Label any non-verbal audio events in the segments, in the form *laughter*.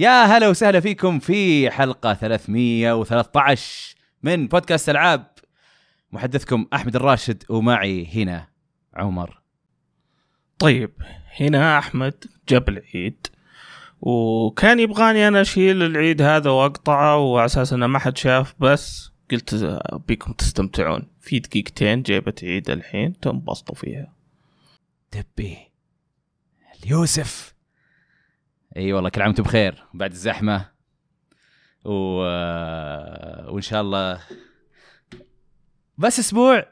يا هلا وسهلا فيكم في حلقة 313 من بودكاست ألعاب محدثكم أحمد الراشد ومعي هنا عمر طيب هنا أحمد جاب العيد وكان يبغاني أنا أشيل العيد هذا وأقطعه وعلى أساس أنه ما حد شاف بس قلت بيكم تستمتعون في دقيقتين جايبة عيد الحين تنبسطوا فيها دبي اليوسف اي والله كل عام وانتم بخير بعد الزحمه و... آه، وان شاء الله بس اسبوع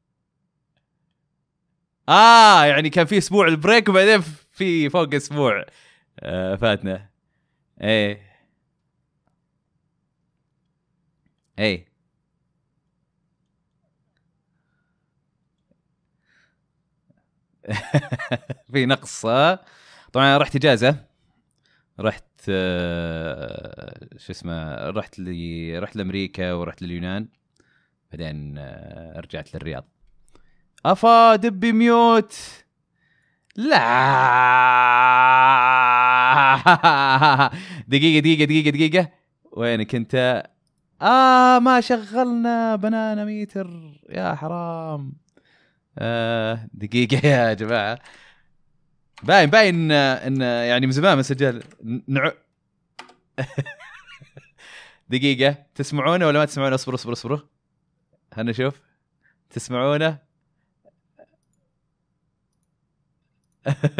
*laughs* اه يعني كان في اسبوع البريك وبعدين في فوق اسبوع آه فاتنا ايه ايه *laughs* في نقص ها آه. طبعا رحت اجازه رحت آه شو اسمه رحت لي رحت لامريكا ورحت لليونان بعدين آه رجعت للرياض افا دبي ميوت لا *laughs* دقيقة دقيقة دقيقة دقيقة وينك انت؟ اه ما شغلنا بنانا ميتر يا حرام آه دقيقة يا جماعة باين باين ان يعني من زمان ما سجل نع... *laughs* دقيقه تسمعونه ولا ما تسمعونه اصبروا اصبروا اصبروا خلنا نشوف تسمعونه *laughs*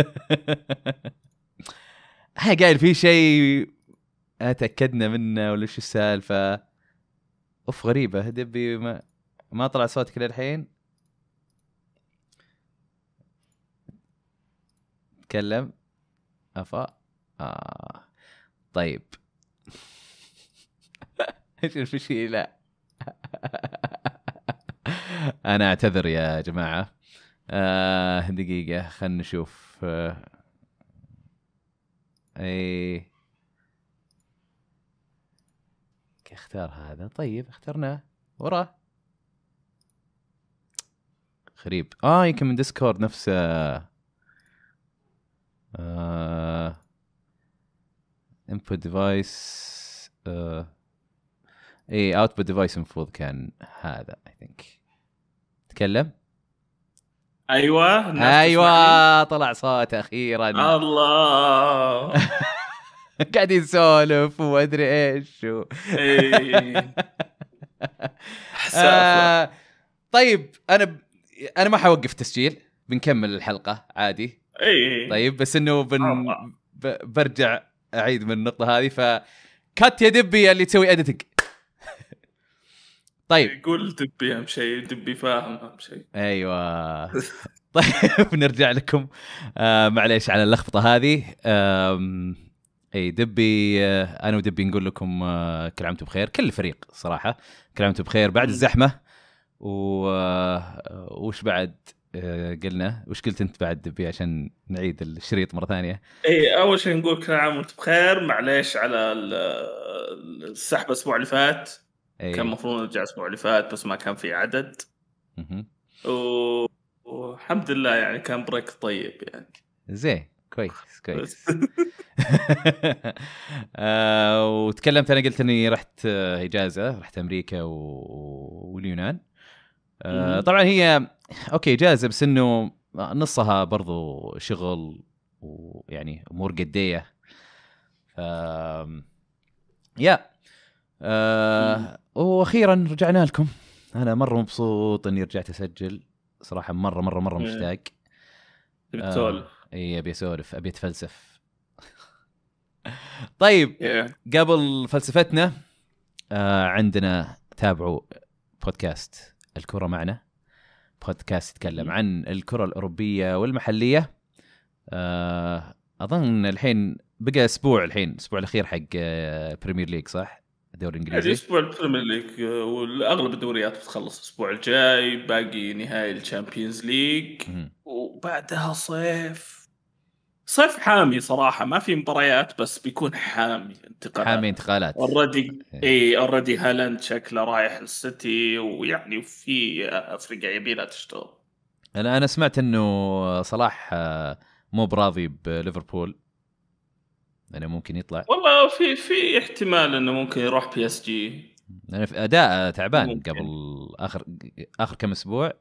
ها قايل في شيء تاكدنا منه ولا شو السالفه اوف غريبه دبي ما ما طلع صوتك للحين تتكلم افا آه. طيب *laughs* ايش الفشي لا *laughs* انا اعتذر يا جماعه آه دقيقه خلنا نشوف آه. اي اختار هذا طيب اخترناه وراه غريب اه يمكن من ديسكورد نفسه انبوت ديفايس اي اوتبوت ديفايس المفروض كان هذا اي ثينك تكلم ايوه ايوه طلع صوت اخيرا الله *laughs* قاعد يسولف وادري ايش و... إيه. *laughs* آه، طيب انا ب... انا ما حوقف تسجيل بنكمل الحلقه عادي اي طيب بس انه بن برجع اعيد من النقطه هذه ف كات يا دبي اللي تسوي اديتنج *laughs* طيب يقول دبي اهم شيء دبي فاهم اهم شيء ايوه *laughs* طيب نرجع لكم آه معليش على اللخبطه هذه آه اي دبي آه انا ودبي نقول لكم آه كل عام بخير كل الفريق صراحه كل عام بخير بعد الزحمه و آه وش بعد آه، قلنا وش قلت انت بعد دبي عشان نعيد الشريط مره ثانيه اي اول شيء نقول كل عام وانت بخير معليش على السحب الاسبوع اللي فات أي. كان المفروض نرجع الاسبوع اللي فات بس ما كان في عدد و... والحمد لله يعني كان بريك طيب يعني زين كويس كويس *laughs* آه وتكلمت انا قلت اني رحت اجازه رحت امريكا و... واليونان آه طبعا هي اوكي جاهزه بس انه نصها برضو شغل ويعني امور قديه ف يا آه واخيرا رجعنا لكم انا مره مبسوط اني رجعت اسجل صراحه مره مره مره مشتاق تبي آه، تسولف اي ابي اسولف ابي اتفلسف *laughs* طيب قبل فلسفتنا آه، عندنا تابعوا بودكاست الكره معنا بودكاست يتكلم عن الكره الاوروبيه والمحليه آه، اظن الحين بقى اسبوع الحين الاسبوع الاخير حق بريمير آه، ليج صح؟ الدوري يعني الانجليزي يعني اسبوع البريمير ليج واغلب الدوريات بتخلص الاسبوع الجاي باقي نهائي الشامبيونز ليج وبعدها صيف صيف حامي صراحه ما في مباريات بس بيكون حامي انتقالات حامي انتقالات اوريدي اي اوريدي هالاند شكله رايح السيتي ويعني في افريقيا لها تشتغل انا انا سمعت انه صلاح آه، مو براضي بليفربول انه يعني ممكن يطلع والله في في احتمال انه ممكن يروح بي اس جي انا اداءه اداء تعبان ممكن. قبل اخر اخر كم اسبوع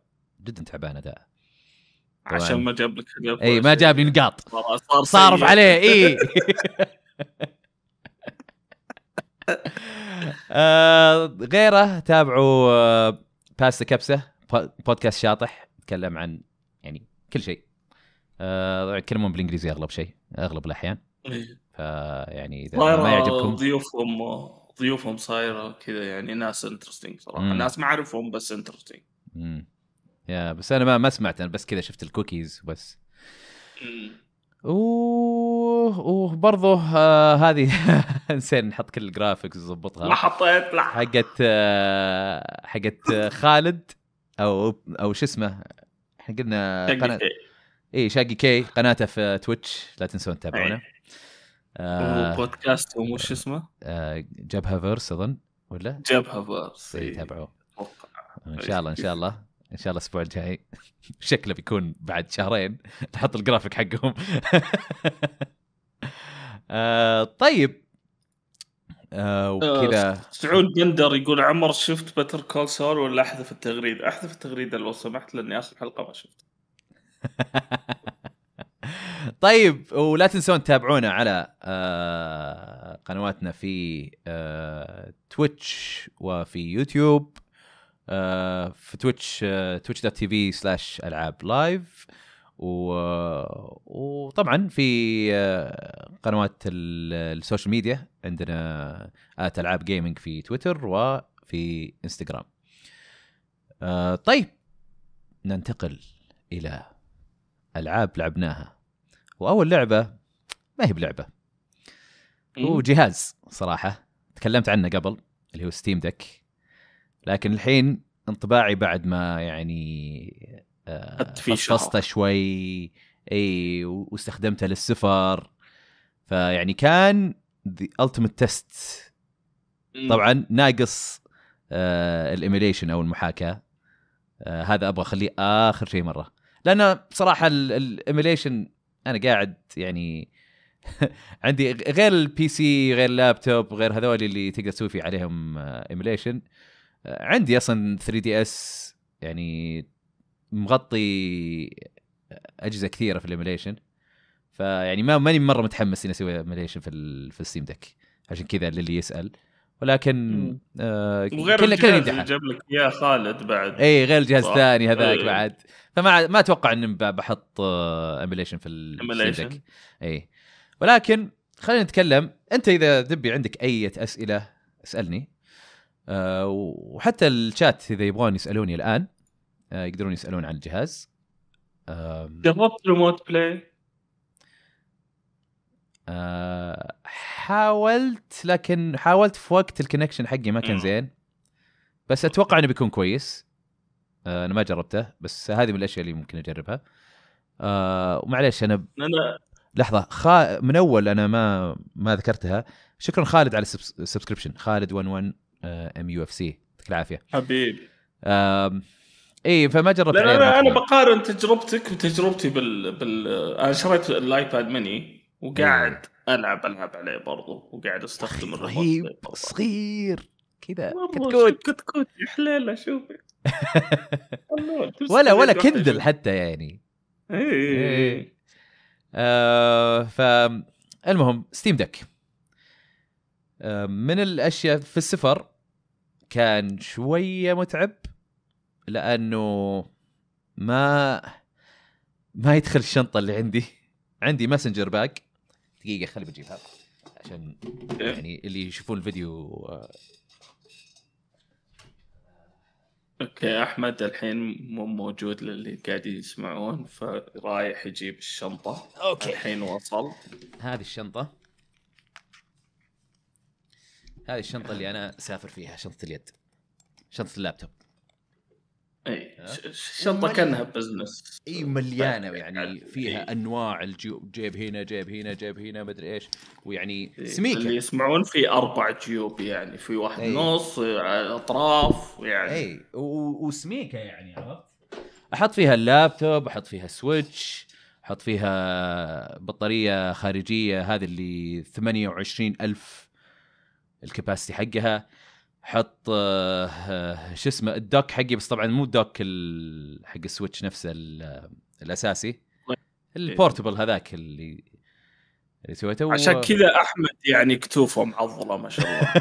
جدا تعبان اداءه عشان ما جاب لك اي ما جاب لي نقاط *laughs* صار صارف عليه اي *laughs* آه غيره تابعوا آه باستا كبسه بودكاست شاطح تكلم عن يعني كل شيء آه يتكلمون بالانجليزي اغلب شيء اغلب الاحيان فيعني اذا ما يعجبكم ضيوفهم ضيوفهم صايره كذا يعني ناس انترستنج صراحه مم. ناس ما اعرفهم بس انترستنج يا بس انا ما ما سمعت انا بس كذا شفت الكوكيز بس اوه اوه برضه آه هذه *laughs* نسينا نحط كل الجرافيكس ونظبطها ما حطيت لا حقت آه حقت آه، خالد او او شو اسمه احنا قلنا قناه اي شاقي كي قناته في تويتش لا تنسون تتابعونه بودكاست بودكاست وش اسمه؟ آه، جبهه فيرس اظن ولا؟ جبهه فيرس اي إيه. تابعوه ان شاء الله ان شاء الله ان شاء الله الاسبوع الجاي *laughs* شكله بيكون بعد شهرين نحط الجرافيك حقهم *laughs* آه طيب آه, آه، وكذا سعود جندر يقول عمر شفت بتر كول سول ولا احذف التغريده؟ احذف التغريده لو سمحت لاني اخر حلقه ما شفت *laughs* طيب ولا تنسون تتابعونا على آه، قنواتنا في تويتش آه، وفي يوتيوب آه، في تويتش آه، تويتش دوت تي في سلاش العاب لايف و... وطبعا في آه، قنوات السوشيال ميديا عندنا ات العاب جيمنج في تويتر وفي انستغرام طيب ننتقل الى العاب لعبناها واول لعبه ما هي بلعبه هو إيه. جهاز صراحه تكلمت عنه قبل اللي هو ستيم دك لكن الحين انطباعي بعد ما يعني آه، فصصته شوي اي واستخدمته للسفر فيعني كان ذا التيمت تيست طبعا ناقص آه الايميليشن او المحاكاه آه هذا ابغى اخليه اخر شيء مره لان بصراحه الايميليشن انا قاعد يعني *laughs* عندي غير البي سي غير اللابتوب غير هذول اللي تقدر تسوي فيه عليهم ايميليشن آه آه، عندي اصلا 3 دي اس يعني مغطي اجهزه كثيره في الايميليشن فيعني ما ماني مره متحمس اني اسوي ايميليشن في في الستيم دك عشان كذا للي يسال ولكن آه وغير كل الجهاز اللي جاب لك اياه خالد بعد اي غير الجهاز الثاني هذاك إيه. بعد فما ما اتوقع اني بحط آه، ايميليشن في الستيم ديك اي ولكن خلينا نتكلم انت اذا دبي عندك اي اسئله اسالني آه، وحتى الشات اذا يبغون يسالوني الان آه، يقدرون يسالون عن الجهاز جربت ريموت بلاي آه، حاولت لكن حاولت في وقت الكونكشن حقي ما كان زين بس اتوقع انه بيكون كويس انا ما جربته بس هذه من الاشياء اللي ممكن اجربها ومعليش انا لحظه خا... من اول انا ما ما ذكرتها شكرا خالد على السبسكريبشن خالد 11 ام يو اف سي يعطيك العافيه حبيبي اي فما جربت لا انا انا بقارن تجربتك وتجربتي بال بال انا شريت الايباد ميني وقاعد إيه. العب العب عليه برضه وقاعد استخدم الرهيب صغير كذا كتكوت كتكوت يا حليله شوفي *laughs* ولا ولا كندل حتى يعني ايه, إيه،, إيه. آه، ف المهم ستيم دك آه، من الاشياء في السفر كان شويه متعب لانه ما ما يدخل الشنطه اللي عندي عندي ماسنجر باج دقيقه خلي بجيبها عشان يعني اللي يشوفون الفيديو اوكي احمد الحين مو موجود للي قاعدين يسمعون فرايح يجيب الشنطه اوكي الحين وصل هذه الشنطه هذه الشنطه اللي انا اسافر فيها شنطه اليد شنطه اللابتوب اي شنطه كانها بزنس اي مليانه يعني, يعني, يعني فيها انواع الجيوب جيب هنا جيب هنا جيب هنا مدري ايش ويعني سميكه اللي يسمعون في اربع جيوب يعني في واحد أي. نص اطراف يعني اي وسميكه يعني عرفت احط فيها اللابتوب احط فيها سويتش احط فيها بطاريه خارجيه هذه اللي 28000 الف الكباسيتي حقها حط آه، شو اسمه الدوك حقي بس طبعا مو الدوك حق السويتش نفسه الاساسي طيب. البورتبل هذاك اللي اللي سويته عشان كذا احمد يعني كتوفه معضله ما شاء الله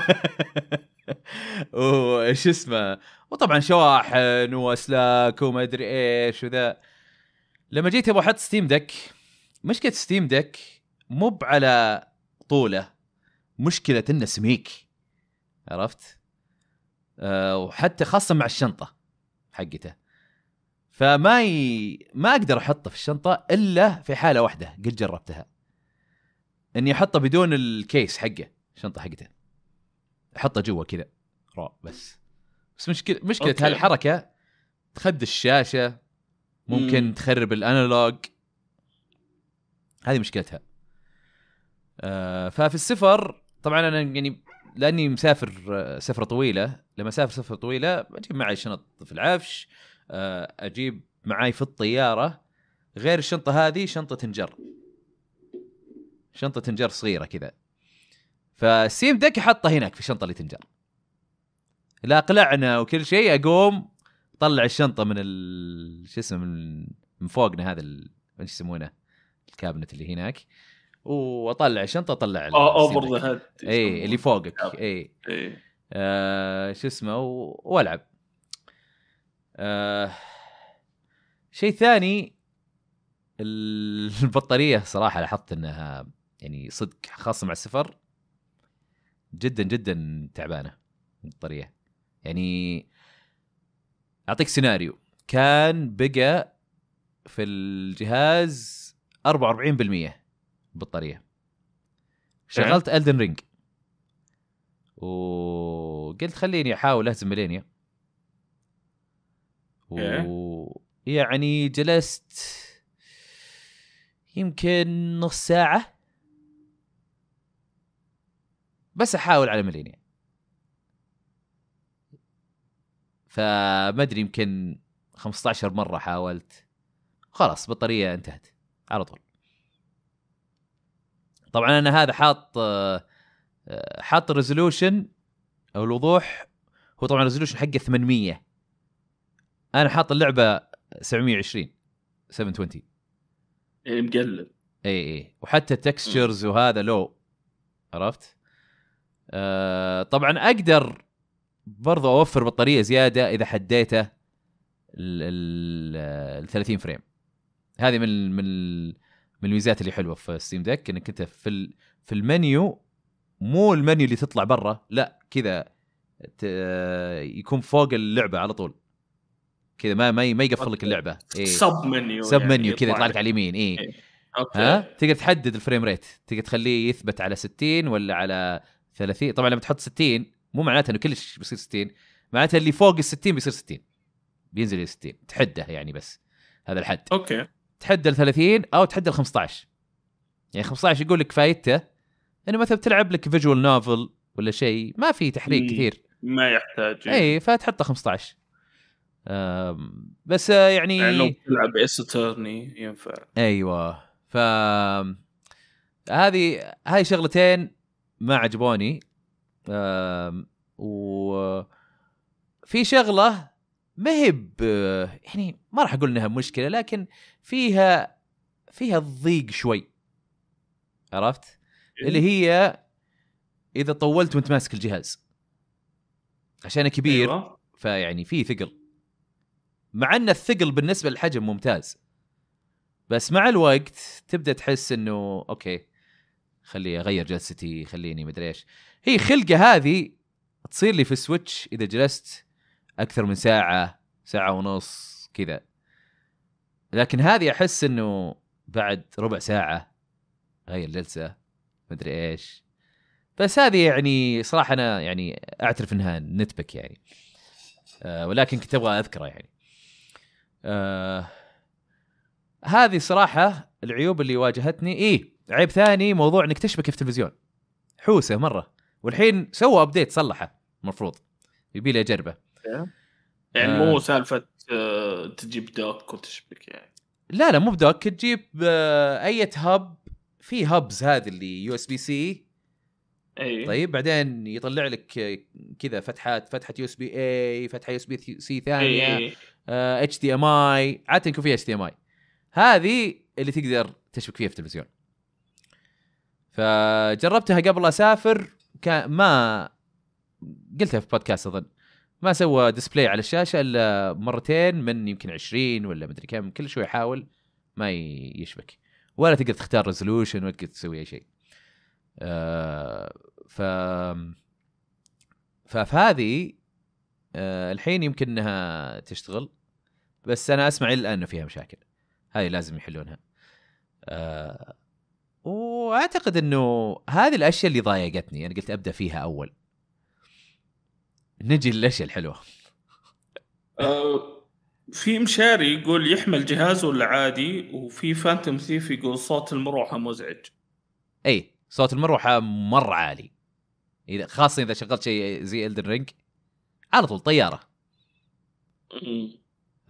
*laughs* وش اسمه وطبعا شواحن واسلاك وما ادري ايش وذا لما جيت ابغى احط ستيم دك مشكله ستيم دك مو على طوله مشكله انه سميك عرفت؟ أه وحتى خاصه مع الشنطه حقته فما ي... ما اقدر احطه في الشنطه الا في حاله واحده قد جربتها اني احطه بدون الكيس حقه الشنطه حقته احطه جوا كذا بس بس مشكله مشكله أوكي. هالحركه تخد الشاشه ممكن مم. تخرب الانالوج هذه مشكلتها آه ففي السفر طبعا انا يعني لاني مسافر آه، سفره طويله لما اسافر سفره طويله اجيب معي شنط في العفش آه، اجيب معي في الطياره غير الشنطه هذه شنطه تنجر شنطه تنجر صغيره كذا فالسيم دك حطه هناك في الشنطه اللي تنجر لا قلعنا وكل شيء اقوم طلع الشنطه من ال... شو اسمه من... فوقنا هذا ايش يسمونه الكابنت اللي هناك واطلع الشنطه اطلع اوفر ذا هيد اي اللي فوقك اي اي إيه. آه، شو اسمه والعب آه شيء ثاني *laughs* البطاريه صراحه لاحظت انها يعني صدق خاصه مع السفر جدا جدا تعبانه البطاريه يعني اعطيك سيناريو كان بقى في الجهاز 44% بالطريقه إيه. شغلت الدن رينج وقلت خليني احاول اهزم ميلينيا ويعني إيه. جلست يمكن نص ساعه بس احاول على ميلينيا فما ادري يمكن 15 مره حاولت خلاص بطاريه انتهت على طول طبعا انا هذا حاط آه، حاط ريزولوشن او الوضوح هو طبعا ريزولوشن حقه 800 انا حاط اللعبه 720 720 اي مقلب اي اي وحتى التكستشرز وهذا لو عرفت؟ آه طبعا اقدر برضو اوفر بطاريه زياده اذا حديته ال 30 فريم آه، هذه من من من الميزات اللي حلوه في ستيم ديك انك انت في في المنيو مو المنيو اللي تطلع برا لا كذا يكون فوق اللعبه على طول كذا ما ما, ما يقفل لك اللعبه إيه. سب منيو سب يعني منيو كذا يطلع لك على اليمين اي إيه. اوكي ها تقدر تحدد الفريم ريت تقدر تخليه يثبت على 60 ولا على 30 طبعا لما تحط 60 مو معناته انه كل شيء بيصير 60 معناته اللي فوق ال 60 بيصير 60 بينزل ال 60 تحده يعني بس هذا الحد اوكي تحد ال 30 او تحد ال 15 يعني 15 يقول لك فايدته انه مثلا بتلعب لك فيجوال نوفل ولا شيء ما في تحريك كثير ما يحتاج اي فتحطه 15 بس يعني يعني لو تلعب اس تورني ينفع ايوه ف هذه هاي شغلتين ما عجبوني و في شغله ما هي يعني ما راح اقول انها مشكله لكن فيها فيها الضيق شوي عرفت؟ إيه. اللي هي اذا طولت وانت ماسك الجهاز عشان كبير أيوة. فيعني في ثقل مع ان الثقل بالنسبه للحجم ممتاز بس مع الوقت تبدا تحس انه اوكي خلي اغير جلستي خليني مدري ايش هي خلقه هذه تصير لي في السويتش اذا جلست اكثر من ساعه ساعه ونص كذا لكن هذه احس انه بعد ربع ساعه هاي الجلسه مدري ايش بس هذه يعني صراحه انا يعني اعترف انها نتبك يعني أه ولكن كنت ابغى اذكره يعني أه هذه صراحه العيوب اللي واجهتني ايه عيب ثاني موضوع انك تشبك في التلفزيون حوسه مره والحين سوى ابديت صلحه المفروض يبي لي اجربه يعني مو آه. سالفه آه، تجيب دوك وتشبك يعني لا لا مو بدوك تجيب آه، اي هب في هبز هذه اللي يو اس بي سي أي. طيب بعدين يطلع لك كذا فتحات فتحه يو اس بي اي فتحه يو اس بي سي ثانيه اتش دي ام اي عاده يكون فيها اتش دي ام اي هذه اللي تقدر تشبك فيها في التلفزيون فجربتها قبل اسافر كان ما قلتها في بودكاست اظن ما سوى ديسبلاي على الشاشه الا مرتين من يمكن 20 ولا مدري كم كل شوي يحاول ما يشبك ولا تقدر تختار ريزولوشن ولا تقدر تسوي اي شيء آه ف فهذه آه، الحين يمكن انها تشتغل بس انا اسمع الا انه فيها مشاكل هذه لازم يحلونها آه، واعتقد انه هذه الاشياء اللي ضايقتني انا قلت ابدا فيها اول نجي للاشياء الحلوه أه في مشاري يقول يحمل جهازه العادي وفي فانتوم ثيف يقول صوت المروحه مزعج اي صوت المروحه مره عالي اذا خاصه اذا شغلت شيء زي الدن رينج على طول طياره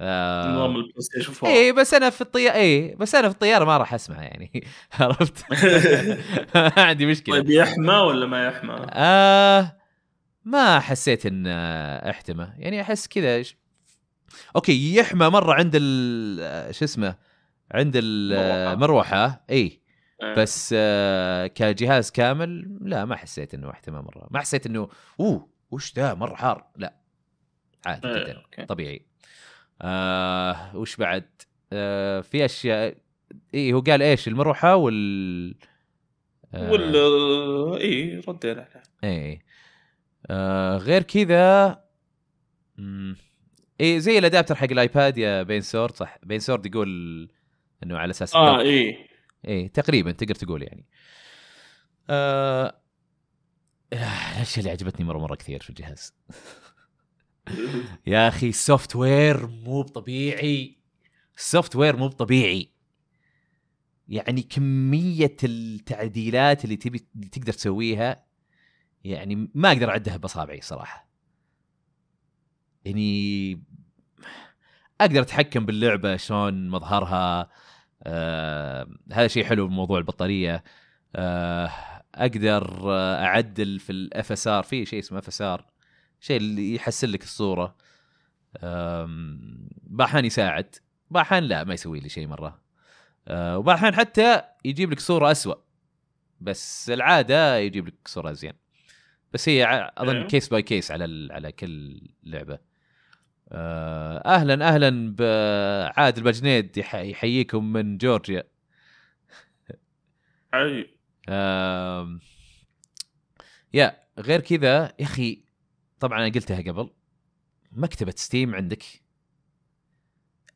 أه، نظام البلاي ستيشن اي بس انا في الطياره اي بس انا في الطياره ما راح اسمع يعني *laughs* عرفت؟ *laughs* *laughs* ما عندي مشكله طيب يحمى ولا ما يحمى؟ آه ما حسيت ان احتمى يعني احس كذا ش... اوكي يحمى مره عند ال شو اسمه عند المروحه اي إيه. بس آه، كجهاز كامل لا ما حسيت انه احتمى مره ما حسيت انه اوه وش ذا مره حار لا عادي إيه، جدا طبيعي آه وش بعد آه في اشياء اي هو قال ايش المروحه وال آه وال اي ردينا ايه اي آه، غير كذا اي زي الادابتر حق الايباد يا بين سورد صح بين سورد يقول انه على اساس اه اي اي إيه، تقريبا تقدر تقول يعني آه, آه، اللي عجبتني مره مره كثير في الجهاز *laughs* يا اخي السوفت وير مو طبيعي السوفت وير مو طبيعي يعني كميه التعديلات اللي تبي تقدر تسويها يعني ما اقدر اعدها باصابعي صراحه يعني اقدر اتحكم باللعبه شلون مظهرها آه هذا شيء حلو بموضوع البطاريه آه اقدر اعدل في الاف اس ار في شيء اسمه اف اس ار شيء اللي يحسن لك الصوره باحيان يساعد باحيان لا ما يسوي لي شيء مره آه، وباحيان حتى يجيب لك صوره اسوء بس العاده يجيب لك صوره زين بس هي اظن كيس باي كيس على على كل لعبه آه، اهلا اهلا بعادل بجنيد يحييكم من جورجيا اي يا غير كذا يا اخي طبعا انا قلتها قبل مكتبه ستيم عندك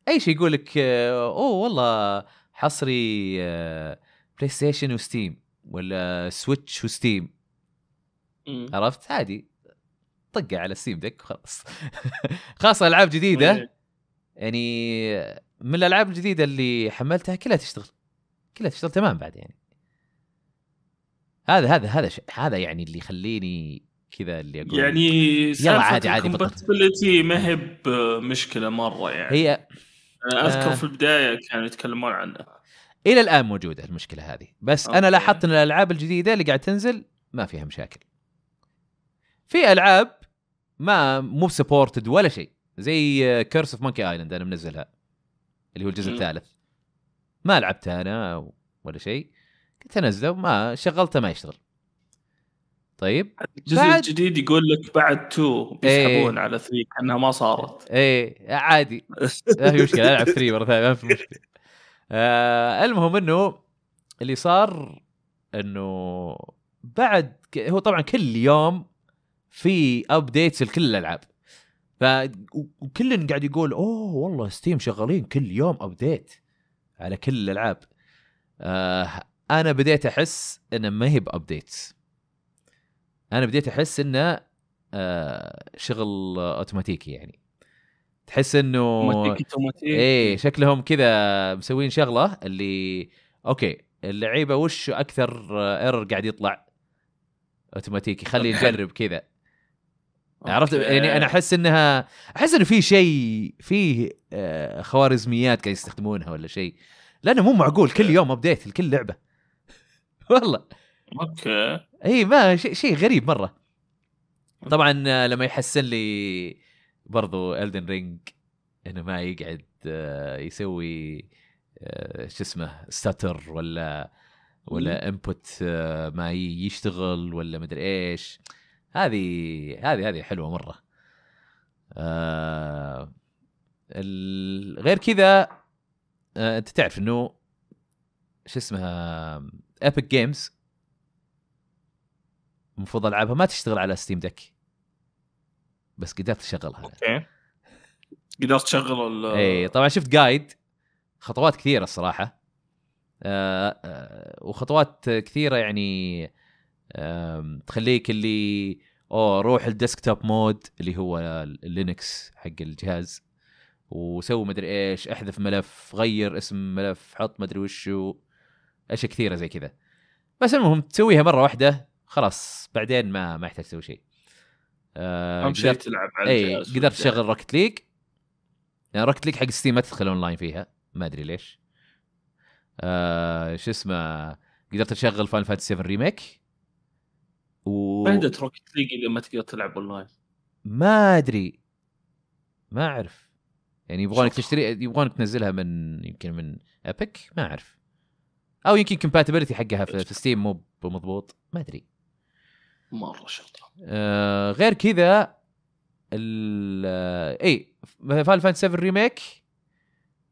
اي شيء يقول لك آه، اوه والله حصري بلاي ستيشن وستيم ولا سويتش وستيم عرفت عادي طقه على السيم ديك وخلاص *laughs* خاصه العاب جديده طيب. يعني من الالعاب الجديده اللي حملتها كلها تشتغل كلها تشتغل تمام بعد يعني هذا هذا هذا هذا يعني اللي يخليني كذا اللي اقول يعني يلا عادي عادي الكومباتبلتي ما هي بمشكله مره يعني هي اذكر آه في البدايه كانوا يتكلمون عنها الى الان موجوده المشكله هذه بس أوكي. انا لاحظت ان الالعاب الجديده اللي قاعد تنزل ما فيها مشاكل في العاب ما مو سبورتد ولا شيء زي كيرس اوف مونكي ايلاند انا منزلها اللي هو الجزء الثالث ما لعبتها انا ولا شيء كنت انزله ما شغلته ما يشتغل طيب الجزء بعد... الجديد يقول لك بعد 2 بيسحبون ايه. على 3 كانها ما صارت *laughs* ايه عادي ما في مشكله العب 3 مره ثانيه ما في مشكله آه المهم انه اللي صار انه بعد هو طبعا كل يوم في ابديتس لكل الالعاب ف وكل قاعد يقول اوه والله ستيم شغالين كل يوم ابديت على كل الالعاب آه انا بديت احس انه ما هي بابديتس انا بديت احس انه آه شغل اوتوماتيكي يعني تحس انه اوتوماتيكي ايه شكلهم كذا مسوين شغله اللي اوكي اللعيبه وش اكثر ايرور آه، قاعد يطلع اوتوماتيكي خلي نجرب كذا عرفت يعني انا احس انها احس انه في شيء فيه آه، خوارزميات قاعد يستخدمونها ولا شيء لانه مو معقول كل يوم ابديت لكل لعبه *laughs* والله اوكي اي ما شيء شي غريب مره طبعا آه، لما يحسن لي برضو الدن رينج انه ما يقعد آه، يسوي شو اسمه ستاتر ولا ولا انبوت ما يشتغل ولا مدري ايش هذه هذه هذه حلوه مره آه، غير كذا آه، انت تعرف انه شو اسمها ايبك جيمز المفروض العابها ما تشتغل على ستيم دك بس قدرت تشغلها اوكي قدرت تشغل اي طبعا شفت جايد خطوات كثيره الصراحه آه، وخطوات كثيره يعني تخليك اللي اوه روح الديسكتوب مود اللي هو اللينكس حق الجهاز وسوي مدري ايش احذف ملف غير اسم ملف حط مدري وشو اشياء كثيره زي كذا بس المهم تسويها مره واحده خلاص بعدين ما ما يحتاج تسوي شيء آه اهم شيء تلعب على اي قدرت تشغل روكت ليج يعني روكت ليج حق ستيم ما تدخل اونلاين فيها ما ادري ليش آه شو اسمه قدرت اشغل فاين فانتسي 7 ريميك و... بهدت روكت ليج لما ما تقدر تلعب اونلاين ما ادري ما اعرف يعني يبغونك تشتري يبغونك تنزلها من يمكن من ابيك ما اعرف او يمكن كومباتيبلتي حقها في, في ستيم مو مضبوط ما ادري مره شطحه آه غير كذا اي مثلا فانت 7 ريميك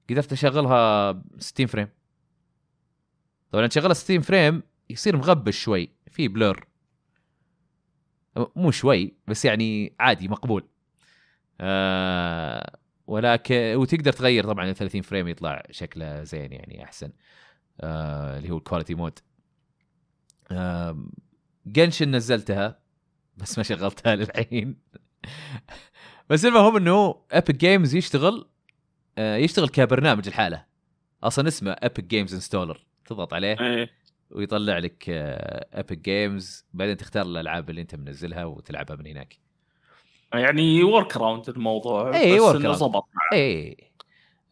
قدرت اشغلها 60 فريم طبعا تشغلها 60 فريم يصير مغبش شوي في بلور مو شوي بس يعني عادي مقبول آه ولكن وتقدر تغير طبعا ال 30 فريم يطلع شكله زين يعني احسن آه اللي هو الكواليتي مود آه جنشن نزلتها بس ما شغلتها للحين بس المهم انه ايبك جيمز يشتغل آه يشتغل كبرنامج الحاله اصلا اسمه ايبك جيمز انستولر تضغط عليه إيه. ويطلع لك ابيك آه، جيمز بعدين تختار الالعاب اللي انت منزلها وتلعبها من هناك يعني ورك اراوند الموضوع اي بس انه ظبط اي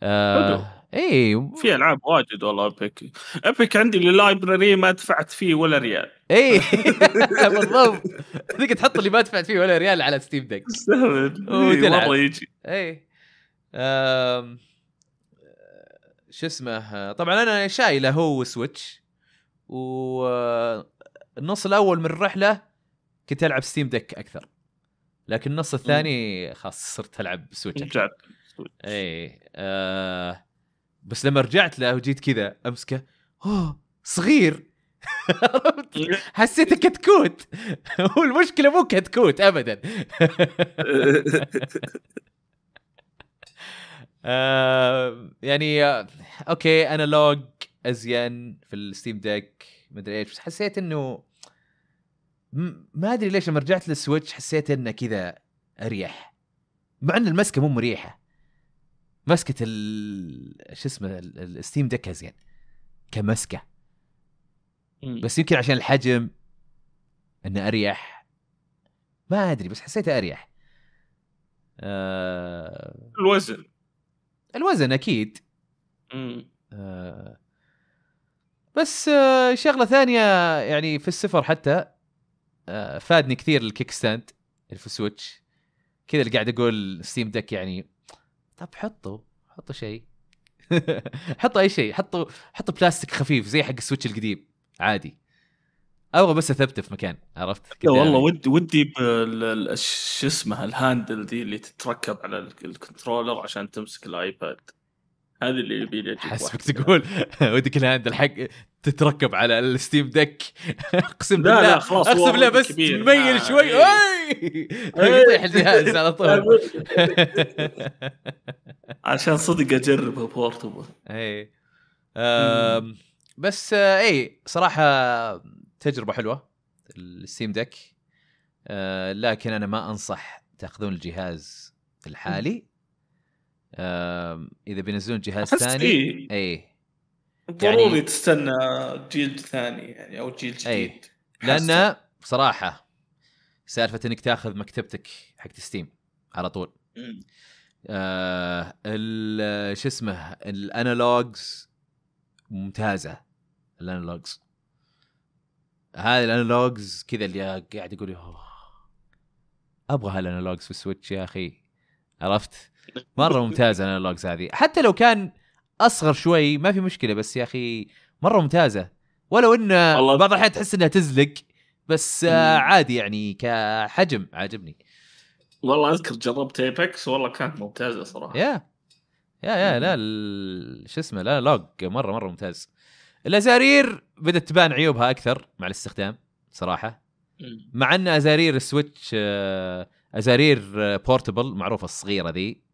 اي في العاب واجد والله ابيك ابيك عندي اللايبرري ما دفعت فيه ولا ريال اي *laughs* بالضبط تقدر تحط اللي ما دفعت فيه ولا ريال على ستيم إيه، دك وتلعب مره يجي اي شو اسمه طبعا انا شايله هو سويتش والنص الاول من الرحله كنت العب ستيم ديك اكثر لكن النص الثاني خلاص صرت العب سويتش رجعت اي آه بس لما رجعت له وجيت كذا امسكه اوه صغير *laughs* حسيته كتكوت *laughs* هو المشكله مو كتكوت ابدا *laughs* آه يعني آه، اوكي انالوج ازين في الستيم ديك مدري ايش بس حسيت انه ما ادري ليش لما رجعت للسويتش حسيت انه كذا اريح مع ان المسكه مو مريحه مسكه ال شو اسمه الستيم ديك ازين كمسكه بس يمكن عشان الحجم انه اريح ما ادري بس حسيته اريح آه... الوزن الوزن اكيد آه... بس آه، شغله ثانيه يعني في السفر حتى آه، فادني كثير الكيك ستاند اللي في السويتش كذا اللي قاعد اقول ستيم دك يعني طب حطوا حطوا شيء *laughs* حطوا اي شيء حطوا حطوا بلاستيك خفيف زي حق السويتش القديم عادي ابغى بس اثبته في مكان عرفت؟ والله يعني. ودي ودي شو اسمه الهاندل دي اللي تتركب على الكنترولر عشان تمسك الايباد هذه اللي يبي حسبك تقول *laughs* ودك الهاند الحق تتركب على الستيم دك *laughs* اقسم بالله لا لا خلاص اقسم بالله بس تميل آه، شوي يطيح إيه. إيه. *laughs* الجهاز على طول عشان صدق اجربه بورتبل اي بس آه، اي صراحه تجربه حلوه الستيم دك آه، لكن انا ما انصح تاخذون الجهاز الحالي اذا بينزلون جهاز ثاني اي إيه. إيه. يعني ضروري يعني... تستنى جيل ثاني يعني او جيل إيه. جديد أيه. لان بصراحه سالفه انك تاخذ مكتبتك حق ستيم على طول م. آه شو اسمه الانالوجز ممتازه الانالوجز هذه الانالوجز كذا اللي قاعد يقول ابغى هالانالوجز في السويتش يا اخي عرفت؟ مره *laughs* ممتازه الانالوجز هذه حتى لو كان اصغر شوي ما في مشكله بس يا اخي مره ممتازه ولو ان بعض الاحيان تحس انها تزلق بس آه، عادي يعني كحجم عاجبني والله اذكر جربت ايبكس والله كانت ممتازه صراحه يا يا يا لا شو اسمه لا لوج مره مره ممتاز الازارير بدات تبان عيوبها اكثر مع الاستخدام صراحه مع ان ازارير السويتش آه، ازارير بورتبل آه، معروفه الصغيره ذي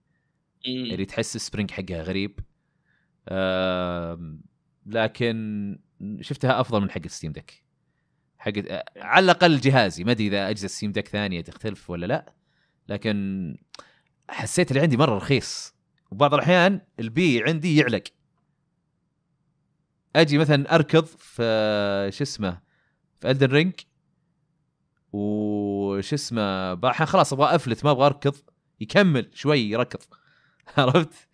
اللي تحس السبرينج حقها غريب لكن شفتها افضل من حق ستيم دك حق آه، على الاقل جهازي ما ادري اذا اجهزه ستيم دك ثانيه تختلف ولا لا لكن حسيت اللي عندي مره رخيص وبعض الاحيان البي عندي يعلق اجي مثلا اركض في شو اسمه في الدن رينج وش اسمه خلاص ابغى افلت ما ابغى اركض يكمل شوي ركض *laughs* عرفت؟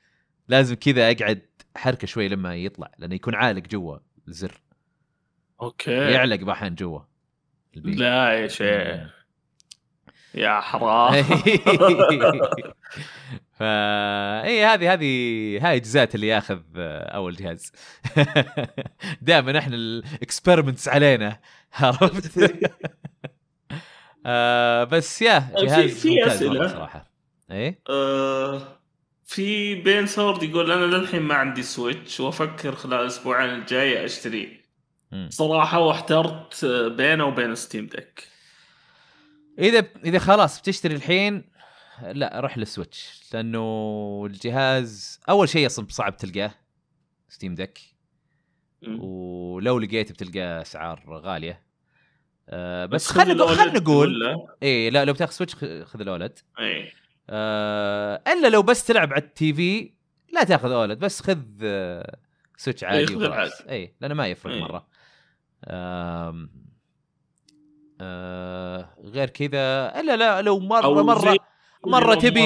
لازم كذا اقعد حركه شوي لما يطلع لانه يكون عالق جوا الزر اوكي يعلق بحين جوا البيت. لا يا يعني شيخ يعني. يا حرام *laughs* فا اي هذه هذه هاي جزات اللي ياخذ آه، اول جهاز *laughs* دائما احنا الاكسبيرمنتس علينا عرفت آه بس يا آه، جهاز في, في اسئله صراحه اي آه في بين سورد يقول انا للحين ما عندي سويتش وافكر خلال الاسبوعين الجايه اشتريه صراحه واحترت بينه وبين ستيم ديك اذا اذا خلاص بتشتري الحين لا روح للسويتش لانه الجهاز اول شيء اصلا صعب تلقاه ستيم ديك ولو لقيت بتلقى اسعار غاليه آه، بس, بس خلينا خلينا نقول اي لا لو بتاخذ سويتش خذ الاولد اي آه، الا لو بس تلعب على التي في لا تاخذ اولد بس خذ آه سويتش إيه، عادي وخلاص اي لانه ما يفرق إيه. مره آه آه غير كذا الا لا لو مره مره مره تبي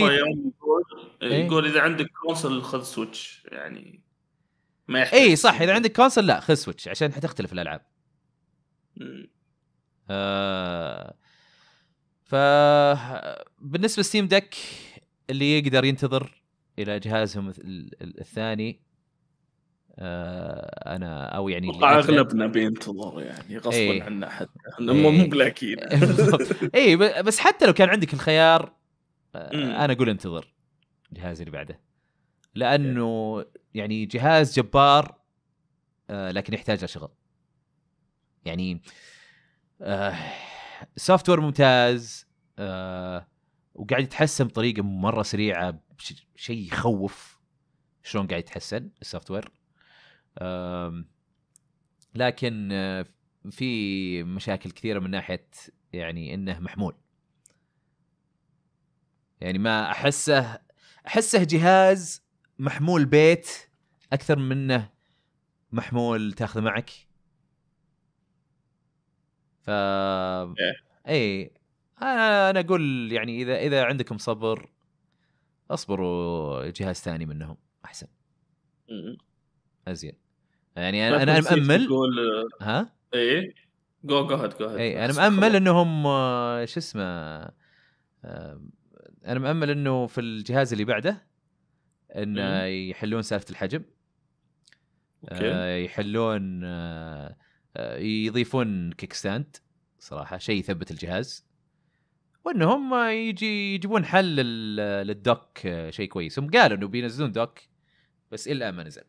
إيه، يقول اذا عندك كونسل خذ سويتش يعني ما يحتاج اي صح اذا عندك كونسل لا خذ سويتش عشان حتختلف الالعاب آه فبالنسبه لستيم دك اللي يقدر ينتظر الى جهازهم الثاني آه، انا او يعني اتوقع اغلبنا بينتظر يعني غصبا ايه عنا حتى احنا ايه مو بلاكين *laughs* اي بس حتى لو كان عندك الخيار آه، انا اقول انتظر الجهاز اللي بعده لانه إيه. يعني جهاز جبار آه، لكن يحتاج له شغل يعني سوفت وير ممتاز آه، وقاعد يتحسن بطريقه مره سريعه شيء يخوف شلون قاعد يتحسن السوفت وير لكن آه، في مشاكل كثيره من ناحيه يعني انه محمول يعني ما احسه احسه جهاز محمول بيت اكثر منه محمول تاخذه معك ف اي إيه. انا آه، انا اقول يعني اذا اذا عندكم صبر اصبروا جهاز ثاني منهم احسن ازين يعني انا انا مامل تقول... ها اي جو جو هات جو هيد اي انا مامل انهم آه، شو اسمه آه، انا مامل انه في الجهاز اللي بعده انه يحلون سالفه الحجم أوكي. يحلون يضيفون كيك ستاند صراحه شيء يثبت الجهاز وان هم يجي يجيبون حل للدوك آه، شيء كويس هم قالوا انه بينزلون دوك بس الا ما نزل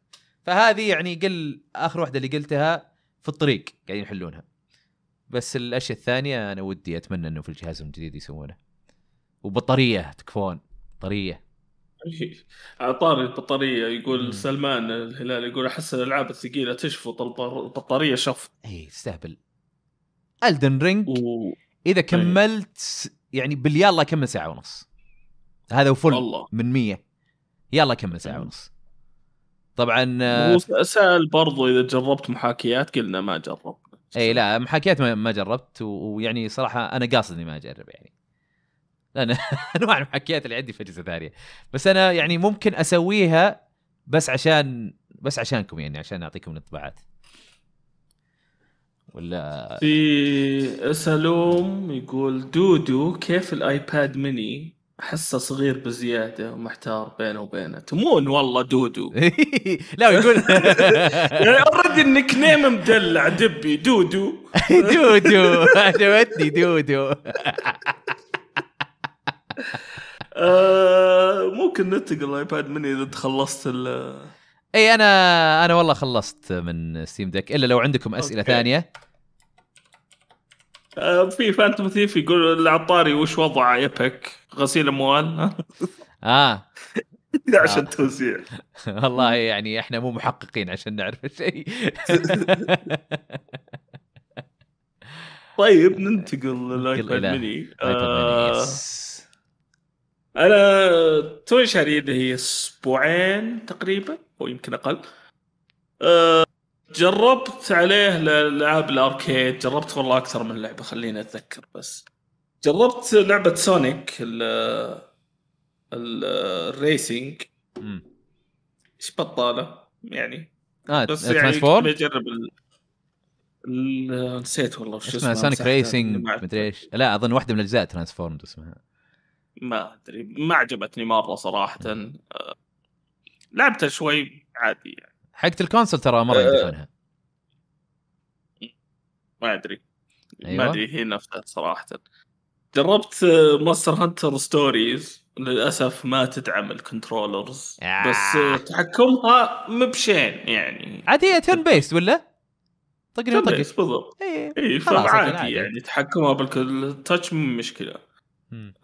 فهذه يعني قل اخر واحده اللي قلتها في الطريق قاعدين يحلونها بس الاشياء الثانيه انا ودي اتمنى انه في الجهاز الجديد يسوونه وبطاريه تكفون بطاريه اعطاني *laughs* البطاريه يقول مم. سلمان الهلال يقول احس الالعاب الثقيله تشفط البطاريه شف اي تستهبل الدن رينج و... اذا إيه. كملت يعني باليلا كمل ساعه ونص هذا وفل الله. من 100 يلا كمل ساعه ونص طبعا آه، سال برضو اذا جربت محاكيات قلنا ما جربت اي لا محاكيات ما جربت ويعني صراحه انا قاصد اني ما اجرب يعني لان *laughs* انواع المحاكيات اللي عندي في اجهزه ثانيه بس انا يعني ممكن اسويها بس عشان بس عشانكم يعني عشان اعطيكم الانطباعات ولا في سلوم يقول دودو كيف الايباد ميني احسه صغير بزياده ومحتار بينه وبينه تمون والله دودو *laughs* لا يقول *laughs* يعني اوريدي النك نيم مدلع دبي دودو *laughs* دودو عجبتني دودو آه، ممكن ننتقل الايباد مني اذا تخلصت اي انا انا والله خلصت من ستيم ديك الا لو عندكم اسئله أوكي. ثانيه آه، في فانتوم ثيف يقول العطاري وش وضع ايبك غسيل اموال *laughs* اه *laughs* عشان آه. توزيع *laughs* والله يعني احنا مو محققين عشان نعرف شيء طيب آه. ننتقل للايباد ميني انا توي شاري اللي هي اسبوعين تقريبا او يمكن اقل أه جربت عليه العاب الاركيد جربت والله اكثر من لعبه خليني اتذكر بس جربت لعبه سونيك ال الريسنج ايش بطاله يعني اه بس يعني بجرب ال... نسيت والله شو اسمها سونيك يعني ريسنج مدري ايش لا اظن واحده من اجزاء ترانسفورمد اسمها ما ادري ما عجبتني مره صراحه آه، لعبتها شوي عادي يعني حقت الكونسل ترى مره أه. يدفعونها. ما ادري أيوة. ما ادري هي نفسها صراحه جربت ماستر هانتر ستوريز للاسف ما تدعم الكنترولرز آه. بس تحكمها مبشين يعني عادية هي تيرن بيست ولا؟ طقني طقني بالضبط اي اي عادي يعني تحكمها بالتاتش مو مشكله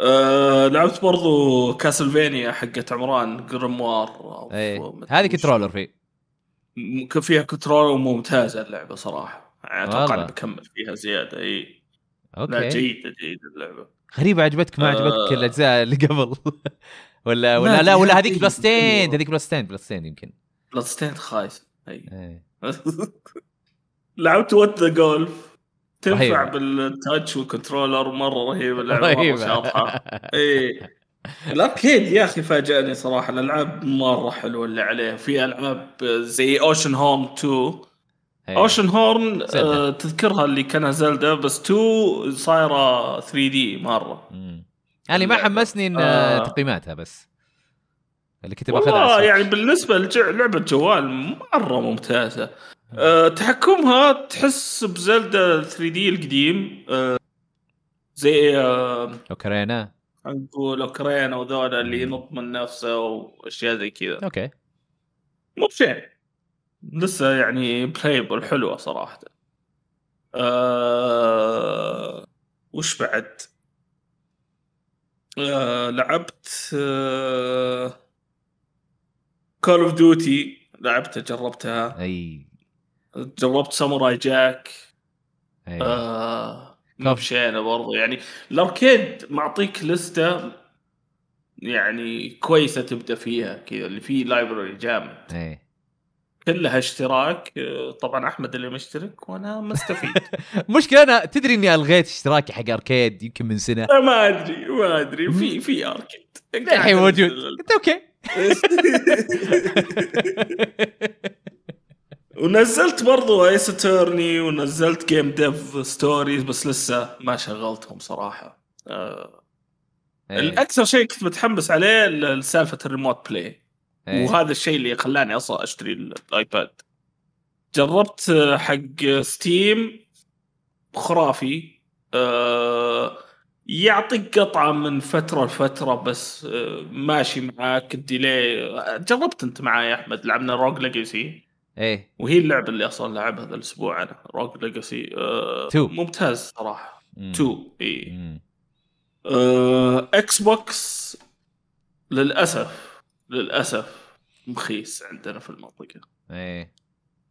آه لعبت برضو كاسلفينيا حقت عمران جريموار إيه. هذه كنترولر فيه فيها كنترول وممتازه اللعبه صراحه يعني اتوقع بكمل فيها زياده اي اوكي لا جيده جيده اللعبه غريبه عجبتك ما عجبتك آه... الاجزاء اللي قبل *laughs* ولا ولا لا, ولا هذيك بلاستين هذيك بلاستين بلاستين يمكن بلاستين خايسه اي إيه. *laughs* لعبت وات ذا جولف تنفع بالتاتش والكنترولر مره رهيبه اللعبه رهيبه شاطحه اي *laughs* الاركيد يا اخي فاجأني صراحه الالعاب مره حلوه اللي عليه في العاب زي اوشن هوم 2 اوشن هورن آه تذكرها اللي كانها زلدا بس 2 صايره 3 دي مره انا يعني ما حمسني ان آه،, آه. تقييماتها بس اللي كنت باخذها يعني بالنسبه للعبه جوال مره ممتازه أه تحكمها تحس بزلدا 3 دي القديم أه زي أه اوكرينا نقول اوكرين وذولا اللي ينط من نفسه واشياء زي كذا اوكي مو بشيء لسه يعني بلايبل حلوه صراحه أه... وش بعد أه... لعبت كول اوف ديوتي لعبتها جربتها اي جربت ساموراي جاك أيوة. آه مشينا برضه يعني الاركيد معطيك لسته يعني كويسه تبدا فيها كذا اللي فيه لايبرري جامد ايه كلها اشتراك طبعا احمد اللي مشترك وانا مستفيد *laughs* مشكله انا تدري اني الغيت اشتراكي حق اركيد يمكن من سنه ما ادري ما ادري في في اركيد الحين موجود اوكي *laughs* *laughs* ونزلت برضو ايس اتورني ونزلت جيم ديف ستوريز بس لسه ما شغلتهم صراحه آه. إيه. الاكثر شيء كنت متحمس عليه سالفه الريموت بلاي وهذا الشيء اللي خلاني اصلا اشتري الايباد جربت آه، حق ستيم خرافي آه يعطيك قطعه من فتره لفتره بس آه، ماشي معاك الديلي آه، جربت انت معايا يا احمد لعبنا روج ليجسي ايه وهي اللعبه اللي اصلا لعبها هذا الاسبوع انا روك ليجاسي 2 ممتاز صراحه 2 اي اكس بوكس للاسف للاسف مخيس عندنا في المنطقه ايه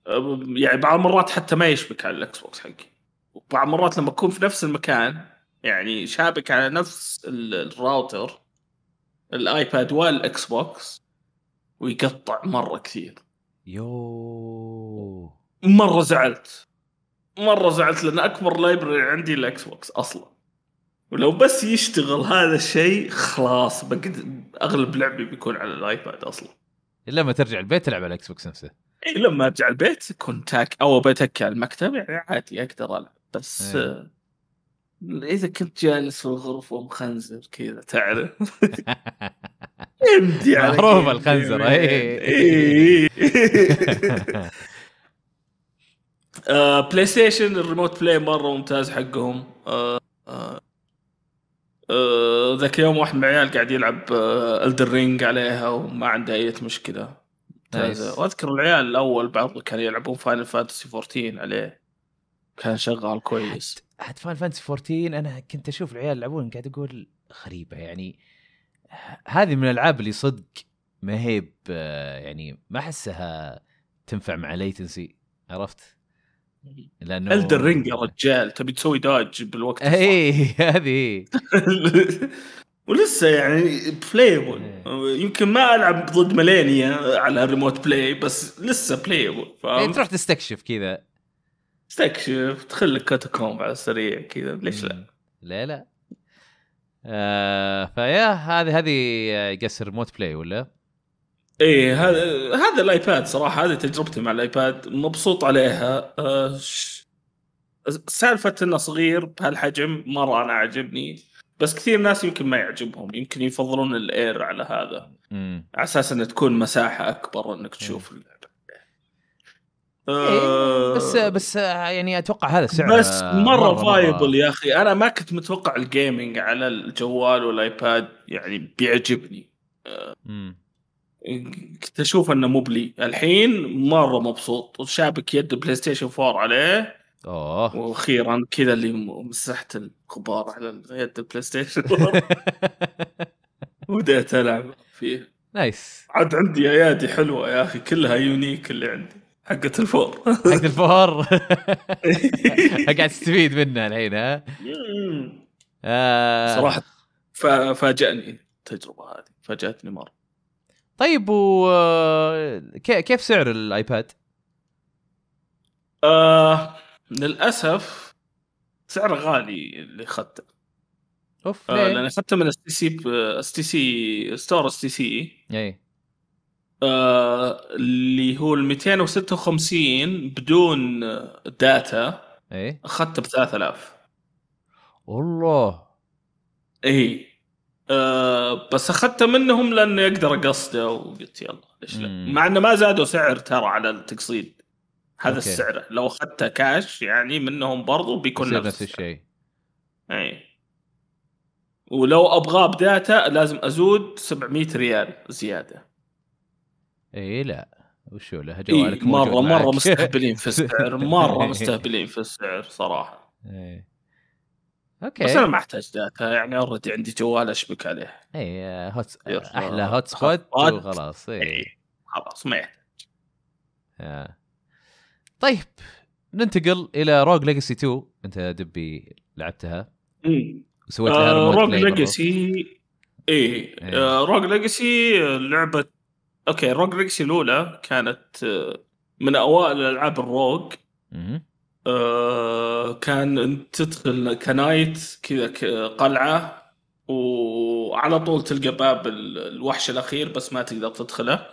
آه، يعني بعض المرات حتى ما يشبك على الاكس بوكس حقي وبعض المرات لما اكون في نفس المكان يعني شابك على نفس الراوتر الايباد والاكس بوكس ويقطع مره كثير يو مره زعلت مره زعلت لان اكبر لايبرري عندي الاكس بوكس اصلا ولو بس يشتغل هذا الشيء خلاص بقد اغلب لعبي بيكون على الايباد اصلا الا لما ترجع البيت تلعب على الاكس بوكس نفسه إيه لما ارجع البيت كنت تاك او بتك على المكتب يعني عادي اقدر العب بس ايه. اذا كنت جالس في الغرفه ومخنزر كذا تعرف يمدي معروف الخنزره اي بلاي ستيشن الريموت بلاي مره ممتاز حقهم آه، آه، آه، ذاك يوم واحد من العيال قاعد يلعب الدر رينج عليها وما عنده اي مشكله واذكر العيال الاول بعض كانوا يلعبون فاينل فانتسي 14 عليه كان شغال كويس حتى فاينل فانتسي 14 انا كنت اشوف العيال يلعبون قاعد اقول غريبه يعني هذه من الالعاب اللي صدق ما هي يعني ما احسها تنفع مع ليتنسي عرفت؟ لانه الدر رينج يا رجال تبي تسوي داج بالوقت اي إيه، إيه، هذه *laughs* ولسه يعني بلايبل يمكن ما العب ضد ملينيا على الريموت بلاي بس لسه بلايبل فاهم؟ تروح تستكشف كذا استكشف تخلي كاتاكومب على السريع كذا ليش لا؟ لا لا آه، فيا هذه هذه قصر ريموت بلاي ولا؟ ايه هذا هذا الايباد صراحه هذه تجربتي مع الايباد مبسوط عليها آه سالفه انه صغير بهالحجم مره انا عاجبني بس كثير ناس يمكن ما يعجبهم يمكن يفضلون الاير على هذا على اساس انه تكون مساحه اكبر انك تشوف مم. إيه، آه، بس بس آه، يعني اتوقع هذا السعر بس آه، مره, فايبل يا اخي انا ما كنت متوقع الجيمنج على الجوال والايباد يعني بيعجبني كنت اشوف انه مو بلي الحين مره مبسوط وشابك يد بلاي ستيشن 4 عليه اوه واخيرا كذا اللي مسحت الكبار على يد البلاي ستيشن وبدأت العب فيه نايس عاد عندي ايادي حلوه يا اخي كلها يونيك اللي عندي حقة الفور حقة الفور *laughs* *laughs* قاعد تستفيد منها الحين ها آه. صراحة فاجأني التجربة هذه فاجأتني مرة طيب و كيف سعر الايباد؟ آه للاسف سعر غالي اللي اخذته اوف آه لان اخذته من اس تي سي اس تي سي ستور اس تي سي اي آه، اللي هو ال 256 بدون داتا ايه اخذته ب 3000 والله اي أه بس اخذته منهم لاني اقدر اقصده وقلت يلا ليش لا مع انه ما زادوا سعر ترى على التقصيد هذا أوكي. السعر لو اخذته كاش يعني منهم برضو بيكون نفس, نفس الشيء اي ولو ابغاه بداتا لازم ازود 700 ريال زياده اي لا وشو له جوالك إيه مره مره مستهبلين في السعر مره *laughs* مستهبلين في السعر صراحه ايه اوكي بس انا ما احتاج داتا يعني اوريدي عندي جوال اشبك عليه اي هوت احلى هوت سبوت وخلاص اي خلاص ما يحتاج آه. طيب ننتقل الى روج ليجسي 2 انت دبي لعبتها وسويت لها آه روج ليجسي اي روج ليجسي آه، آه، لعبه اوكي روج ليجسي الاولى كانت آه، من اوائل الالعاب الروج آه، كان كان تدخل كنايت كذا قلعه وعلى طول تلقى باب الوحش الاخير بس ما تقدر تدخله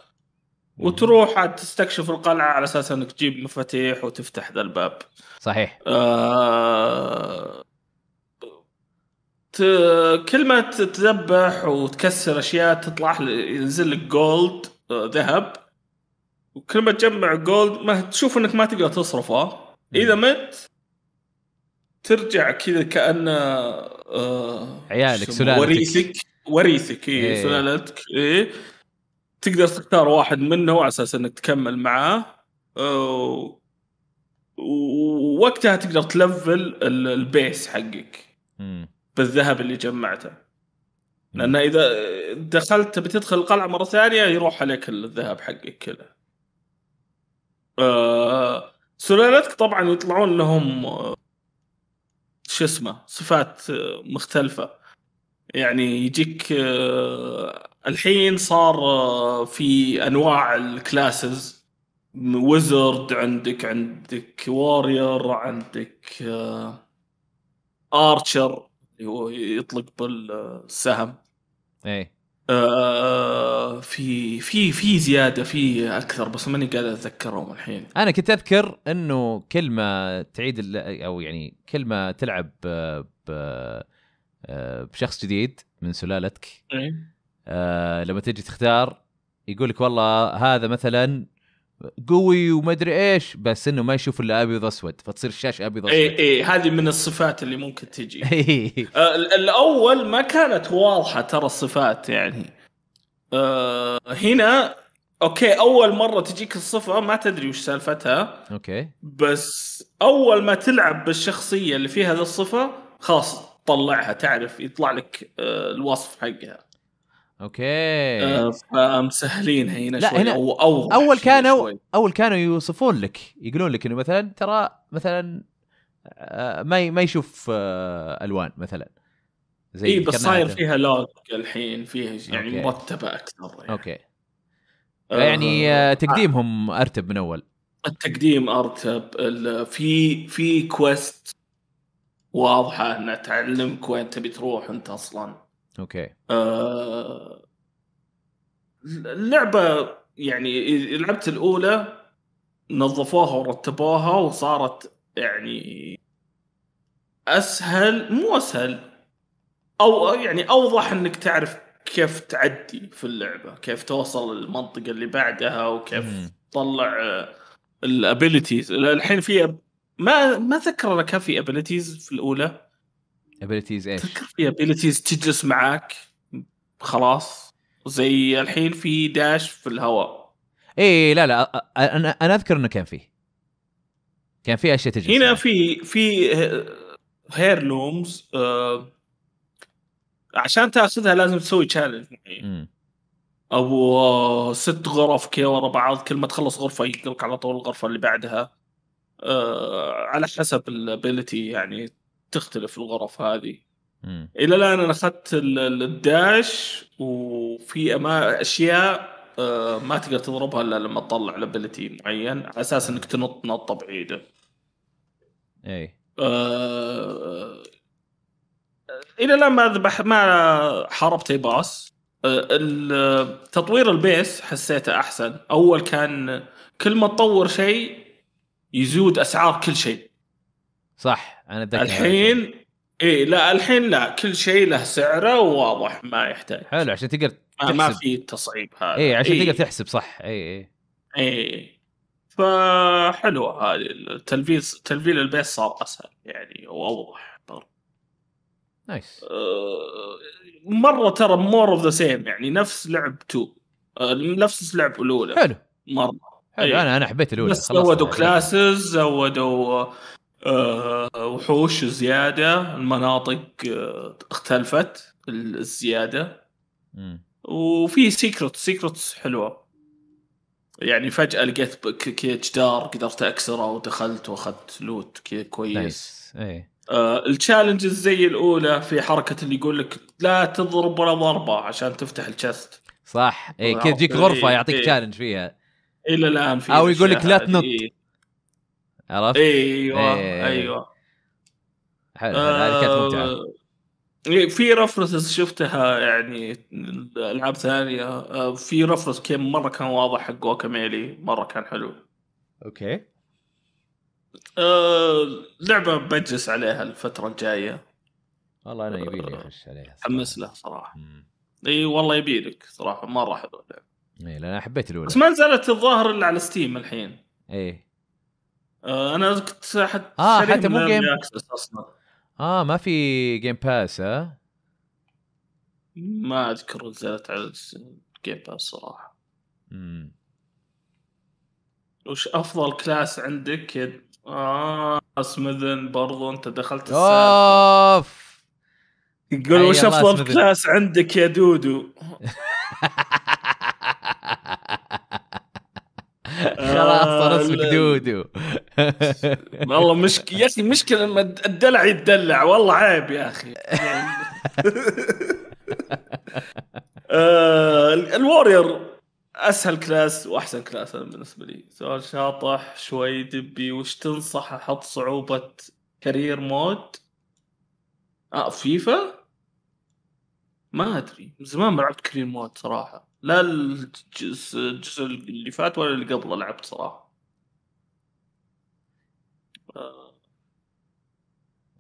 وتروح تستكشف القلعه على اساس انك تجيب مفاتيح وتفتح ذا الباب صحيح آه كل ما تذبح وتكسر اشياء تطلع ينزل لك جولد آه، ذهب وكل ما تجمع جولد ما تشوف انك ما تقدر تصرفه اذا مت ترجع كذا كانه آه عيالك سلالتك وريثك وريثك اي إيه. سلالتك اي تقدر تختار واحد منه على اساس انك تكمل معاه آه، ووقتها تقدر تلفل البيس حقك بالذهب اللي جمعته لان نعم. اذا دخلت بتدخل القلعه مره ثانيه يروح عليك الذهب حقك كله آه سلالتك طبعا يطلعون لهم آه، شو اسمه صفات آه، مختلفه يعني يجيك آه، الحين صار في انواع الكلاسز ويزرد عندك عندك وارير عندك ارشر اللي هو يطلق بالسهم ايه آه، في في في زياده في اكثر بس ماني قادر اتذكرهم الحين انا كنت اذكر انه كل ما تعيد او يعني كل ما تلعب آه، بشخص جديد من سلالتك إيه؟ آه، لما تجي تختار يقول لك والله هذا مثلا قوي وما ادري ايش بس انه ما يشوف الا ابيض اسود فتصير الشاشه ابيض إيه، اسود اي اي هذه من الصفات اللي ممكن تجي *laughs* إيه. آه الاول ما كانت واضحه ترى الصفات يعني آه هنا اوكي اول مره تجيك الصفه ما تدري وش سالفتها اوكي بس اول ما تلعب بالشخصيه اللي فيها هذه الصفه خلاص تطلعها تعرف يطلع لك آه الوصف حقها اوكي آه، فمسهلين هنا لا شوي هنا او اوضح اول كانوا شوي. اول كانوا يوصفون لك يقولون لك انه مثلا ترى مثلا آه، ما ما يشوف آه، الوان مثلا زي اي بس صاير فيها لوك الحين فيها يعني أوكي. مرتبه اكثر يعني. اوكي يعني آه. تقديمهم ارتب من اول التقديم ارتب في في كويست واضحه انها تعلمك وين تبي تروح انت اصلا اوكي آه اللعبه يعني لعبت الاولى نظفوها ورتبوها وصارت يعني اسهل مو اسهل او يعني اوضح انك تعرف كيف تعدي في اللعبه كيف توصل للمنطقه اللي بعدها وكيف تطلع آه، الابيلتيز الحين في ما ما ذكر لك في ابيلتيز في الاولى ابيلتيز ايش؟ في ابيلتيز تجلس معاك خلاص زي الحين في داش في الهواء اي إيه، لا لا انا انا اذكر انه كان فيه كان في اشياء تجلس هنا في في لومز آه عشان تاخذها لازم تسوي تشالنج او ست غرف كي ورا بعض كل ما تخلص غرفه يقلك على طول الغرفه اللي بعدها أه على حسب الابيلتي يعني تختلف الغرف هذه مم. الى الان انا اخذت الداش وفي أما اشياء آه، ما تقدر تضربها الا لما تطلع لابيلتي معين على اساس انك تنط نطه بعيده. اي أه... الى الان ما ذبح ما حاربت اي باص أه... تطوير البيس حسيته احسن اول كان كل ما تطور شيء يزود اسعار كل شيء صح انا اتذكر الحين اي لا الحين لا كل شيء له سعره وواضح ما يحتاج حلو عشان تقدر تحسب ما في تصعيب هذا اي عشان إيه. تقدر تحسب صح اي اي اي فحلوه هذه التلفيز تلفيل البيت صار اسهل يعني واوضح نايس أه، مره ترى مور اوف ذا سيم يعني نفس لعب 2 أه، نفس لعب الاولى حلو مره حلو أيه. انا انا حبيت الاولى بس زودوا كلاسز زودوا آه، وحوش زياده المناطق آه، اختلفت الزياده وفي سيكرت سيكرتس حلوه يعني فجاه لقيت كذا جدار قدرت اكسره ودخلت واخذت لوت كذا كويس نايس. آه التشالنجز زي الاولى في حركه اللي يقول لك لا تضرب ولا ضربه عشان تفتح الشست صح اي كذا تجيك غرفه إيه، يعطيك تشالنج إيه. فيها الى الان في او يقول لك لا تنط عرفت؟ ايوه ايوه, أيوة. حلو كانت آه، إيه، في رفرسز شفتها يعني العاب ثانيه آه، في رفرس كان مره كان واضح حق واكاميلي مره كان حلو اوكي آه، لعبه بجلس عليها الفتره الجايه والله انا يبي لي اخش عليها حمس لها صراحه اي والله يبي لك صراحه مره حلوه اللعبه اي لان انا حبيت الاولى بس ما نزلت الظاهر الا على ستيم الحين ايه آه، انا كنت حت اه حتى مو جيم اه ما في جيم باس ها؟ ما اذكر نزلت على جيم باس صراحه امم وش افضل كلاس عندك يد اه سمذن برضو انت دخلت السالفه اوف يقول وش افضل كلاس عندك يا دودو *laughs* راسك دودو والله مشك يا اخي مشكله لما الدلع يتدلع والله عيب يا اخي *laughs* آه الوارير اسهل كلاس واحسن كلاس انا بالنسبه لي سؤال شاطح شوي دبي وش تنصح احط صعوبه كارير مود اه فيفا ما ادري من زمان ما لعبت كارير مود صراحه لا الجزء اللي فات ولا اللي قبله لعبت صراحه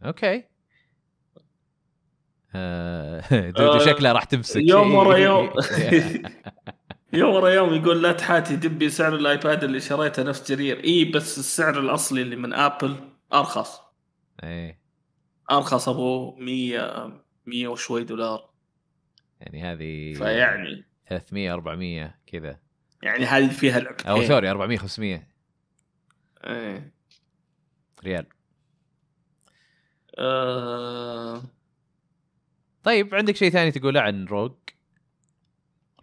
اوكي آه, *laughs* آه، شكله راح تمسك يوم *laughs* ورا يوم *laughs* يوم ورا يوم يقول لا تحاتي دبي سعر الايباد اللي شريته نفس جرير اي بس السعر الاصلي اللي من ابل ارخص ايه ارخص ابو 100 100 وشوي دولار يعني هذه فيعني 300 400 كذا يعني هذه فيها لعب او سوري 400 500 ايه ريال آه... طيب عندك شيء ثاني تقوله عن روج؟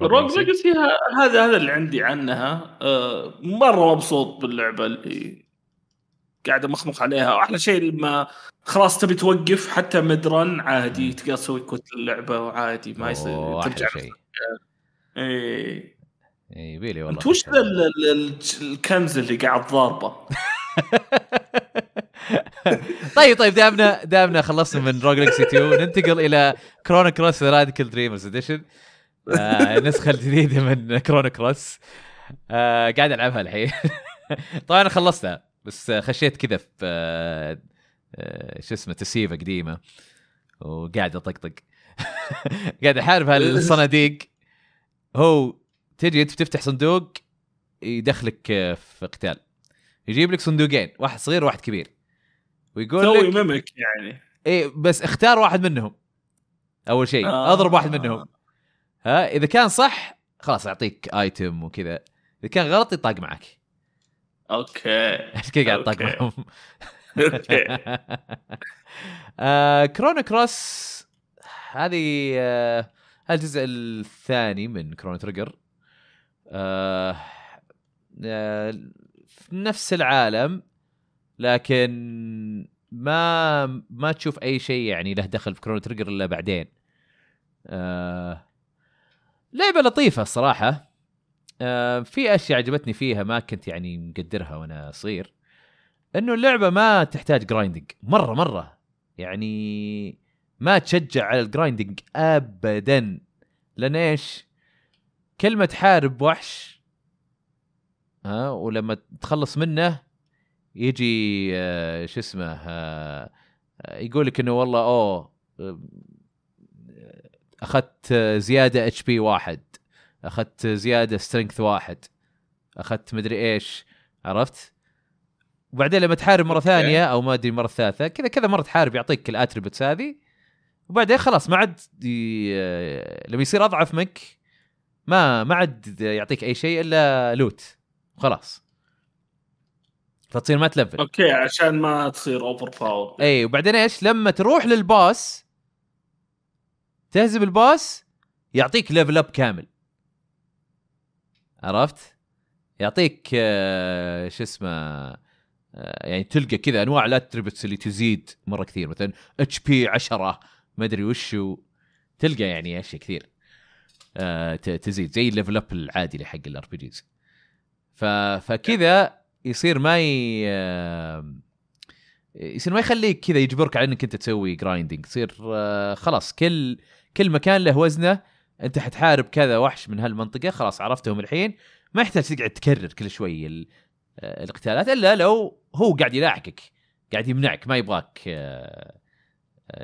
روج ليجسي هذا هذا اللي عندي عنها آه مره مبسوط باللعبه اللي قاعد مخمخ عليها واحلى شيء لما خلاص تبي توقف حتى مدرن عادي تقدر تسوي كوت اللعبه وعادي ما يصير ترجع شيء اي اي إيه، بيلي والله انت وش الكنز اللي قاعد ضاربه؟ *laughs* *laughs* طيب طيب دامنا دامنا خلصنا من روج ليكسي 2 ننتقل الى كرونو كروس راديكال دريمرز اديشن النسخه الجديده من كرونو كروس آه قاعد العبها الحين *laughs* طبعا انا خلصتها بس خشيت كذا في آه, آه، شو اسمه تسيفه قديمه وقاعد اطقطق *laughs* قاعد احارب هالصناديق هو تجي انت بتفتح صندوق يدخلك في قتال يجيب لك صندوقين واحد صغير وواحد كبير ويقول سوي لك ميمك يعني اي بس اختار واحد منهم اول شيء آه. اضرب واحد منهم ها اذا كان صح خلاص اعطيك ايتم وكذا اذا كان غلط يطاق معك اوكي عشان *laughs* كذا قاعد يطاق معهم *laughs* آه كرونو كروس هذه آه الجزء الثاني من كرونو تريجر آه آه في نفس العالم لكن ما ما تشوف اي شيء يعني له دخل في كرونو تريجر الا بعدين آه لعبه لطيفه الصراحه آه في اشياء عجبتني فيها ما كنت يعني مقدرها وانا صغير انه اللعبه ما تحتاج جرايندنج مره مره يعني ما تشجع على الجرايندنج ابدا لان ايش كلمه حارب وحش ها آه، ولما تخلص منه يجي آه، شو اسمه آه، آه، يقول لك انه والله اوه اخذت زياده اتش بي واحد اخذت زياده سترينث واحد اخذت مدري ايش عرفت؟ وبعدين لما تحارب مره ثانيه او ما ادري مره الثالثه كذا كذا مره تحارب يعطيك الاتربتس هذه وبعدين خلاص ما عاد لما يصير اضعف منك ما ما عاد يعطيك اي شيء الا لوت خلاص فتصير ما تلفل اوكي عشان ما تصير اوفر باور اي وبعدين ايش لما تروح للباس تهزم الباس يعطيك ليفل اب كامل عرفت يعطيك آه، شو اسمه آه، يعني تلقى كذا انواع الاتربتس اللي تزيد مره كثير مثلا اتش بي 10 ما ادري وشو تلقى يعني اشياء كثير آه، تزيد زي الليفل اب العادي حق الار بي جيز فكذا يصير ما ي... آه، يصير ما يخليك كذا يجبرك على انك انت تسوي جرايندنج تصير آه، خلاص كل كل مكان له وزنه انت حتحارب كذا وحش من هالمنطقه خلاص عرفتهم الحين ما يحتاج تقعد تكرر كل شوي القتالات آه، الا لو هو قاعد يلاحقك قاعد يمنعك ما يبغاك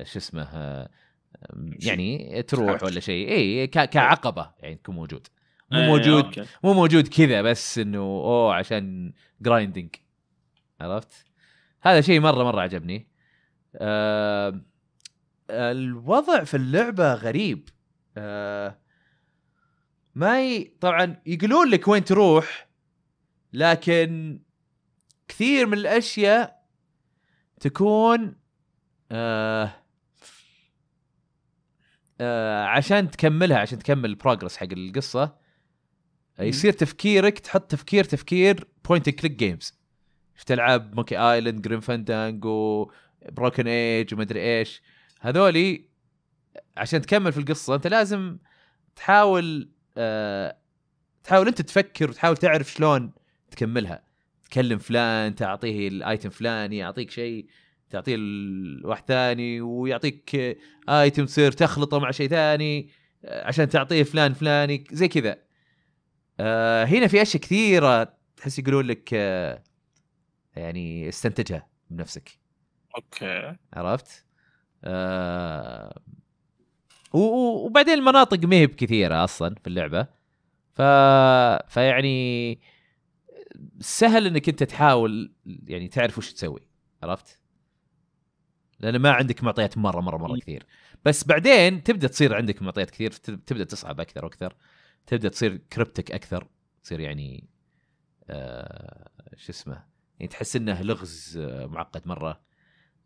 شو اسمه يعني تروح ولا شيء اي كعقبه يعني تكون موجود مو أيه موجود أوكي. مو موجود كذا بس انه اوه عشان جرايندنج عرفت هذا شيء مره مره عجبني آه الوضع في اللعبه غريب آه ما ي... طبعا يقولون لك وين تروح لكن كثير من الاشياء تكون آه آه عشان تكملها عشان تكمل البروجرس حق القصه يصير تفكيرك تحط تفكير تفكير بوينت كليك جيمز شفت العاب موكي ايلاند جرين فاندانجو بروكن ايج ومدري ايش هذولي عشان تكمل في القصه انت لازم تحاول أه تحاول انت تفكر وتحاول تعرف شلون تكملها تكلم فلان تعطيه الايتم فلان يعطيك شيء تعطيه لواحد ثاني ويعطيك ايتم تصير تخلطه مع شيء ثاني آه، عشان تعطيه فلان فلاني زي كذا آه هنا في اشياء كثيره تحس يقولون لك آه يعني استنتجها بنفسك اوكي عرفت؟ آه وبعدين المناطق ما هي بكثيره اصلا في اللعبه ف فيعني سهل انك انت تحاول يعني تعرف وش تسوي عرفت؟ لان ما عندك معطيات مره مره مره كثير بس بعدين تبدا تصير عندك معطيات كثير تبدا تصعب اكثر واكثر تبدا تصير كريبتك اكثر تصير يعني آه شو اسمه يعني تحس انه لغز آه، معقد مره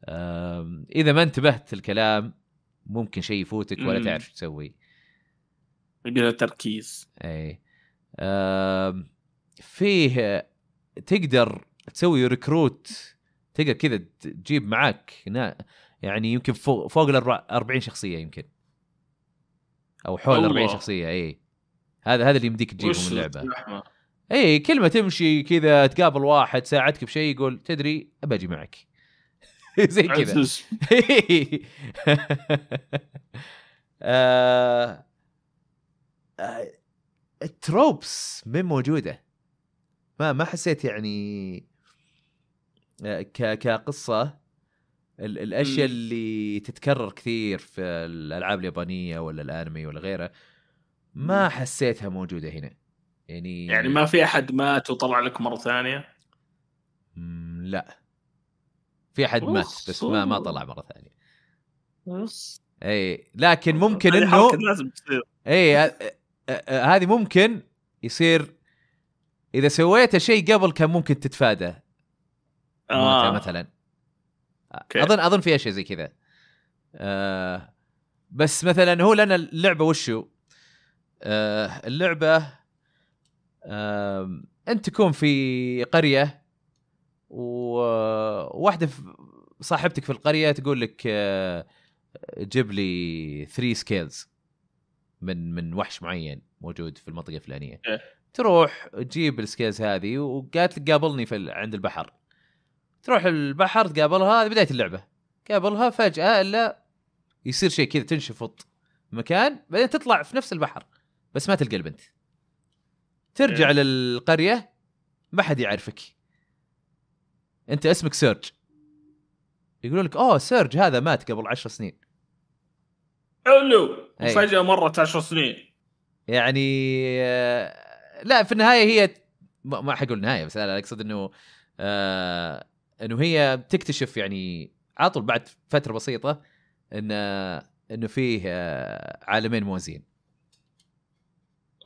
آه اذا ما انتبهت الكلام ممكن شيء يفوتك ولا تعرف شو تسوي يبي تركيز اي آه فيه تقدر تسوي ريكروت تقدر كذا تجيب معاك يعني يمكن فوق فوق ال 40 شخصيه يمكن او حول 40 شخصيه اي هذا هذا اللي يمديك تجيبه من اللعبه زحمة. اي كلمه تمشي كذا تقابل واحد ساعدك بشيء يقول تدري أجي معك *laughs* زي كذا *laughs* التروبس آه، آه، مين موجوده ما ما حسيت يعني آه، ك كقصه الاشياء اللي تتكرر كثير في الالعاب اليابانيه ولا الانمي ولا غيره ما حسيتها موجوده هنا يعني يعني ما في احد مات وطلع لك مره ثانيه؟ لا في احد مات بس ما ما طلع مره ثانيه اي لكن ممكن انه لازم تصير اي هذه ممكن يصير اذا سويته شيء قبل كان ممكن تتفادى آه. مثلا okay. اظن اظن فيها شيء زي كذا آه بس مثلا هو لان اللعبه وشو آه، اللعبه انت تكون في قريه وواحده صاحبتك في القريه تقول لك آه، جيب لي 3 سكيلز من من وحش معين موجود في المنطقه الفلانيه إيه. تروح تجيب السكيلز هذه وقالت لك قابلني في عند البحر تروح البحر تقابلها هذه بدايه اللعبه قابلها فجاه الا يصير شيء كذا تنشفط مكان بعدين تطلع في نفس البحر بس ما تلقى البنت ترجع إيه. للقريه ما حد يعرفك انت اسمك سيرج يقولون لك اوه سيرج هذا مات قبل عشر سنين حلو إيه. فجاه مرت عشر سنين يعني آه، لا في النهايه هي ما حقول نهايه بس انا اقصد انه آه انه هي تكتشف يعني طول بعد فتره بسيطه ان انه فيه آه، عالمين موازين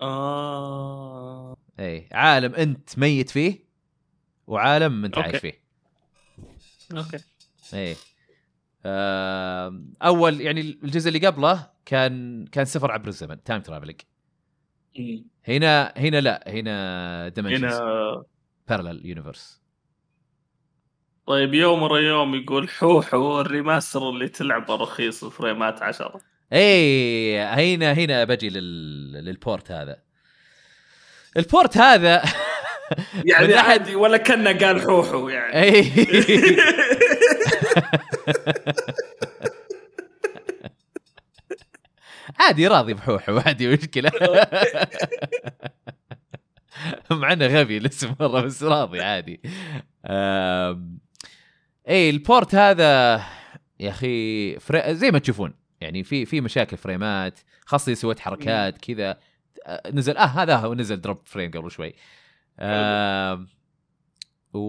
اه اي عالم انت ميت فيه وعالم انت أوكي. عايش فيه اوكي اي آه اول يعني الجزء اللي قبله كان كان سفر عبر الزمن تايم ترافلنج هنا هنا لا هنا دايمنشنز هنا بارلل يونيفرس طيب يوم ورا يوم يقول حوحو الريماستر اللي تلعبه رخيص الفريمات 10 اي هنا هنا بجي لل... للبورت هذا البورت هذا *laughs* يعني احد ولا كنا قال حوحو يعني إيه. *laughs* عادي راضي بحوحو عادي مشكله *laughs* مع انه غبي الاسم مره بس راضي عادي اي البورت هذا يا اخي زي ما تشوفون يعني في في مشاكل فريمات خاصه سويت حركات كذا آه، نزل اه هذا هو نزل دروب فريم قبل شوي آه و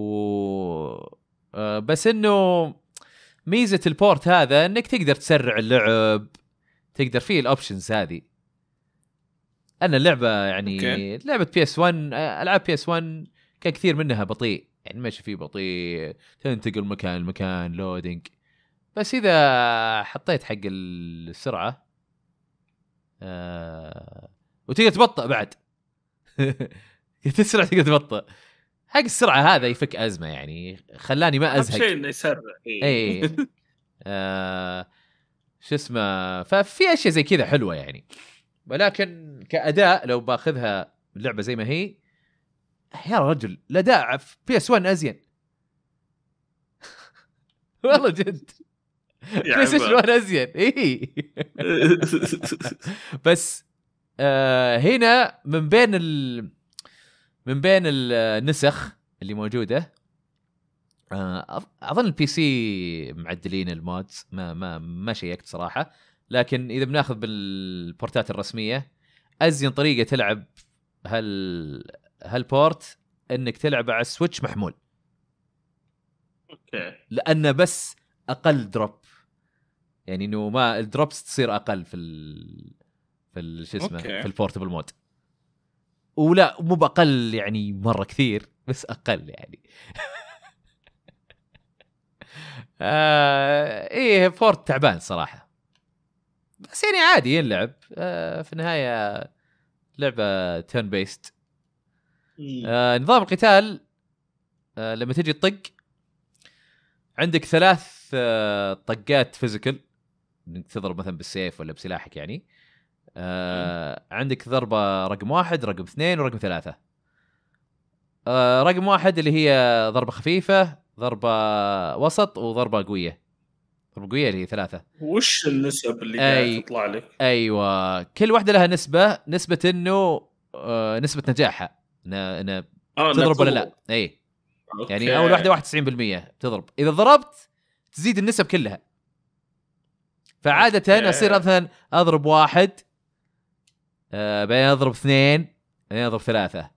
آه بس انه ميزه البورت هذا انك تقدر تسرع اللعب تقدر فيه الاوبشنز هذه انا اللعبه يعني okay. لعبه بي اس 1 العاب بي اس 1 كان كثير منها بطيء يعني ماشي فيه بطيء تنتقل مكان لمكان لودينج بس اذا حطيت حق السرعه آه وتقدر تبطئ بعد *laughs* تسرع تقدر تبطئ حق السرعه هذا يفك ازمه يعني خلاني ما ازهق شيء انه يسرع اي *laughs* آه، شو اسمه ففي اشياء زي كذا حلوه يعني ولكن كاداء لو باخذها اللعبه زي ما هي يا رجل الاداء في بي اس 1 ازين *laughs* والله جد بلاي ستيشن 1 ازين *laughs* اي *laughs* بس آه هنا من بين ال... من بين النسخ آه، اللي موجوده آه اظن البي سي معدلين المودز ما ما ما شيكت صراحه لكن اذا بناخذ بالبورتات الرسميه ازين طريقه تلعب هال هالبورت انك تلعب على السويتش محمول اوكي لانه بس اقل دروب يعني انه ما الدروبس تصير اقل في ال في شو اسمه في البورتبل مود ولا مو باقل يعني مره كثير بس اقل يعني *laughs* آه ايه فورت تعبان صراحه بس يعني عادي ينلعب آه في النهايه لعبه تيرن بيست آه نظام القتال آه لما تجي تطق عندك ثلاث آه طقات فيزيكال تضرب مثلا بالسيف ولا بسلاحك يعني إيه. آه عندك ضربه رقم واحد رقم اثنين ورقم ثلاثه آه رقم واحد اللي هي ضربه خفيفه ضربه وسط وضربه قويه ضربه قويه اللي هي ثلاثه وش النسب اللي أي... تطلع لك ايوه كل واحده لها نسبه نسبه انه آه نسبه نجاحها ن- ن- آه تضرب ولا لا اي أوكي. يعني اول واحده 91% تضرب اذا ضربت تزيد النسب كلها فعاده اصير مثلا اضرب واحد آه بعدين اضرب اثنين بعدين اضرب ثلاثه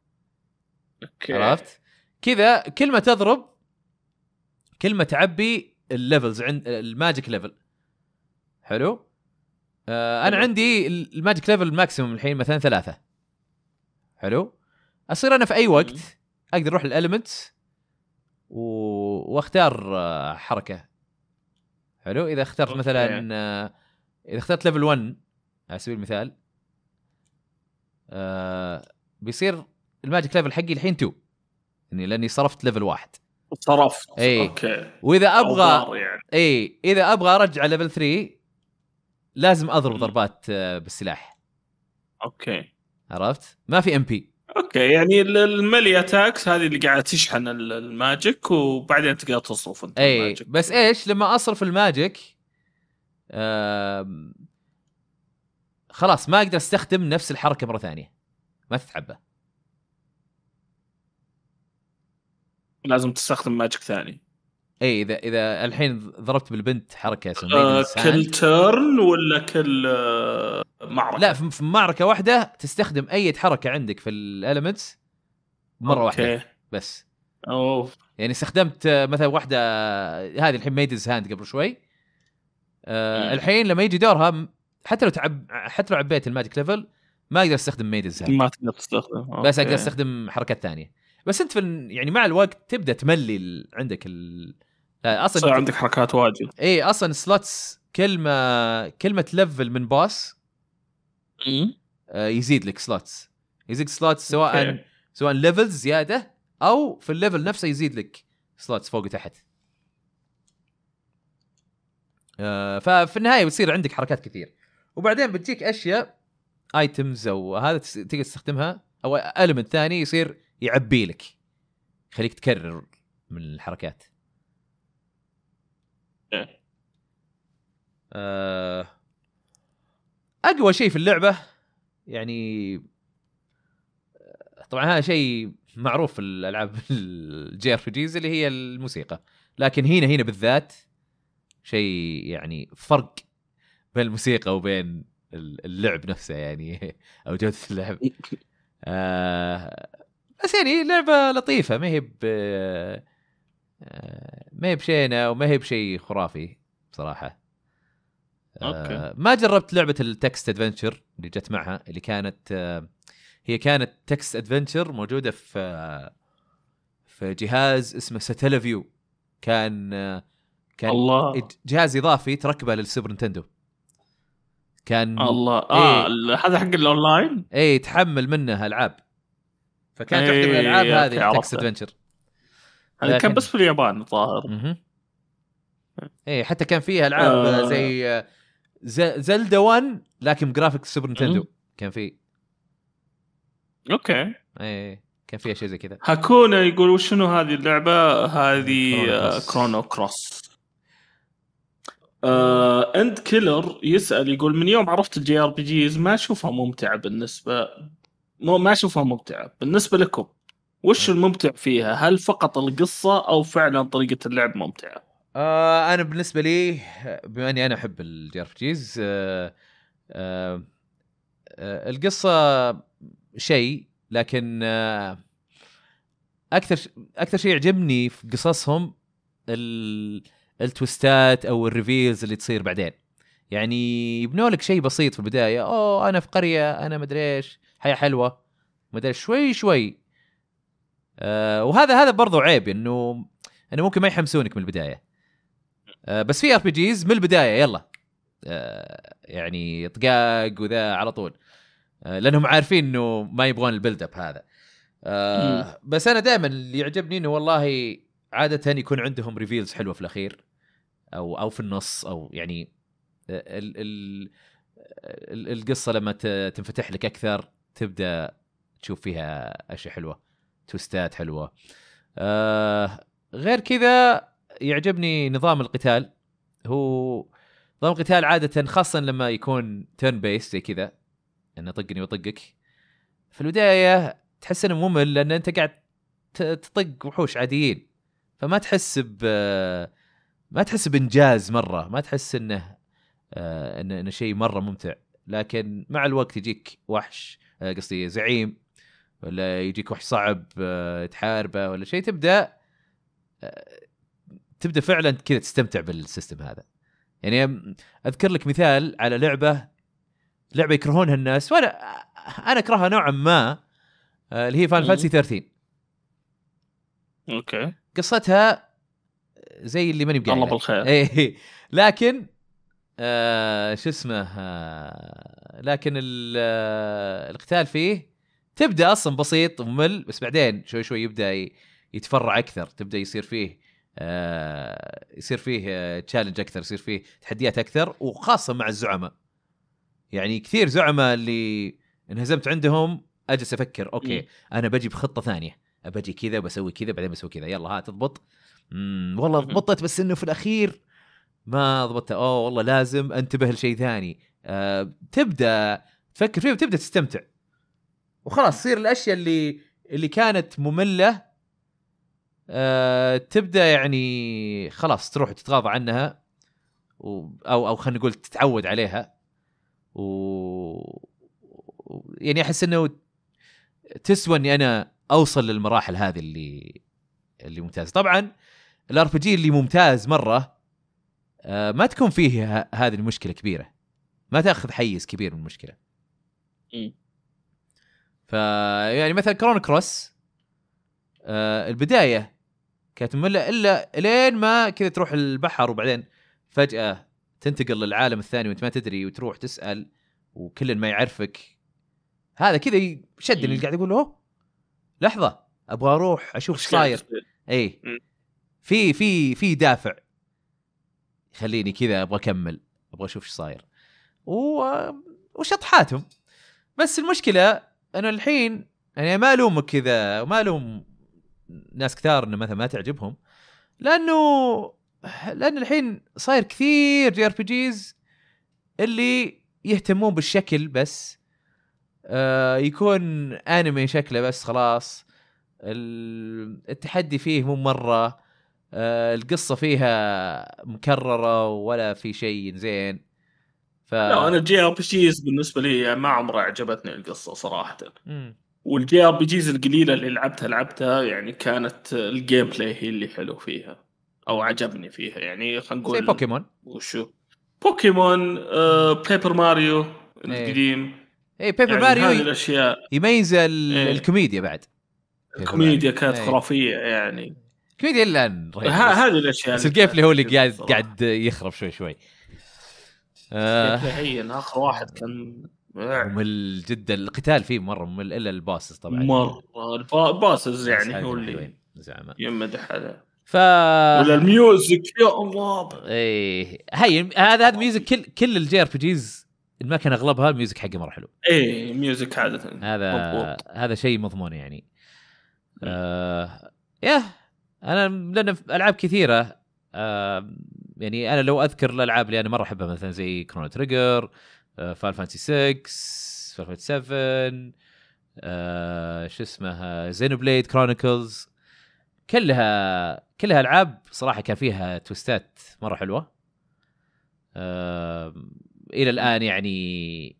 اوكي عرفت؟ كذا كل ما تضرب كل ما تعبي الليفلز عند الماجيك ليفل حلو؟ آه انا عندي الماجيك ليفل الماكسيموم الحين مثلا ثلاثه حلو؟ اصير انا في اي وقت اقدر اروح الاليمنت و... واختار آه، حركه حلو اذا اخترت مثلا اذا اخترت ليفل 1 على سبيل المثال آه بيصير الماجيك ليفل حقي الحين 2 يعني لاني صرفت ليفل واحد صرفت اي اوكي واذا ابغى يعني. اي اذا ابغى ارجع ليفل 3 لازم اضرب ضربات آه، بالسلاح اوكي عرفت ما في ام بي اوكي يعني الملي اتاكس هذه اللي قاعده تشحن الماجيك وبعدين تقدر تصرف انت اي الماجيك. بس ايش لما اصرف الماجيك خلاص ما اقدر استخدم نفس الحركه مره ثانيه ما تتعبى لازم تستخدم ماجيك ثاني اي اذا اذا الحين ضربت بالبنت حركه آه كل ترن ولا كل آه، معركه؟ لا في معركه واحده تستخدم اي حركه عندك في الالمنتس مره أوكي. واحده بس اوف يعني استخدمت آه، مثلا واحده آه، هذه الحين ميدز هاند قبل شوي آه الحين لما يجي دورها حتى لو تعب حتى لو عبيت الماجيك ليفل ما اقدر استخدم ميدز هاند ما تقدر تستخدم بس اقدر استخدم حركات ثانيه بس انت في يعني مع الوقت تبدا تملي عندك ال... لا اصلا صار عندك حركات واجد اي اصلا سلوتس كلمه كلمه تلفل من باس آه، يزيد لك سلوتس يزيد سلوتس سواء okay. سواء ليفلز زياده او في الليفل نفسه يزيد لك سلوتس فوق وتحت آه، ففي النهايه بتصير عندك حركات كثير وبعدين بتجيك اشياء ايتمز او هذا تقدر تستخدمها او المنت ثاني يصير يعبي لك يخليك تكرر من الحركات آه، اقوى شيء في اللعبه يعني آه، طبعا هذا شيء معروف في الالعاب *laughs* الجي ار جيز اللي هي الموسيقى لكن هنا هنا بالذات شيء يعني فرق بين الموسيقى وبين اللعب نفسه يعني *laughs* او جوده اللعب *laughs* آه بس يعني لعبه لطيفه ما هي آه، ما هي بشينه وما هي بشيء خرافي بصراحه اوكي آه، ما جربت لعبه التكست ادفنتشر اللي جت معها اللي كانت آه، هي كانت تكست ادفنتشر موجوده في في جهاز اسمه ساتلفيو كان كان الله. جهاز اضافي تركبه للسوبر نتندو كان الله اه إيه. هذا حق الاونلاين اي تحمل منه العاب فكانت واحده من الالعاب هذه تكست ادفنتشر يعني لكن... كان بس في اليابان الظاهر إيه. ايه حتى كان فيها العاب آه. زي زلدا 1 لكن بجرافيك سوبر نتندو كان فيه اوكي إيه،, ايه كان فيها شيء زي كذا هاكونا يقول وشنو هذه اللعبه؟ هذه كرونو كروس آه، اند آه، كيلر يسال يقول من يوم عرفت الجي ار بي جيز ما اشوفها ممتعه بالنسبه مو ما اشوفها ممتعه بالنسبه لكم وش الممتع فيها؟ هل فقط القصة أو فعلا طريقة اللعب ممتعة؟ آه أنا بالنسبة لي بما أني أنا أحب الجي ار جيز آه آه آه القصة شيء لكن آه أكثر أكثر شيء يعجبني في قصصهم التويستات أو الريفيلز اللي تصير بعدين يعني يبنوا لك شيء بسيط في البداية أوه أنا في قرية أنا مدري إيش حياة حلوة مدري شوي شوي آه، وهذا هذا برضو عيب انه انه ممكن ما يحمسونك من البدايه أه بس في ار بي جيز من البدايه يلا أه يعني طقاق وذا على طول أه لانهم عارفين انه ما يبغون البيلد اب هذا أه بس انا دائما اللي يعجبني انه والله عاده يكون عندهم ريفيلز حلوه في الاخير او او في النص او يعني آه، ال ال القصه لما تنفتح لك اكثر تبدا تشوف فيها اشياء حلوه توستات حلوه آه غير كذا يعجبني نظام القتال هو نظام القتال عاده خاصه لما يكون تيرن بيس زي كذا انه يعني طقني وطقك في البدايه تحس انه ممل لان انت قاعد تطق وحوش عاديين فما تحس ب ما تحس بانجاز مره ما تحس انه آه، انه, إنه شيء مره ممتع لكن مع الوقت يجيك وحش آه، قصدي زعيم ولا يجيك وحش صعب آه، تحاربه ولا شيء تبدا آه، تبدا فعلا كذا تستمتع بالسيستم هذا يعني اذكر لك مثال على لعبه لعبه يكرهونها الناس وانا انا اكرهها نوعا ما آه، اللي هي فان فانسي 13 اوكي قصتها زي اللي ماني بقايل الله بالخير اي إيه. لكن آه شو اسمه آه لكن القتال فيه تبدا اصلا بسيط وممل بس بعدين شوي شوي يبدا يتفرع اكثر تبدا يصير فيه آه يصير فيه تشالنج آه، اكثر يصير فيه تحديات اكثر وخاصه مع الزعماء يعني كثير زعماء اللي انهزمت عندهم اجلس افكر اوكي انا بجي بخطه ثانيه بجي كذا بسوي كذا بعدين بسوي كذا يلا ها تضبط والله ضبطت بس انه في الاخير ما ضبطت اوه والله لازم انتبه لشيء ثاني آه تبدا تفكر فيه وتبدا تستمتع وخلاص تصير الاشياء اللي اللي كانت ممله أه تبدا يعني خلاص تروح تتغاضى عنها و او او خلينا نقول تتعود عليها و يعني احس انه تسوى اني انا اوصل للمراحل هذه اللي اللي ممتاز طبعا الار بي جي اللي ممتاز مره أه ما تكون فيه هذه المشكله كبيره ما تاخذ حيز كبير من المشكله يعني مثلا كرون كروس آه البدايه كانت ممله الا لين ما كذا تروح البحر وبعدين فجاه تنتقل للعالم الثاني وانت ما تدري وتروح تسال وكل ما يعرفك هذا كذا شدني قاعد اقول اوه لحظه ابغى اروح اشوف ايش صاير اي في في في دافع يخليني كذا ابغى اكمل ابغى اشوف ايش صاير و... وشطحاتهم بس المشكله انا الحين يعني ما الومك كذا وما الوم ناس كثار انه مثلا ما تعجبهم لانه لان الحين صاير كثير جي ار بي جيز اللي يهتمون بالشكل بس آه يكون انمي شكله بس خلاص التحدي فيه مو مره آه القصه فيها مكرره ولا في شيء زين لا انا الجي ار بي جيز بالنسبه لي ما عمرها عجبتني القصه صراحه والجي ار بي جيز القليله اللي لعبتها لعبتها يعني كانت الجيم بلاي هي اللي حلو فيها او عجبني فيها يعني خلينا نقول زي بوكيمون وشو بوكيمون آه، بيبر إيه. ماريو القديم اي بيبر يعني ماريو هذه الاشياء يميز إيه. الكوميديا بعد الكوميديا كانت إيه. خرافيه يعني كوميديا الا هذه الاشياء بس الجيم بلاي هو اللي قاعد قاعد يخرب شوي شوي آه اخر واحد كان ممل جدا القتال فيه مره ممل الا الباسز طبعا مره الباسز يعني هو اللي زعما يمدح هذا ف ولا الميوزك يا الله ايه هي هذا هذا ميوزك كل كل الجي ار بي جيز ما كان اغلبها الميوزك حقه مره حلو ايه الميوزك عاده هذا مضبوط. هذا شيء مضمون يعني آه يا انا لان العاب كثيره آه يعني انا لو اذكر الالعاب اللي انا مره احبها مثلا زي كرون تريجر فال فانتسي 6 فال فانتسي 7 شو اسمه زينو بليد كرونيكلز كلها كلها العاب صراحه كان فيها توستات مره حلوه آه الى الان يعني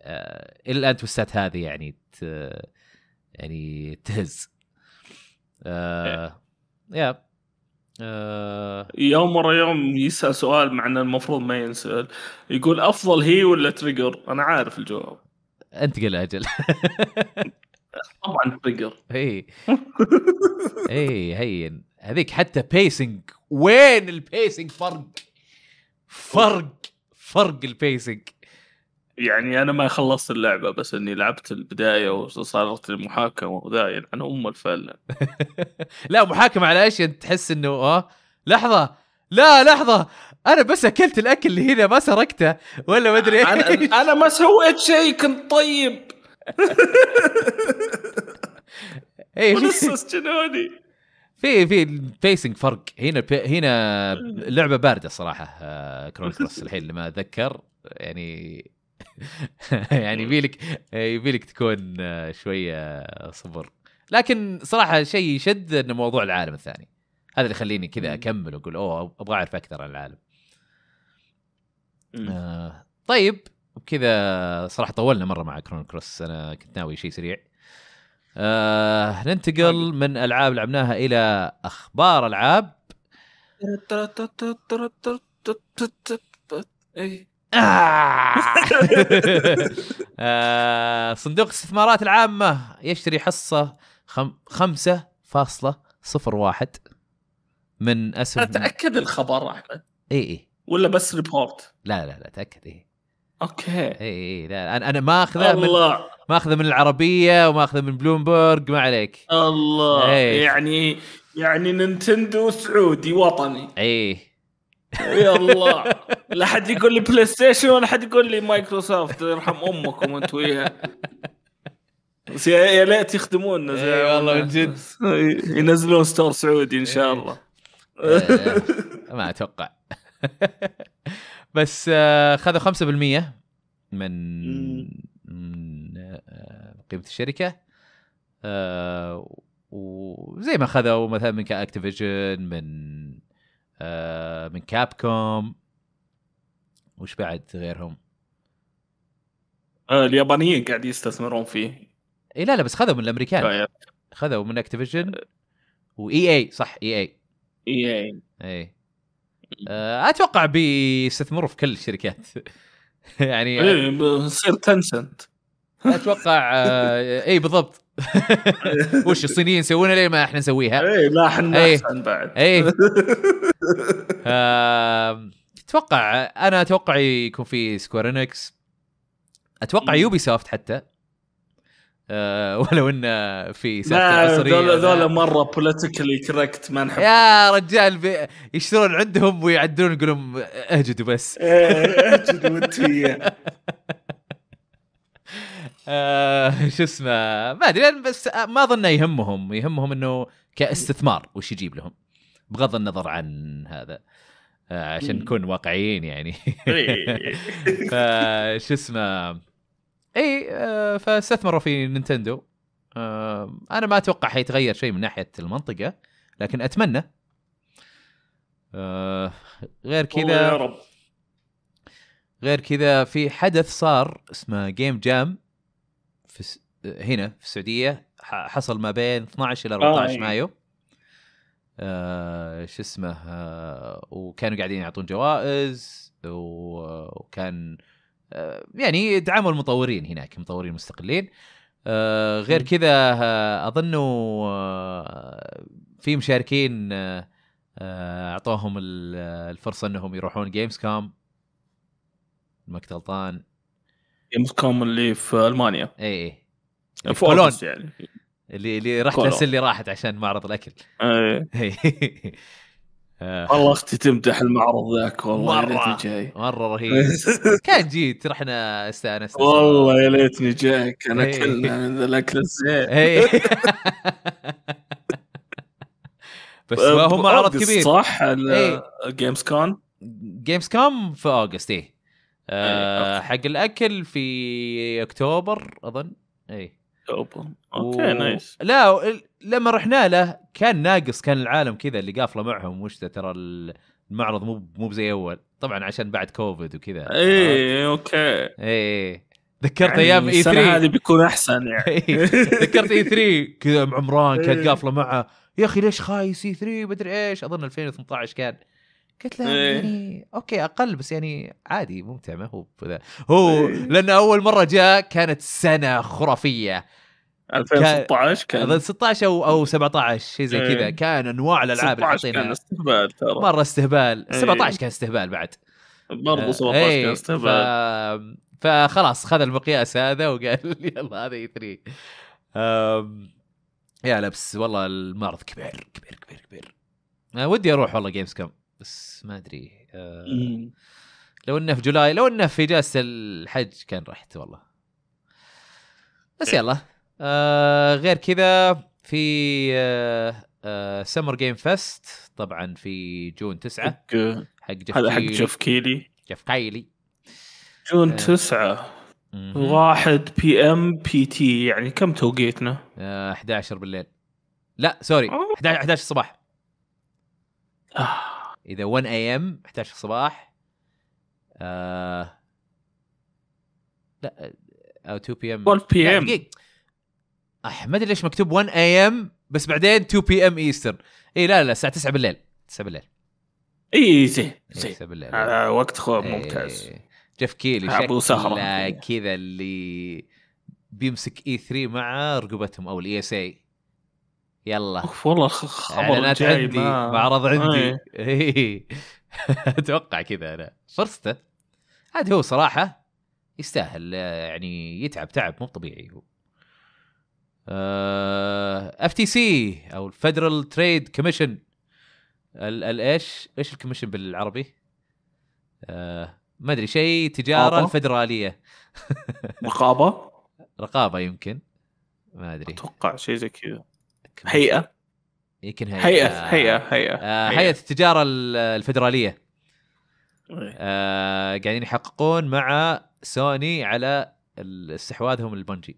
آه الى الان توستات هذه يعني يعني تهز آه يا إيه. آه. يوم ورا يوم يسال سؤال مع انه المفروض ما ينسال يقول افضل هي ولا تريجر انا عارف الجواب انت قل اجل *laughs* طبعا تريجر اي *laughs* اي هين هذيك حتى بيسنج وين البيسنج فرق فرق فرق البيسنج يعني انا ما خلصت اللعبه بس اني لعبت البدايه وصارت المحاكمه وذا يعني انا ام الفل *laughs* لا محاكمه على ايش انت يعني تحس انه اه لحظه لا لحظه انا بس اكلت الاكل اللي هنا ما سرقته ولا ما ادري أنا, انا ما سويت شيء كنت طيب *laughs* اي ونصص جنوني في في الفيسنج فرق هنا هنا لعبه بارده صراحه كرون آه، كروس الحين لما اتذكر يعني يعني يبيلك يبيلك تكون شويه صبر لكن صراحه شيء يشد انه موضوع العالم الثاني هذا اللي يخليني كذا اكمل واقول اوه ابغى اعرف اكثر عن العالم طيب وكذا صراحه طولنا مره مع كرون كروس انا كنت ناوي شيء سريع آه ننتقل من العاب لعبناها الى اخبار العاب آه. *laughs* آه صندوق الاستثمارات العامة يشتري حصة خم... خمسة فاصلة صفر واحد من اسهم تأكد الخبر احمد اي اي ولا بس ريبورت لا لا لا تأكد اي اوكي اي اي إيه. لا انا انا ماخذه من ماخذه من العربيه وماخذه من بلومبرج ما عليك الله أيه. يعني يعني نينتندو سعودي وطني ايه يا الله لا حد يقول لي بلاي ستيشن ولا حد يقول لي مايكروسوفت يرحم امكم انت وياها بس يا ليت يخدمونا زي أيه والله من جد ينزلون ستور سعودي ان شاء إيه. الله إيه، ما اتوقع بس آه، خذوا 5% من آه، قيمه الشركه آه، وزي ما خذوا مثلا من اكتيفيجن من آه، من كاب كوم وش بعد غيرهم؟ آه، اليابانيين قاعد يستثمرون فيه اي لا لا بس خذوا من الامريكان آه، خذوا من اكتيفيجن واي e e e اي صح اي اي اي اي اتوقع بيستثمروا في كل الشركات *laughs* يعني إيه، بصير تنسنت اتوقع اي بالضبط *laughs* وش الصينيين يسوونها ليه ما احنا نسويها؟ اي ما احنا احسن إيه. بعد اي *laughs* اتوقع انا اتوقع يكون في سكوير انكس اتوقع يوبي سوفت حتى أه ولو ان في سالفه لا ذولا مره بوليتيكلي كريكت ما نحب يا رجال يشترون عندهم ويعدلون يقولون اهجدوا بس إيه، اهجدوا انت *laughs* آه *laughs* شو اسمه ما ادري بس آه، ما اظنه يهمهم يهمهم انه كاستثمار وش يجيب لهم بغض النظر عن هذا آه عشان نكون واقعيين يعني إيه. *laughs* فشو اسمه اي آه فاستثمروا في نينتندو آه انا ما اتوقع حيتغير شيء من ناحيه المنطقه لكن اتمنى آه غير كذا غير كذا في حدث صار اسمه جيم جام في هنا في السعوديه حصل ما بين 12 الى 14 آه إيه. مايو آه شو اسمه آه وكانوا قاعدين يعطون جوائز وكان آه يعني دعموا المطورين هناك مطورين مستقلين آه غير كذا آه اظنوا آه في مشاركين آه, آه، اعطوهم الفرصه انهم يروحون جيمز كوم كنت غلطان جيمز كوم اللي في المانيا اي اي يعني في كولون يعني اللي اللي رحت بس اللي راحت عشان معرض الاكل اي *laughs* آه. والله اختي تمدح المعرض ذاك والله يا ليتني جاي مره رهيب *laughs* كان جيت رحنا استانست والله يا ليتني جاي كان اكلنا إيه. من الاكل الزين إيه. *laughs* بس ما هو معرض كبير صح جيمز كون جيمز كوم في اوجست ايه إيه، آه، حق الاكل في اكتوبر اظن اي اكتوبر اوكي و... نايس لا لما رحنا له كان ناقص كان العالم كذا اللي قافله معهم وش ترى المعرض مو مو زي اول طبعا عشان بعد كوفيد وكذا اي اوكي اي إيه. ذكرت يعني ايام اي 3 هذه بيكون احسن يعني *laughs* إيه. ذكرت اي 3 كذا ام عمران كانت قافله معه يا اخي ليش خايس اي 3 مدري ايش اظن 2018 كان قلت له إيه. يعني اوكي اقل بس يعني عادي ممتع ما هو هو إيه. لان اول مره جاء كانت سنه خرافيه 2016 كان 2016 16 او او 17 إيه. شيء زي كذا كان انواع الالعاب اللي حاطينها كان استهبال ترى مره استهبال 17 كان استهبال بعد برضو 17 آه، كان استهبال ف... فخلاص خذ المقياس هذا وقال *laughs* يلا هذا e اي 3 يا لبس والله المعرض كبير كبير كبير كبير آه، ودي اروح والله جيمز كوم بس ما ادري آه لو انه في جولاي لو انه في اجازه الحج كان رحت والله بس إيه. يلا آه غير كذا في آه سمر جيم فيست طبعا في جون 9 آه، حق جف هذا حق جف كيلي جف كايلي جون 9 1 بي ام بي تي يعني كم توقيتنا؟ آه 11 بالليل لا سوري 11 11 الصباح آه. اذا 1 اي ام 11 الصباح لا آه، او 2 بي ام 12 بي ام ما ادري ليش مكتوب 1 اي ام بس بعدين 2 بي ام ايستر اي لا لا الساعه 9 بالليل 9 بالليل اي زين زين 9 بالليل آه وقت خوب ممتاز جيف كيلي ابو سهره كذا اللي بيمسك اي e 3 مع رقبتهم او الاي اس e اي يلا اوف والله الخبر جاي عندي ما... معرض عندي إيه. *laughs* اتوقع كذا انا فرصته عاد هو صراحه يستاهل يعني يتعب تعب مو طبيعي هو اف تي سي او الفدرال تريد كوميشن الايش ايش الكوميشن بالعربي؟ أه ما ادري شيء تجاره الفدراليه *laughs* رقابه رقابه يمكن ما ادري اتوقع شيء زي كذا هيئه يمكن هيئه هيئه هيئه هيئه آه، هيئه التجاره الفدراليه إيه. آه قاعدين يحققون مع سوني على استحواذهم البنجي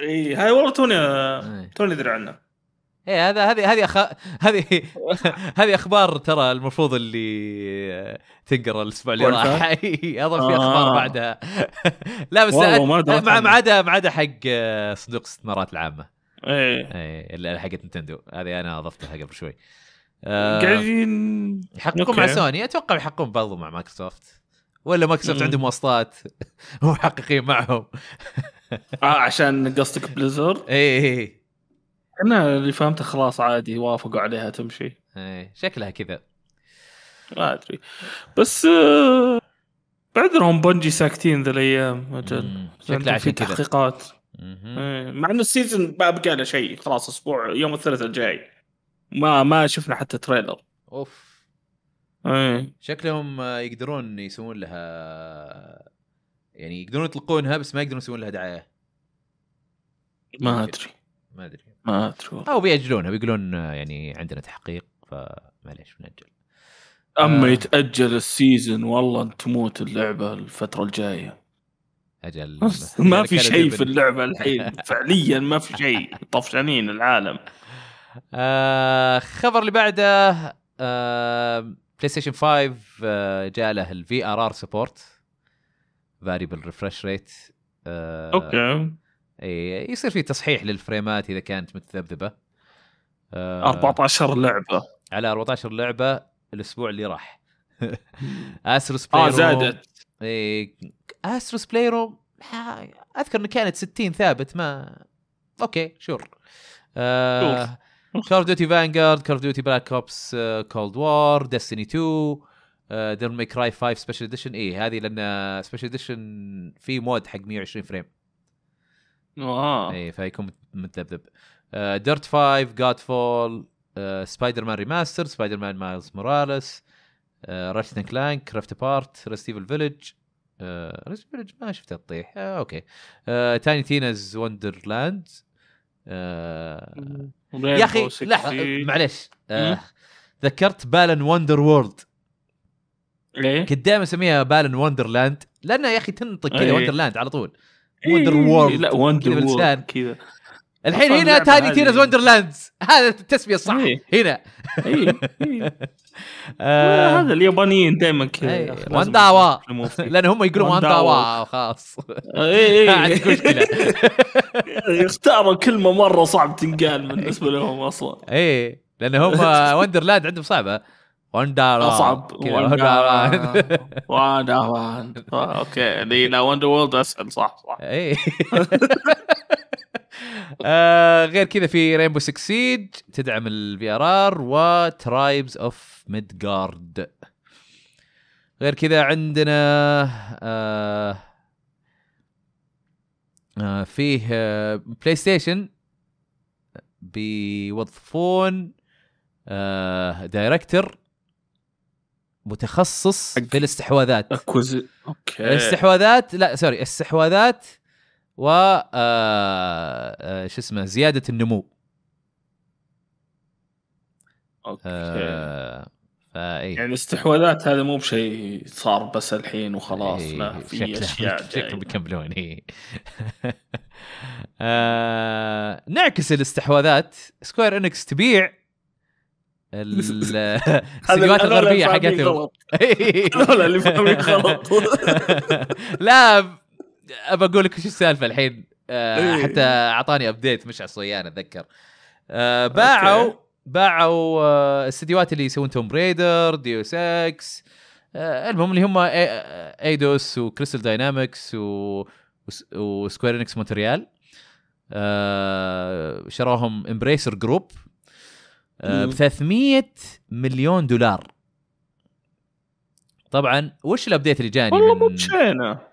اي هاي والله توني إيه. توني ادري عنها ايه هذا هذه هذه هذه *laughs* هذه اخبار ترى المفروض اللي تنقرا الاسبوع اللي راح *laughs* إيه، اظن في اخبار آه. بعدها *laughs* لا بس ما عدا ما عدا حق آه، صندوق الاستثمارات العامه ايه ايه حقت نتندو هذه انا اضفتها قبل شوي آه، قاعدين يحققون مع سوني اتوقع يحققون برضو مع مايكروسوفت ولا مايكروسوفت عندهم واسطات *laughs* ومحققين معهم *laughs* اه عشان قصدك بليزر اي اي إيه. انا اللي فهمته خلاص عادي وافقوا عليها تمشي ايه شكلها كذا ما ادري بس آه بعذرهم بنجي ساكتين ذا الايام اجل شكلها عشان في تحقيقات إيه، مع انه السيزون ما بقى له شيء خلاص اسبوع يوم الثلاثاء الجاي ما ما شفنا حتى تريلر اوف ايه شكلهم يقدرون يسوون لها يعني يقدرون يطلقونها بس ما يقدرون يسوون لها دعايه ما ادري ما ادري ما ادري او بيأجلونها بيقولون يعني عندنا تحقيق فمعليش بنأجل اما آه. يتاجل السيزون والله تموت اللعبه الفتره الجايه اجل ما في شيء في اللعبه الحين *laughs* فعليا ما في شيء طفشانين العالم آه خبر اللي بعده آه بلاي ستيشن 5 آه جاء له الفي ار ار سبورت فاريبل ريفرش ريت اوكي يصير في تصحيح للفريمات اذا كانت متذبذبه آه 14 لعبه على 14 لعبه الاسبوع اللي راح اسر *laughs* بلاي اه زادت إيه استروس بلايرو اذكر انه كانت 60 ثابت ما اوكي شور آه كار ديوتي فانجارد كار ديوتي بلاك اوبس كولد وار ديستني 2 ديرن ميك راي 5 سبيشل اديشن اي هذه لان سبيشل اديشن في مود حق 120 فريم اه اي فيكون متذبذب ديرت 5 جاد فول سبايدر مان ريماستر سبايدر مان مايلز موراليس اند كلانك رفت بارت ريستيفل فيلج ريستيفل فيلج ما شفتها تطيح آه، اوكي تايني تينز وندرلاند يا اخي لحظه معلش آه، ذكرت بالن وندر وورلد ليه؟ كنت دائما اسميها بالن وندرلاند لانها يا اخي تنطق كذا وندرلاند إيه. على طول وندر إيه. وورلد لا وندر وورلد كذا الحين هنا تاني تيرز وندرلاندز *laughs* هذا التسميه الصح أيه. هنا أيه. إيه. *laughs* آه. هذا اليابانيين دائما كذا وانداوا لان هم يقولون وانداوا *laughs* خلاص اي اي إيه. مشكله يختاروا كلمه مره صعب تنقال بالنسبه لهم اصلا اي لان هم وندرلاند عندهم صعبه وان داوا اصعب وان داوا آه، اوكي لا وندر وورلد اسهل صح صح اي *laughs* آه غير كذا في رينبو 6 سيج تدعم الفي ار ار وترايبز اوف ميدجارد غير كذا عندنا آه آه فيه بلاي ستيشن بيوظفون آه دايركتر آه، متخصص في الاستحواذات اوكي الاستحواذات لا سوري استحواذات و آه، آه، شو اسمه زياده النمو اوكي آه فأي. يعني الاستحواذات هذا مو بشيء صار بس الحين وخلاص إيه، لا إيه، في اشياء *laughs* شكلهم بيكملون اي *laughs* آه، نعكس الاستحواذات سكوير انكس تبيع *laughs* الاستديوهات الغربيه حقتهم لا اللي فاهمين غلط لا ابى اقول لك ايش السالفه الحين آه إيه. حتى اعطاني ابديت مش عصيان اتذكر آه باعوا باعوا استديوهات آه، اللي يسوون توم بريدر ديو سكس آه المهم اللي هم ايدوس وكريستال داينامكس و وسكوير انكس مونتريال آه شراهم امبريسر جروب آه ب 300 مليون دولار طبعا وش الابديت اللي جاني والله من... مو بشينه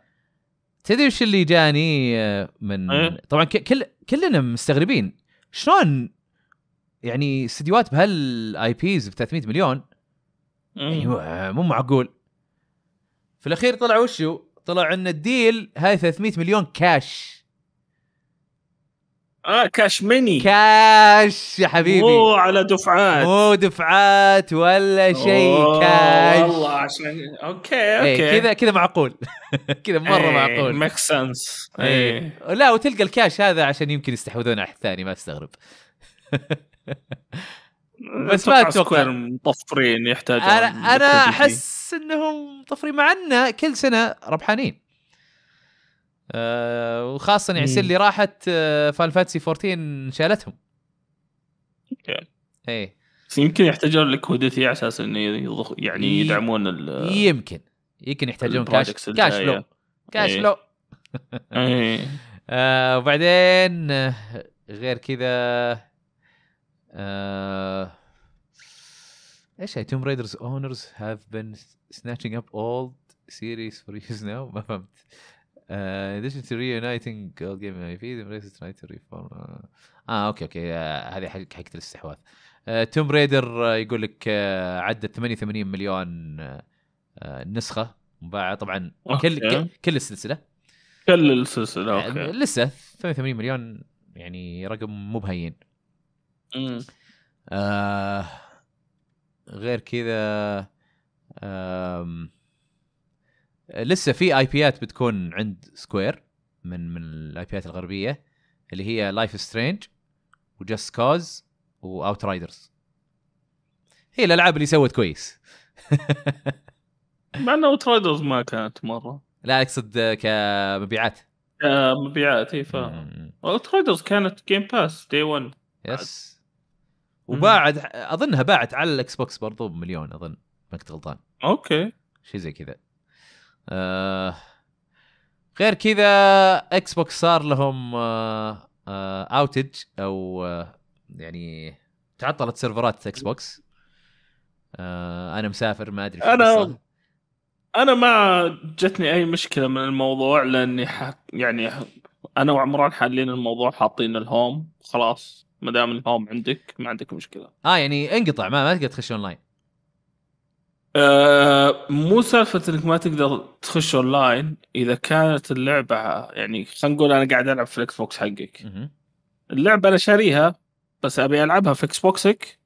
تدري وش اللي جاني آه، من أه؟ طبعا كل كلنا مستغربين شلون يعني استديوهات بهالاي بيز ب 300 مليون إيه. يعني مو معقول في الاخير طلع وشو؟ طلع ان الديل هاي 300 مليون كاش اه كاش ميني كاش يا حبيبي مو على دفعات مو دفعات ولا شيء كاش والله عشان اوكي إيه، اوكي كذا كذا معقول *laughs* كذا مره إيه، معقول ميك إيه. سنس لا وتلقى الكاش هذا عشان يمكن يستحوذون على الثاني ما استغرب *laughs* بس ما اتوقع مطفرين يحتاجون انا انا احس انهم مطفرين مع كل سنه ربحانين آه، وخاصه يعني السنه اللي راحت آه، فان فانتسي 14 شالتهم اوكي ايه يمكن يحتاجون لكويديتي على اساس انه يعني يدعمون ال يمكن يمكن يحتاجون كاش كاش فلو كاش فلو ايه, *laughs* إيه. *laughs* آه، وبعدين غير كذا ايش هي توم ريدرز اونرز هاف بن سناتشنج اب اولد سيريز فور يوز ناو ما فهمت اديشن تو يونايتنج اول جيم اي في ريسست نايت ريفورم اه اوكي اوكي آه، هذه حق حق الاستحواذ توم آه، ريدر آه، يقول لك عدت 88 مليون نسخه مباعه طبعا كل كل السلسله كل السلسله اوكي لسه 88 مليون يعني رقم مو بهين آه غير كذا آه لسه في اي بيات بتكون عند سكوير من من الاي بيات الغربيه اللي هي لايف سترينج وجاست كوز واوت رايدرز هي الالعاب اللي سوت كويس مع انه اوت رايدرز ما كانت مره لا اقصد كمبيعات مبيعات اي ف اوت رايدرز كانت جيم باس دي 1 يس وباعت اظنها باعت على الاكس بوكس برضو بمليون اظن ما كنت غلطان اوكي شيء زي كذا آه غير كذا اكس بوكس صار لهم آه آه اوتج او آه يعني تعطلت سيرفرات اكس بوكس آه انا مسافر ما ادري انا الصالة. انا ما جتني اي مشكله من الموضوع لاني ح... يعني انا وعمران حالين الموضوع حاطين الهوم خلاص ما دام الهوم عندك ما عندك مشكله اه يعني انقطع ما ما تقدر تخش اونلاين آه، مو سالفه انك ما تقدر تخش اونلاين اذا كانت اللعبه يعني خلينا نقول انا قاعد العب في الاكس بوكس حقك اللعبه انا شاريها بس ابي العبها في اكس بوكسك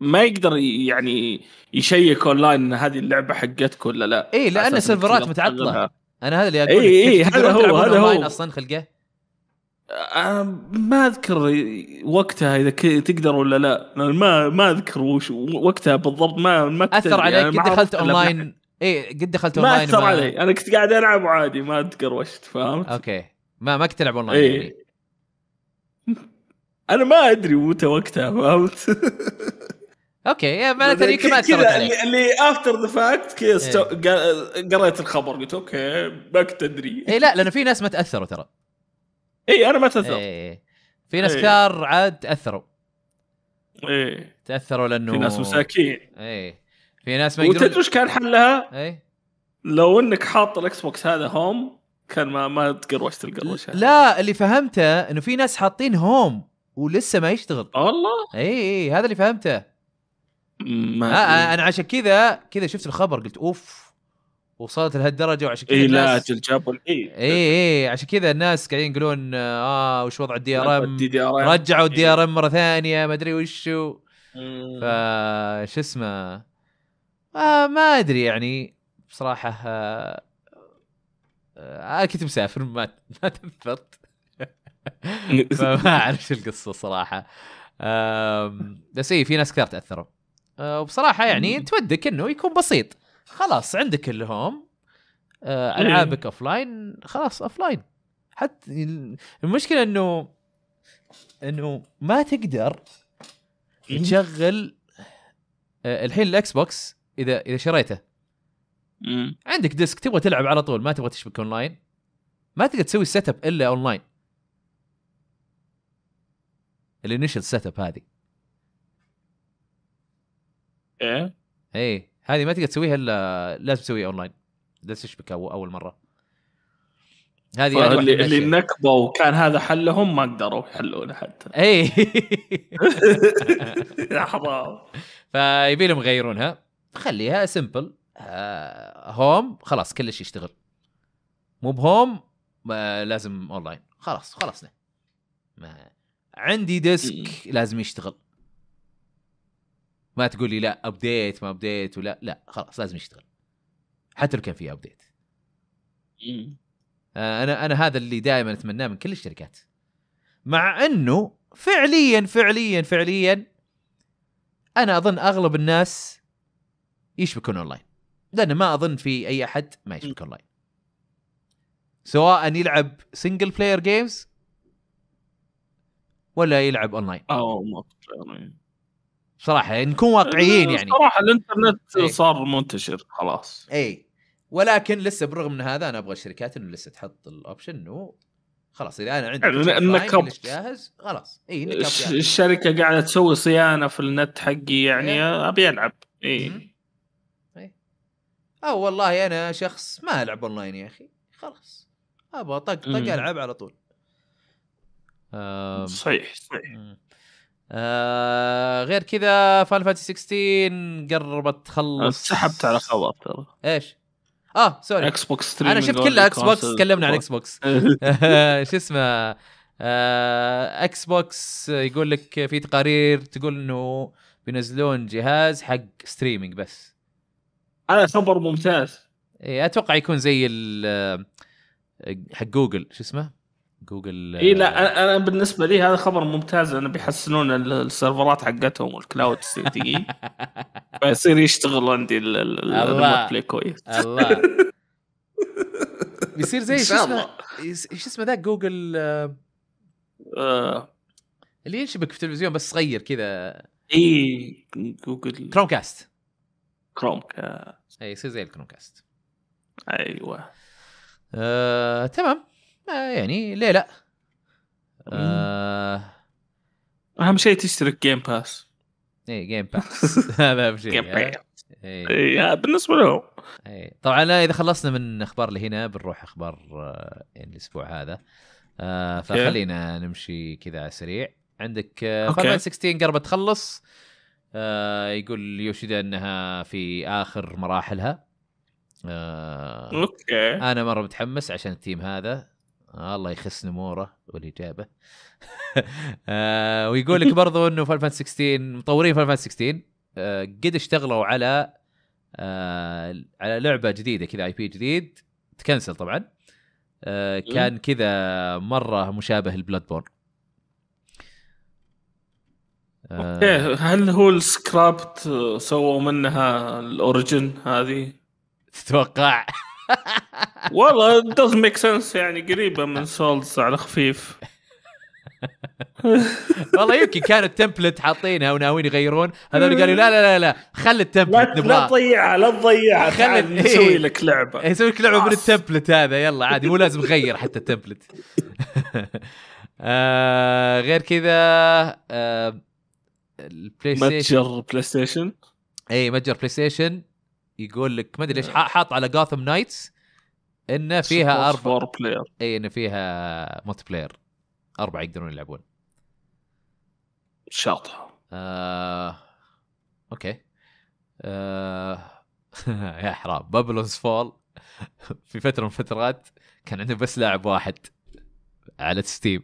ما يقدر يعني يشيك اونلاين ان هذه اللعبه حقتك ولا لا اي لان السيرفرات متعطله انا هذا اللي اقول اي اي هذا هو هذا هو اصلا خلقه ما اذكر وقتها اذا تقدر ولا لا ما ما اذكر وش وقتها بالضبط ما ما اثر عليك يعني, يعني. إيه، قد دخلت اونلاين اي قد دخلت اونلاين ما اثر ما... علي انا كنت قاعد العب عادي ما وش فهمت اوكي ما ما كنت العب اونلاين إيه. يعني. انا ما ادري متى وقتها فهمت اوكي معناته يمكن يعني ما اثرت عليك اللي افتر ذا فاكت كذا إيه. قريت الخبر قلت اوكي ما كنت ادري اي لا لانه في ناس ما تاثروا ترى اي انا ما تاثرت إيه،, إيه،, إيه. في ناس إيه. كثار عاد تاثروا ايه تاثروا لانه في ناس مساكين ايه في ناس ما يقدرون وتدري ايش كان حلها؟ ايه لو انك حاط الاكس بوكس هذا هوم كان ما ما تقروشت القروشه لا اللي فهمته انه في ناس حاطين هوم ولسه ما يشتغل الله اي اي هذا اللي فهمته ما آه, آه، انا عشان كذا كذا شفت الخبر قلت اوف وصلت لهالدرجه وعشان كذا اي لا الجابل اي اي اي عشان كذا الناس قاعدين يقولون اه, آه، وش وضع الدي ار ام رجعوا الدي ار ام إيه. مره ثانيه ما ادري وشو ف شو اسمه آه ما ادري يعني بصراحه آه آه, آه، كنت مسافر ما *laughs* ما تاثرت *laughs* فما اعرف شو القصه صراحه آه بس اي في ناس كثير تاثروا آه وبصراحه يعني تودك انه يكون بسيط خلاص عندك الهوم آه، إيه. العابك اوف لاين خلاص اوف لاين حتى المشكله انه انه ما تقدر إيه. تشغل آه، الحين الاكس بوكس اذا اذا شريته إيه. عندك ديسك تبغى تلعب على طول ما تبغى تشبك اون لاين ما تقدر تسوي سيت اب الا اون لاين الانيشال سيت اب هذه ايه ايه هذه ما تقدر تسويها الا لازم تسويها اونلاين لازم تشبك اول مره هذه اللي, اللي نكبوا وكان هذا حلهم ما قدروا يحلونه حتى *laughs* اي *laughs* يا حرام فيبي لهم يغيرونها خليها سمبل هوم آه، خلاص كل شيء يشتغل مو بهوم آه، لازم اونلاين خلاص خلصنا ما عندي إيه. ديسك لازم يشتغل ما تقول لي لا ابديت ما ابديت ولا لا خلاص لازم يشتغل حتى لو كان في ابديت آه، انا انا هذا اللي دائما اتمناه من كل الشركات مع انه فعليا فعليا فعليا انا اظن اغلب الناس يشبكون اونلاين لان ما اظن في اي احد ما يشبك اونلاين سواء يلعب سنجل بلاير جيمز ولا يلعب اونلاين او صراحه يعني نكون واقعيين يعني صراحه الانترنت أي. صار منتشر خلاص اي ولكن لسه بالرغم من هذا انا ابغى الشركات انه لسه تحط الاوبشن انه خلاص اذا انا عندي النكب جاهز خلاص اي نكب يعني. الشركه قاعده تسوي صيانه في النت حقي يعني إيه. ابي العب اي اي او والله انا شخص ما العب اونلاين يا اخي خلاص ابغى طق طق العب على طول صحيح صحيح آه غير كذا فان فانتسي 16 قربت تخلص سحبت على خبر ترى ايش؟ اه سوري اكس بوكس انا شفت كلها اكس بوكس تكلمنا عن اكس بوكس *laughs* *laughs* شو اسمه آه اكس بوكس يقول لك في تقارير تقول انه بينزلون جهاز حق ستريمينج بس انا خبر ممتاز اي اتوقع يكون زي آه، حق جوجل شو اسمه جوجل آه، اي لا انا بالنسبه لي هذا خبر ممتاز انه بيحسنون السيرفرات حقتهم والكلاود سي تي *laughs* فيصير يشتغل عندي الريموت بلاي كويس الله بيصير *laughs* زي شو اسمه ايش اسمه ذاك جوجل آه،, آه. اللي ينشبك في التلفزيون بس صغير كذا اي جوجل كروم كاست كروم كاست اي يصير زي الكروم كاست ايوه آه، تمام آه، يعني ليه لا؟ آه اهم شيء تشترك جيم باس ايه جيم باس *laughs* *laughs* هذا اهم شيء جيم يعني. اي إيه، بالنسبه لهم ايه طبعا اذا خلصنا من اخبار اللي هنا بنروح اخبار آه، يعني الاسبوع هذا آه فخلينا نمشي كذا على السريع عندك فاينل 16 قربت تخلص آه يقول يوشيدا انها في اخر مراحلها آه اوكي انا مره متحمس عشان التيم هذا آه الله يخس نموره والاجابه *laughs* آه ويقول لك برضو انه فاينل 16 مطورين فاينل 16 آه قد اشتغلوا على آه على لعبه جديده كذا اي بي جديد تكنسل طبعا آه كان كذا مره مشابه لبلاد بورن اوكي آه. هل هو السكرابت آه، سووا منها الاوريجن هذه؟ تتوقع والله دوز ميك سنس يعني قريبه من سولز على خفيف *laughs* والله يمكن كان التمبلت حاطينها وناويين يغيرون هذول قالوا لا لا لا لا خلي التمبلت لا تضيعها لا تضيعها خلي نسوي إيه. لك لعبه إيه، نسوي لك لعبه من التمبلت هذا يلا عادي مو لازم نغير حتى التمبلت *laughs* آه غير كذا آه البلاي ستيشن متجر بلاي ستيشن اي متجر بلاي ستيشن يقول لك ما ادري ليش آه. حاط على جاثم نايتس انه فيها اربع بلاير اي انه فيها موت بلاير اربعه يقدرون يلعبون شاطح آه... اوكي آه... *laughs* يا حرام بابلونز فول *laughs* في فتره من الفترات كان عنده بس لاعب واحد على ستيم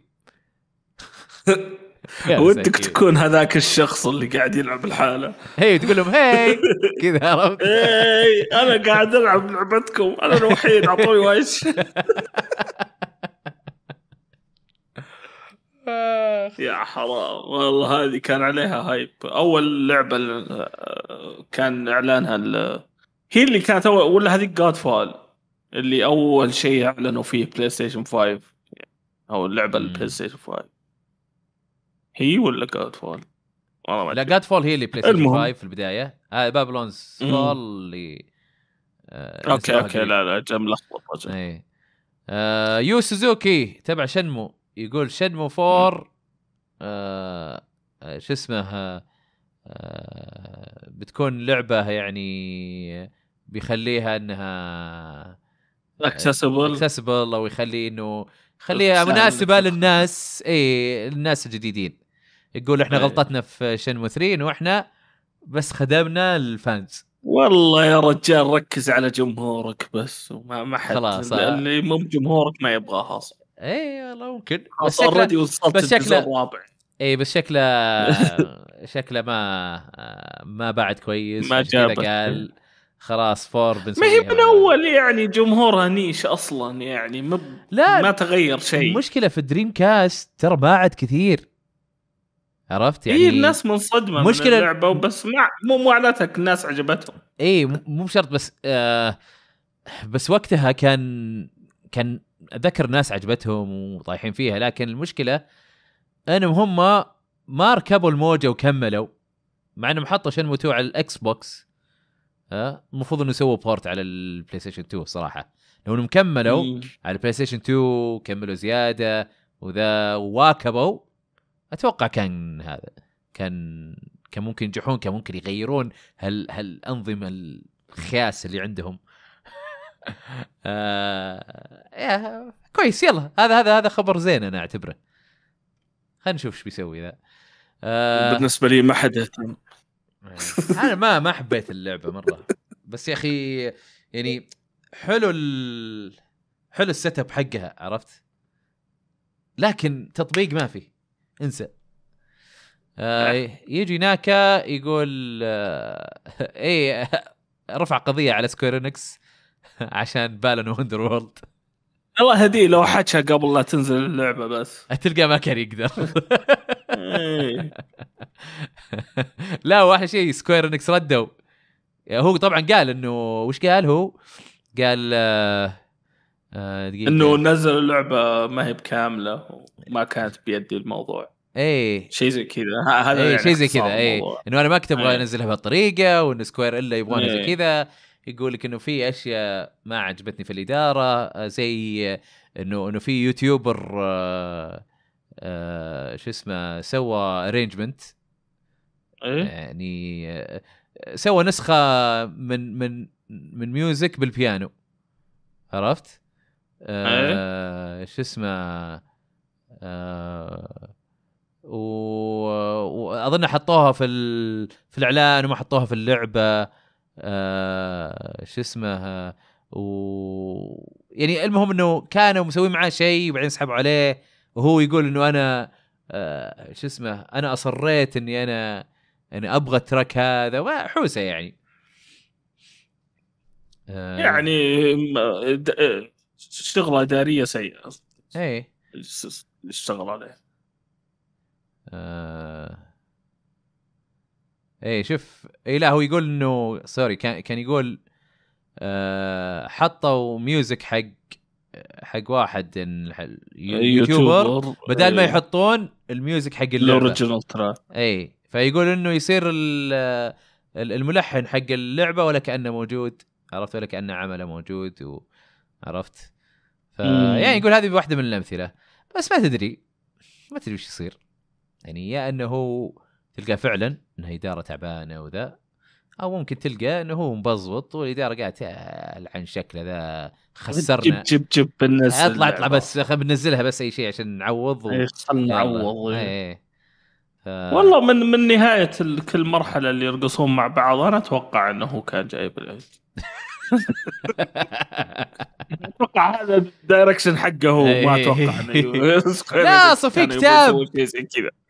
*laughs* *laughs* ودك تكون هذاك الشخص اللي قاعد يلعب الحالة هي تقول لهم هي *laughs* كذا عرفت هي انا قاعد العب لعبتكم انا الوحيد اعطوني وش يا حرام والله هذه كان عليها هايب اول لعبه كان اعلانها هي اللي كانت اول ولا هذيك جاد فال اللي اول شيء اعلنوا فيه بلاي ستيشن 5 او اللعبه البلاي ستيشن 5 هي ولا جاد فول؟ لا جاد فول هي اللي بلاي ستيشن 5 في البدايه هاي بابلونز فول اللي آه اوكي اوكي لا لا جم لخبطه اي آه يو سوزوكي تبع شنمو يقول شنمو 4 آه،, آه شو اسمه آه،, آه بتكون لعبه يعني بيخليها انها اكسسبل آه، اكسسبل او يخلي انه خليها مناسبه للناس اي الناس الجديدين يقول احنا غلطتنا في شنمو 3 انه احنا بس خدمنا الفانز والله يا رجال ركز على جمهورك بس وما ما حد خلاص آه. اللي مو بجمهورك ما يبغاها اصلا اي والله ممكن بس شكله بس شكله الرابع اي بس شكله *laughs* شكله ما آه، ما بعد كويس ما جاب قال خلاص فور ما هي من اول يعني جمهورها نيش اصلا يعني مب... لا ما تغير شيء المشكله في الدريم كاست ترى ما عاد كثير عرفت إيه، يعني اي الناس منصدمه مشكلة من اللعبه وبس ما مو معناتك الناس عجبتهم اي مو بشرط بس آه بس وقتها كان كان اتذكر ناس عجبتهم وطايحين فيها لكن المشكله انهم هم ما ركبوا الموجه وكملوا مع انهم حطوا شن موتو على الاكس بوكس آه، المفروض انه سووا بورت على البلاي ستيشن 2 الصراحه لو انهم كملوا إيه. على البلاي ستيشن 2 كملوا زياده وذا واكبوا اتوقع كان هذا كان كان ممكن ينجحون كان ممكن يغيرون هال هالانظمه الخياس اللي عندهم *laughs* آه كويس يلا هذا هذا هذا خبر زين انا اعتبره خلينا نشوف ايش بيسوي ذا آه بالنسبه لي ما حد اهتم إيه. انا ما ما حبيت اللعبه مره بس يا اخي يعني حلو ال... حلو السيت اب حقها عرفت لكن تطبيق ما في انسى آه نعم. يجي ناكا يقول آه *laughs* ايه *laughs* رفع قضيه على سكوير *laughs* عشان بالون وندر وورلد الله هدي لو حكى قبل لا تنزل اللعبه بس تلقى ما كان يقدر إيه. لا واحد شيء سكوير انكس ردوا هو طبعا قال انه وش قال هو؟ قال آه،, آه دقيقه انه نزل اللعبه ما هي بكامله وما كانت بيدي الموضوع اي شيء زي كذا هذا اي يعني شيء زي كذا اي انه انا ما كنت ابغى إيه. انزلها بهالطريقه وان سكوير الا يبغون زي إيه. كذا يقول لك انه في اشياء ما عجبتني في الاداره زي انه انه في يوتيوبر آه، آه، شو اسمه سوى ارينجمنت إيه؟ يعني آه، سوى نسخه من من من ميوزك بالبيانو عرفت؟ إيه؟ شو اسمه و... واظن حطوها في ال... في الاعلان وما حطوها في اللعبه آه... شو اسمه و يعني المهم انه كانوا مسوين معاه شيء وبعدين سحبوا عليه وهو يقول انه انا آه... شو اسمه انا اصريت اني انا يعني ابغى ترك هذا وحوسه يعني يعني شغله اداريه سيئه اي اشتغل عليه آه، ايه شوف اي لا هو يقول انه سوري كان كان يقول آه حطوا ميوزك حق حق واحد يوتيوبر بدل ما إيه. يحطون الميوزك حق اللعبه الاوريجنال تراك اي فيقول انه يصير الملحن حق اللعبه ولا كانه موجود عرفت ولا كانه عمله موجود وعرفت ف يعني يقول هذه واحده من الامثله بس ما تدري ما تدري وش يصير يعني يا انه تلقى فعلا انها اداره تعبانه وذا او ممكن تلقى انه هو مبزوط والاداره قالت عن شكله ذا خسرنا جب جب جب بنزل اطلع اطلع بس بننزلها بس اي شيء عشان نعوض و... إيه، خلنا نعوض إيه. ايه. ف... والله من من نهايه كل مرحله اللي يرقصون مع بعض انا اتوقع انه كان جايب العيد *laughs* اتوقع هذا الدايركشن حقه هو ما إيه. اتوقع *laughs* *laughs* لا اصل في كتاب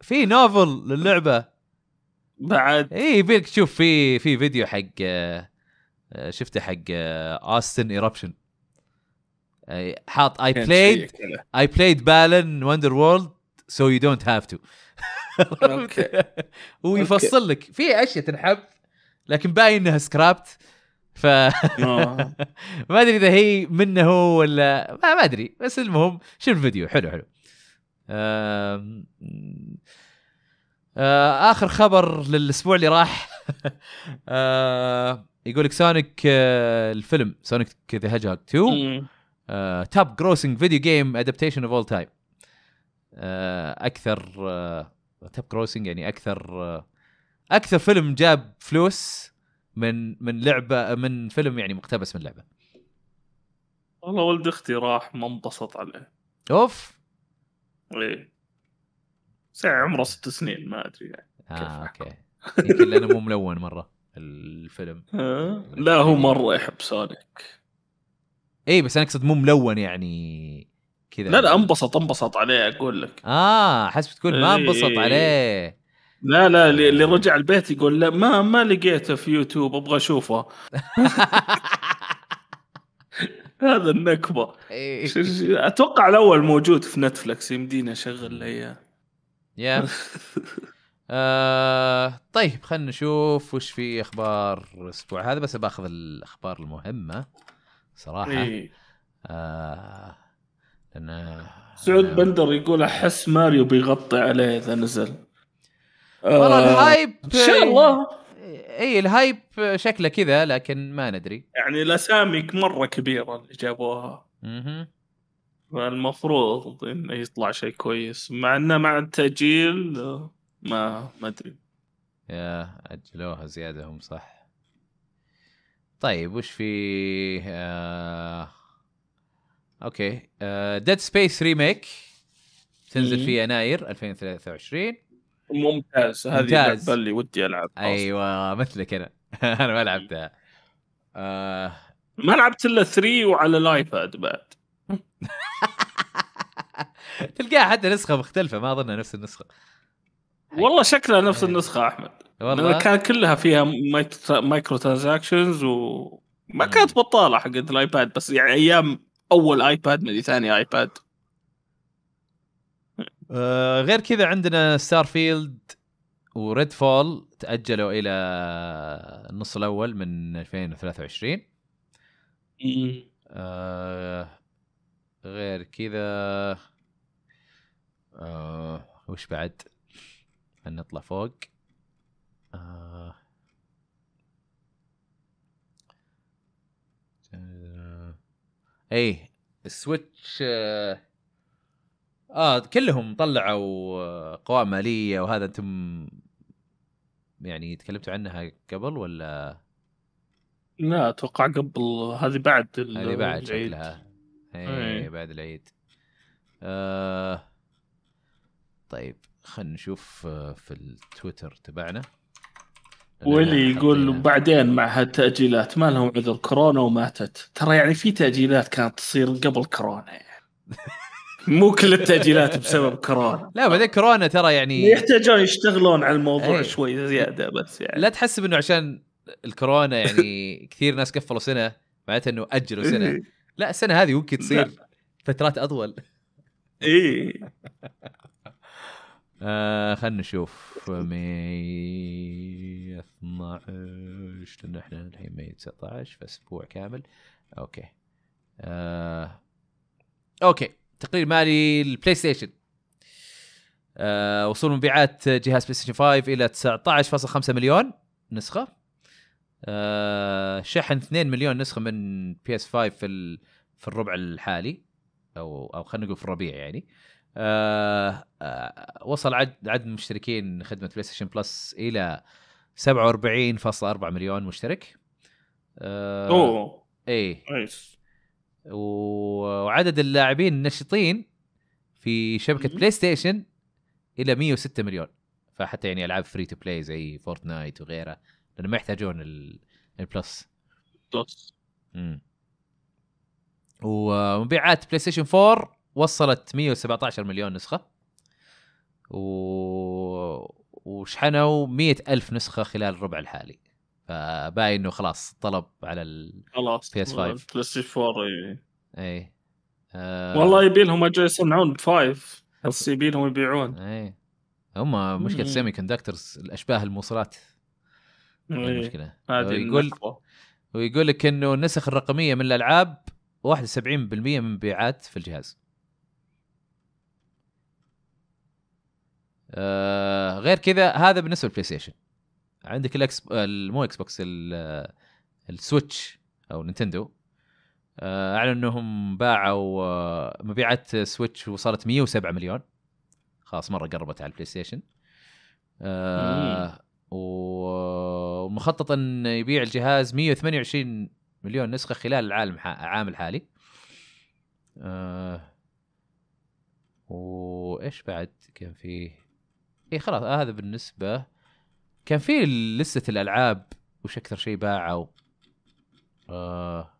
في نوفل للعبه بعد اي بيك تشوف في في فيديو حق آه، شفته حق اوستن آه، ايربشن حاط اي بلايد اي بلايد بالن وندر وورلد سو يو دونت هاف تو اوكي *laughs* ويفصل لك في اشياء تنحب لكن باين انها سكرابت ف *laughs* ما ادري اذا هي منه هو ولا ما, ادري بس المهم شوف الفيديو حلو حلو آه، اخر خبر للاسبوع اللي راح يقول لك سونيك الفيلم سونيك ذا هيدجهوج 2 توب جروسنج فيديو جيم ادابتيشن اوف اول تايم اكثر توب آه، جروسنج يعني اكثر آه، اكثر فيلم جاب فلوس من من لعبه من فيلم يعني مقتبس من لعبه والله ولد اختي راح ما انبسط عليه اوف ايه ساعة عمره ست سنين ما ادري يعني اه اوكي يمكن لانه مو ملون مره الفيلم *laughs* لا هو يعني مره يحب سونيك اي بس انا اقصد مو ملون يعني كذا لا لا انبسط انبسط عليه اقول لك اه حسب تقول ما إيه. انبسط عليه لا لا اللي رجع البيت يقول لا ما ما لقيته في يوتيوب ابغى اشوفه *laughs* هذا النكبه إيه. اتوقع الاول موجود في نتفلكس يمدينا اشغل لي إيه. يا *laughs* آه طيب خلينا نشوف وش في اخبار الاسبوع هذا بس باخذ الاخبار المهمه صراحه إيه. آه لان سعود بندر يقول احس ماريو بيغطي عليه اذا نزل والله الهايب ان شاء الله اي الهايب شكله كذا لكن ما ندري يعني الاسامي مره كبيره اللي جابوها اها فالمفروض انه يطلع شيء كويس مع انه مع التاجيل ما ما ادري يا اجلوها زياده هم صح طيب وش في آه... اوكي ديد سبيس ريميك تنزل في يناير 2023 ممتاز هذه اللعبه اللي ودي العب ايوه مثلك انا *laughs* انا ما لعبتها آه... ما لعبت الا 3 وعلى الايباد بعد *laughs* تلقاها حتى نسخه مختلفه ما اظنها نفس النسخه والله شكلها نفس النسخه احمد والله كان كلها فيها مايكرو ترانزاكشنز وما كانت بطاله حقت الايباد بس يعني ايام اول ايباد مدري ثاني ايباد آه، غير كذا عندنا ستارفيلد وريد فول تاجلوا الى النص الاول من 2023 آه، غير كذا آه وش بعد خلينا نطلع فوق آه اي السويتش آه اه كلهم طلعوا آه، قوائم ماليه وهذا انتم يعني تكلمتوا عنها قبل ولا لا اتوقع قبل هذه بعد هذه بعد العيد. شكلها اي إيه. بعد العيد آه طيب خلينا نشوف آه، في التويتر تبعنا ولي يقول بعدين مع هالتاجيلات ما لهم عذر كورونا وماتت ترى يعني في تاجيلات كانت تصير قبل كورونا يعني *laughs* مو كل التاجيلات بسبب كورونا لا بعدين كورونا ترى يعني يحتاجون يشتغلون على الموضوع أيه. شوي زياده بس يعني لا تحسب انه عشان الكورونا يعني *laughs* كثير ناس قفلوا سنه معناته انه اجلوا سنه إيه. لا السنه هذه ممكن تصير فترات اطول اي *laughs* آه خلنا نشوف مي 12 لان احنا الحين مي 19 فاسبوع كامل اوكي آه اوكي التقرير مالي البلاي ستيشن آه، وصول مبيعات جهاز بلاي ستيشن 5 الى 19.5 مليون نسخه آه، شحن 2 مليون نسخه من بي اس 5 في في الربع الحالي او او خلينا نقول في الربيع يعني آه آه وصل عدد عدد مشتركين خدمه بلاي ستيشن بلس الى 47.4 مليون مشترك آه اوه ايه نايس وعدد اللاعبين النشطين في شبكه بلاي ستيشن الى 106 مليون فحتى يعني العاب فري تو بلاي زي فورتنايت وغيرها لانه ما يحتاجون البلس بلس ومبيعات بلاي ستيشن 4 وصلت 117 مليون نسخه و وشحنوا 100 ألف نسخة خلال الربع الحالي فباين انه خلاص طلب على خلاص بي اس 5 بلاي ستيشن 4 اي اي آه، والله يبي لهم اجل يصنعون 5 بس يبي لهم يبيعون اي هم مشكله سيمي كوندكترز الاشباه الموصلات المشكله هذه يقول ويقول لك انه النسخ الرقميه من الالعاب 71% من مبيعات في الجهاز آه غير كذا هذا بالنسبه للبلاي ستيشن عندك الاكس مو اكس بوكس السويتش او نينتندو آه، اعلن انهم باعوا آه، مبيعات سويتش وصلت 107 مليون خلاص مره قربت على البلاي آه، ستيشن ومخطط ان يبيع الجهاز 128 مليون نسخه خلال العالم العام الحالي وايش بعد كان فيه اي خلاص آه هذا بالنسبه كان في لسه الالعاب وش اكثر شيء باعوا آه.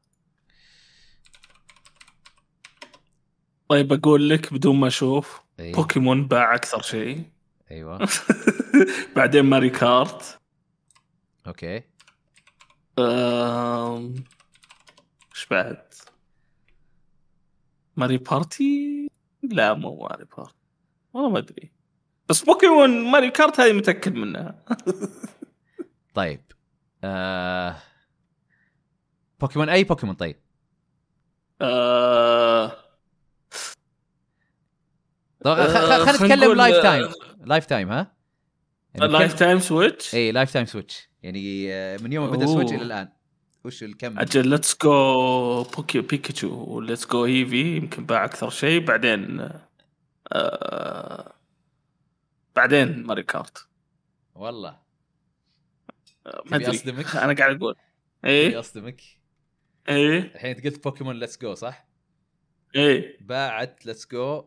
طيب اقول لك بدون ما اشوف أيوة. بوكيمون باع اكثر شيء ايوه *laughs* بعدين ماري كارت اوكي ايش بعد ماري بارتي لا مو ماري بارتي والله ما ادري بس بوكيمون ماريو كارت هذه متاكد منها *laughs* طيب آه... بوكيمون اي بوكيمون طيب آه... طيب آه، خلينا نتكلم لايف تايم لايف تايم ها لايف تايم سويتش اي لايف تايم سويتش يعني, آه، إيه، يعني، آه، من يوم ما بدا سويتش الى الان وش الكم اجل ليتس جو بوكي بيكاتشو وليتس جو ايفي يمكن باع اكثر شيء بعدين آه بعدين ماري كارت والله ما ادري *laughs* انا قاعد اقول ايه يصدمك ايه الحين انت قلت بوكيمون ليتس جو صح؟ ايه باعت ليتس جو 14.53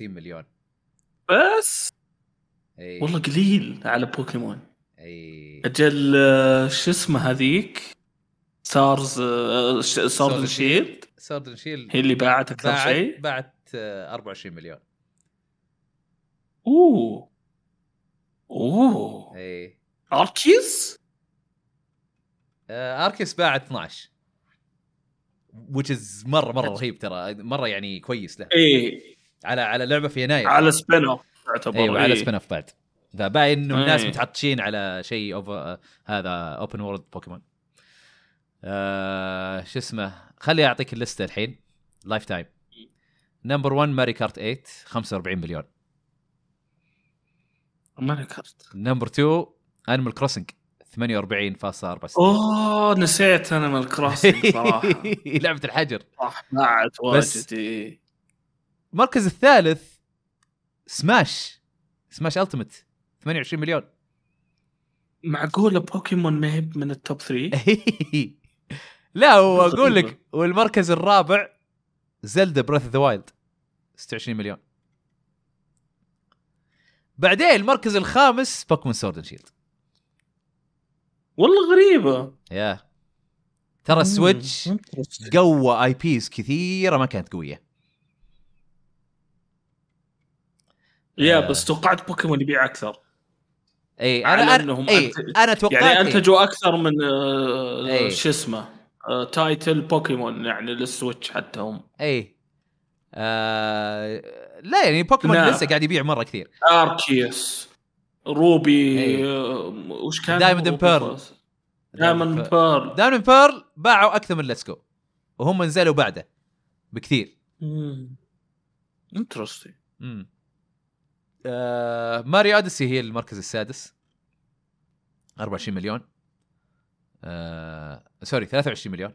مليون بس ايه والله قليل على بوكيمون اي اجل آه، شو اسمه هذيك سارز سارد شيلد سارد شيلد هي اللي باعت اكثر شيء باعت آه، 24 مليون اوه اوه اي اركيس؟ اركيس آه، باع 12 which is مره مره رهيب ترى مره يعني كويس له اي على على لعبه في يناير على سبين اوف اعتبر ايوه على سبين اوف بعد فباين انه الناس متعطشين على شيء اوفر آه، هذا اوبن وورلد بوكيمون آه شو اسمه خلي اعطيك اللسته الحين لايف تايم نمبر 1 ماري كارت 8 45 مليون ما كارت نمبر 2 انيمال كروسنج 48.4 اوه نسيت انيمال كروسنج *laughs* صراحه لعبه الحجر صح بعد واجدي المركز الثالث سماش سماش التمت 28 مليون معقوله بوكيمون ما هي من التوب 3 *laughs* لا واقول لك والمركز الرابع زلدا بريث ذا وايلد 26 مليون بعدين المركز الخامس بوكيمون سورد شيلد والله غريبه يا ترى السويتش قوى اي بيز كثيره ما كانت قويه يا آه. بس توقعت بوكيمون يبيع اكثر اي انا انهم أي. أنتج... انا توقعت يعني انتجوا إيه؟ اكثر من آه شو اسمه آه تايتل بوكيمون يعني للسويتش حتى هم اي آه، لا يعني بوكيمون لا. نعم. لسه قاعد يبيع مره كثير اركيوس روبي أيه. آه، وش كان دايموند بيرل دايموند بيرل دايموند بيرل باعوا اكثر من ليتس جو وهم نزلوا بعده بكثير انترستنج آه ماريو اوديسي هي المركز السادس 24 مليون آه سوري 23 مليون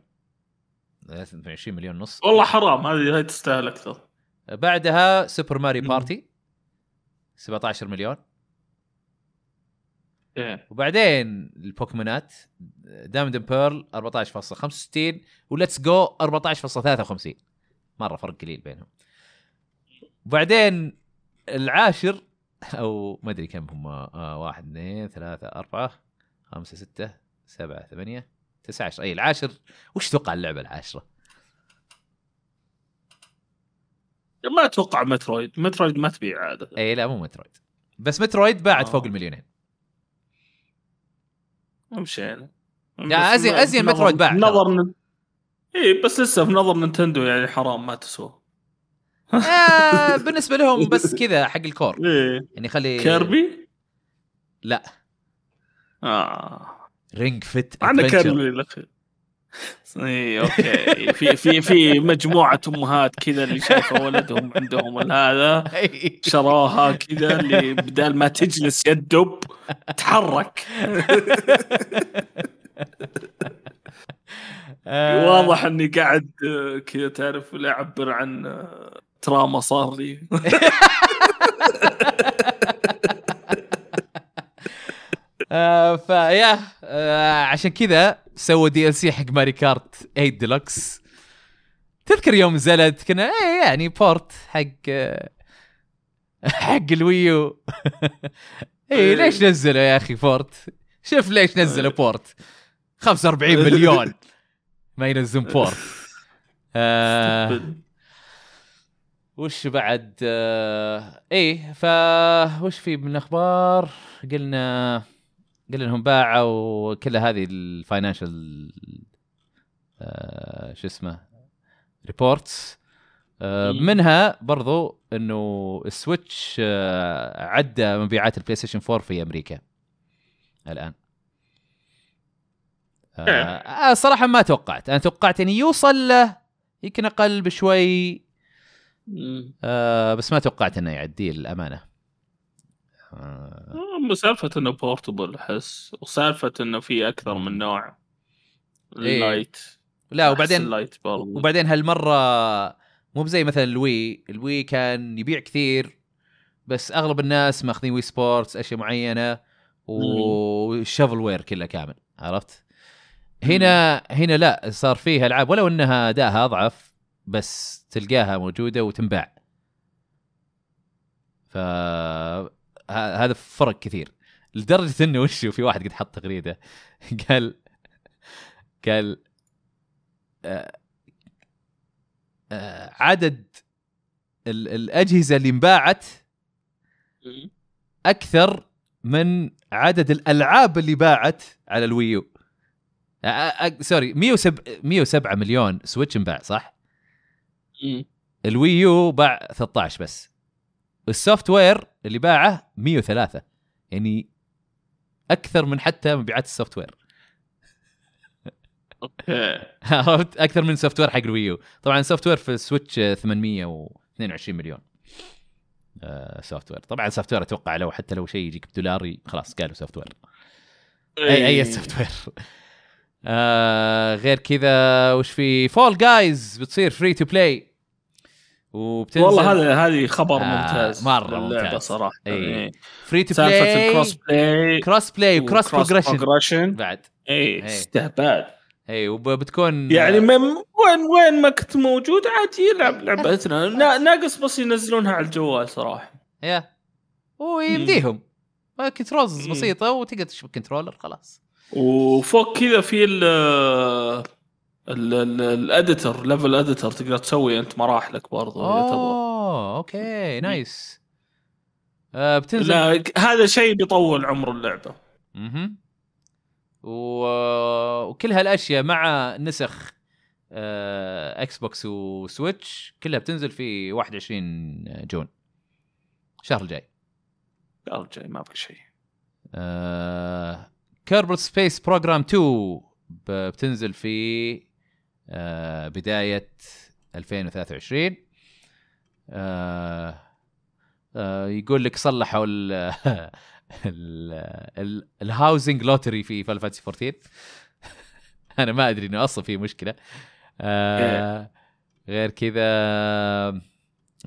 22 مليون ونص والله حرام هذه هذه تستاهل اكثر بعدها سوبر ماري بارتي 17 مليون ايه وبعدين البوكيمونات دامد بيرل 14.65 وليتس جو 14.53 مره فرق قليل بينهم وبعدين العاشر او ما ادري كم هم 1 2 3 4 5 6 7 8 19 اي العاشر وش توقع اللعبه العاشره؟ ما اتوقع مترويد مترويد ما تبيع عاده اي لا مو مترويد بس مترويد باعت أوه. فوق آه. المليونين مشينا لا ازين ازين مترويد باع نظر من... اي بس لسه في نظر نينتندو يعني حرام ما تسوى آه، *laughs* بالنسبه لهم بس كذا حق الكور إيه. يعني خلي كيربي لا اه رينج فيت عندك اي اوكي في في في مجموعه امهات كذا اللي شافوا ولدهم عندهم هذا *laughs* شراها كذا اللي بدال ما تجلس يا الدب تحرك آه. واضح اني قاعد آه، كذا تعرف لا اعبر عن آه، تراما صار لي *laughs* آه، فيا آه، عشان كذا سووا دي ال سي حق ماري كارت 8 ديلوكس تذكر يوم نزلت كنا ايه يعني بورت حق آه، *laughs* حق الويو *laughs* اي إيه. ليش نزله يا اخي بورت شوف ليش نزله بورت 45 مليون ما ينزل بورت *laughs* آه وش بعد آه ايه وش في من اخبار قلنا قال لهم باعوا كل هذه الفاينانشال آه، شو اسمه ريبورتس آه، إيه. منها برضو انه السويتش آه، عدى مبيعات البلاي ستيشن 4 في امريكا الان إيه. صراحه ما توقعت انا توقعت انه يوصل له يمكن اقل بشوي بس ما توقعت انه يعدي الامانه آه. آه، سالفة انه بورتبل احس وسالفة انه في اكثر من نوع اللايت إيه. لا وبعدين اللايت برضه وبعدين هالمرة مو بزي مثلا الوي الوي كان يبيع كثير بس اغلب الناس ماخذين وي سبورتس اشياء معينة والشفل وير كله كامل عرفت؟ هنا هنا لا صار فيها العاب ولو انها اداها اضعف بس تلقاها موجوده وتنباع ف هذا فرق كثير لدرجه انه وش في واحد قد حط تغريده *laughs* قال قال آه آه عدد الاجهزه اللي انباعت اكثر من عدد الالعاب اللي باعت على الويو آه, آه،, آه، سوري 107 107 مليون سويتش انباع صح؟ الويو باع 13 بس السوفت وير اللي باعه 103 يعني اكثر من حتى مبيعات السوفت وير اوكي *laughs* عرفت اكثر من سوفت وير حق الويو طبعا سوفت وير في السويتش 822 مليون آه، سوفت وير طبعا سوفت وير اتوقع لو حتى لو شيء يجيك بدولار خلاص قالوا سوفت وير اي اي إيه. سوفت وير آه غير كذا وش في فول جايز بتصير فري تو بلاي وبتنزل والله هذا هذه خبر آه ممتاز مره ممتاز صراحه اي فري تو بلاي سالفه الكروس بلاي كروس بلاي وكروس بروجريشن بعد اي استهبال اي وبتكون يعني من وين وين ما كنت موجود عادي يلعب لعبتنا *laughs* ناقص بس ينزلونها على الجوال صراحه يا ويمديهم كنترولز بسيطه وتقدر تشبك كنترولر خلاص وفوق كذا في الاديتر ليفل اديتر تقدر تسوي انت مراحلك برضه آه، اوه اوكي نايس آه بتنزل لا هذا شيء بيطول عمر اللعبه اها و... وكل هالاشياء مع نسخ آه اكس بوكس وسويتش كلها بتنزل في 21 جون الشهر الجاي الشهر الجاي ما بقى شيء آه كيربل سبيس بروجرام 2 بتنزل في آه، بدايه 2023 آه، آه، يقول لك صلحوا ال *laughs* الهاوزنج لوتري في فال فانتسي 14 انا ما ادري انه اصلا في مشكله آه إيه. غير كذا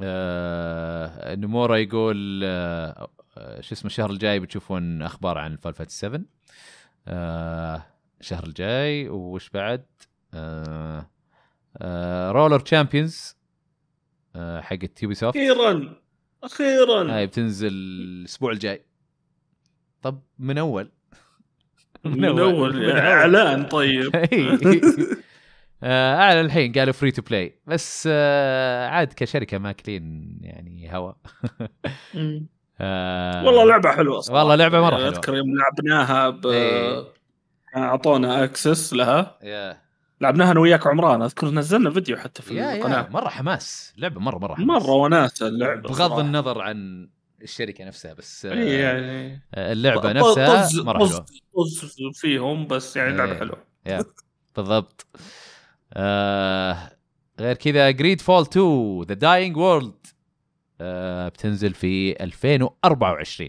آه نمورا يقول آه شو اسمه الشهر الجاي بتشوفون اخبار عن فال فانتسي 7 الشهر الجاي وش بعد آه، آه، رولر تشامبيونز آه، حق تيوبي سوفت اخيرا اخيرا هاي بتنزل الاسبوع الجاي طب من اول *laughs* من يعني اول اعلان طيب *laughs* اعلن الحين قالوا فري تو بلاي بس عاد كشركه ماكلين يعني هوا *laughs* والله لعبه حلوه صراحه والله لعبه مره يعني حلوه اذكر يوم لعبناها اعطونا اكسس لها لعبناها انا وياك عمران اذكر نزلنا فيديو حتى في يا القناه يا مره حماس لعبه مره مره حماس. مره وناسه اللعبه بغض صراحة. النظر عن الشركه نفسها بس آه، إيه، يعني اللعبه نفسها طز مره حلوه طز فيهم بس يعني لعبه إيه، حلوه بالضبط آه غير كذا جريد فول 2 ذا داينج وورلد بتنزل في 2024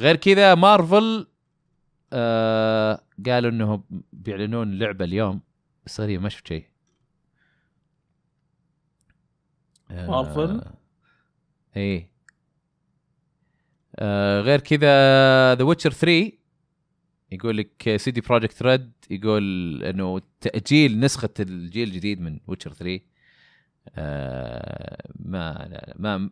غير كذا مارفل آه قالوا انه بيعلنون لعبه اليوم بس ما شفت شيء مارفل آه، ايه آه غير كذا ذا ويتشر 3 يقول لك سيدي بروجكت ريد يقول انه تاجيل نسخه الجيل الجديد من ويتشر 3 آه ما لا ما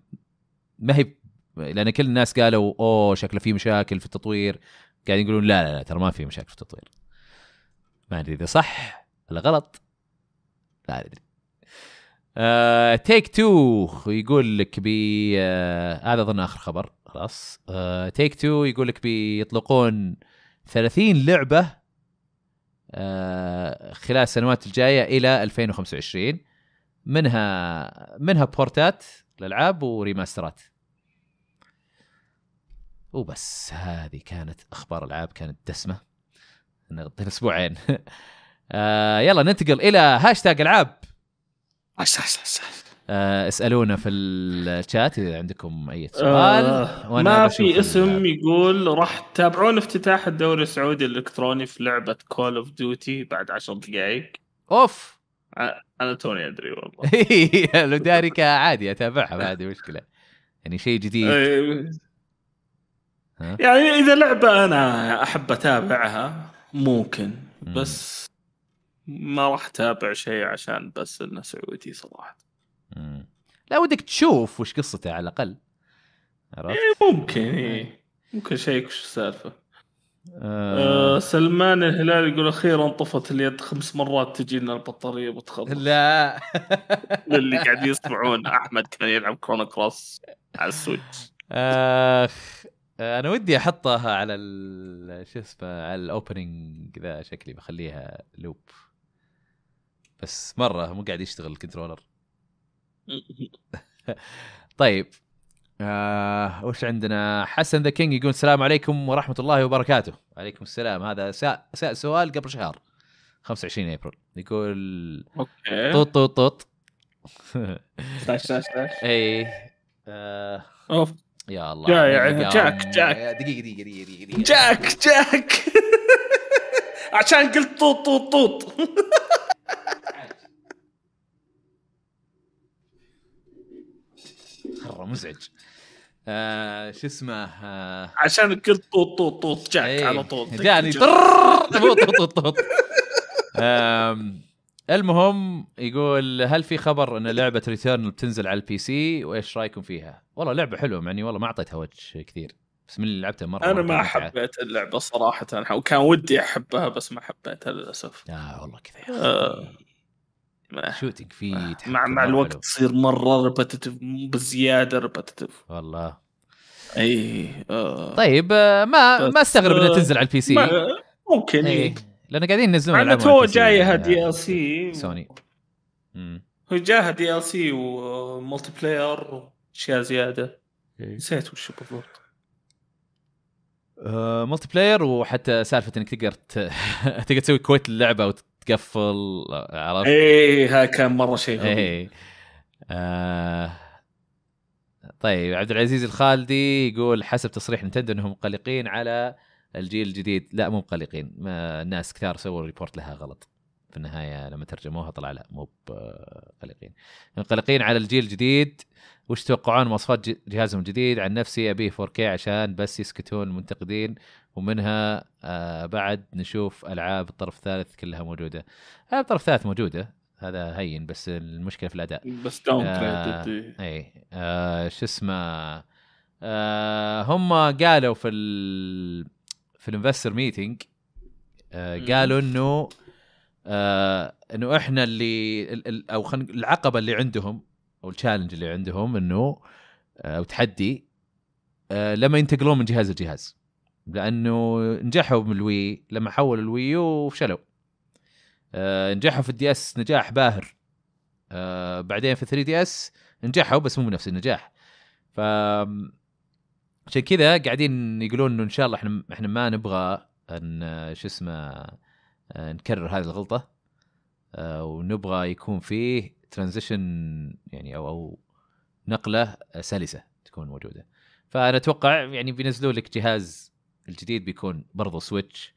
ما هي لان كل الناس قالوا اوه شكله في مشاكل في التطوير قاعدين يقولون لا لا لا ترى ما في مشاكل في التطوير ما ادري اذا صح ولا غلط؟ لا ادري تيك آه، تو يقول لك بي آه، هذا اظن اخر خبر خلاص تيك آه، تو يقول لك بيطلقون 30 لعبه uh, خلال السنوات الجايه الى 2025 منها منها بورتات الالعاب وريماسترات وبس هذه كانت اخبار العاب كانت دسمه نغطي اسبوعين *laughs* آه يلا ننتقل الى هاشتاج العاب آه، اسالونا في الشات اذا عندكم اي آه، سؤال آه ما في اسم يقول راح تتابعون افتتاح الدوري السعودي الالكتروني في لعبه كول اوف ديوتي بعد 10 دقائق اوف انا توني ادري والله *laughs* إيه، لو داري عادي اتابعها ما عندي مشكله يعني شيء جديد يعني اذا لعبه انا احب اتابعها ممكن بس ما راح اتابع شيء عشان بس انه سعودي صراحه مم. لا ودك تشوف وش قصته على الاقل عرفت؟ إيه ممكن إيه. إيه. ممكن شيء وش السالفه آه. آه سلمان الهلال يقول اخيرا طفت اليد خمس مرات تجينا البطاريه بتخلص لا *laughs* اللي قاعدين يسمعون احمد كان يلعب كرونو كروس على السويتش اخ آه انا ودي احطها على شو اسمه على الاوبننج ذا شكلي بخليها لوب بس مره مو قاعد يشتغل الكنترولر *laughs* طيب آه وش عندنا حسن ذا كينج يقول السلام عليكم ورحمه الله وبركاته عليكم السلام هذا ساء سؤال قبل شهر 25 ابريل يقول اوكي طوط طوط طوط *laughs* اي آه، اوف يا الله يا يعني جاك جاك دقيقه دقيقه دقيقه دقيقه جاك جاك *laughs* عشان قلت طوط طوط طوط مزعج آه شو اسمه آه عشان كل طوط طوط طوط جاك ايه على طول يعني طوط طوط طوط المهم يقول هل في خبر ان لعبه ريتيرن بتنزل على البي سي وايش رايكم فيها؟ والله لعبه حلوه معني والله ما اعطيتها وجه كثير بس من اللي لعبتها مره انا ما حبيت اللعبه صراحه وكان ودي احبها بس ما حبيتها للاسف اه والله كذا آه شوتنج في مع مع الوقت تصير مره ريبتيتف بزياده ريبتيتف والله اي آه. طيب آه، ما ما استغرب انها آه، تنزل على البي سي ممكن اي إيه. لان قاعدين ينزلون على تو جايها دي ال آه، سي سوني هو جاها دي ال سي وملتي بلاير واشياء زياده إيه. نسيت وش بالضبط ملتي بلاير وحتى سالفه انك تقدر *laughs* تقدر تسوي كويت اللعبه تقفل عرفت؟ ايه كان مره شيء ايه آه طيب عبد العزيز الخالدي يقول حسب تصريح نتندو انهم قلقين على الجيل الجديد لا مو قلقين الناس كثار سووا ريبورت لها غلط في النهايه لما ترجموها طلع لا مو قلقين قلقين على الجيل الجديد وش تتوقعون مواصفات جهازهم الجديد عن نفسي ابيه 4K عشان بس يسكتون المنتقدين ومنها آه بعد نشوف العاب الطرف الثالث كلها موجوده العاب آه، الطرف الثالث موجوده هذا هين بس المشكله في الاداء بس داون آه اي آه شو اسمه آه هم قالوا في ال في الانفستر ميتنج آه قالوا انه آه انه احنا اللي ال ال او العقبه اللي عندهم او التشالنج اللي عندهم انه آه، او تحدي آه لما ينتقلون من جهاز لجهاز لانه نجحوا بالوي لما حولوا الويو وفشلوا آه نجحوا في الدي اس نجاح باهر آه بعدين في 3 دي اس نجحوا بس مو بنفس النجاح ف عشان كذا قاعدين يقولون انه ان شاء الله احنا احنا ما نبغى ان آه، شو اسمه آه، نكرر هذه الغلطه آه ونبغى يكون فيه ترانزيشن يعني او او نقله سلسه تكون موجوده فانا اتوقع يعني بينزلوا لك جهاز الجديد بيكون برضه سويتش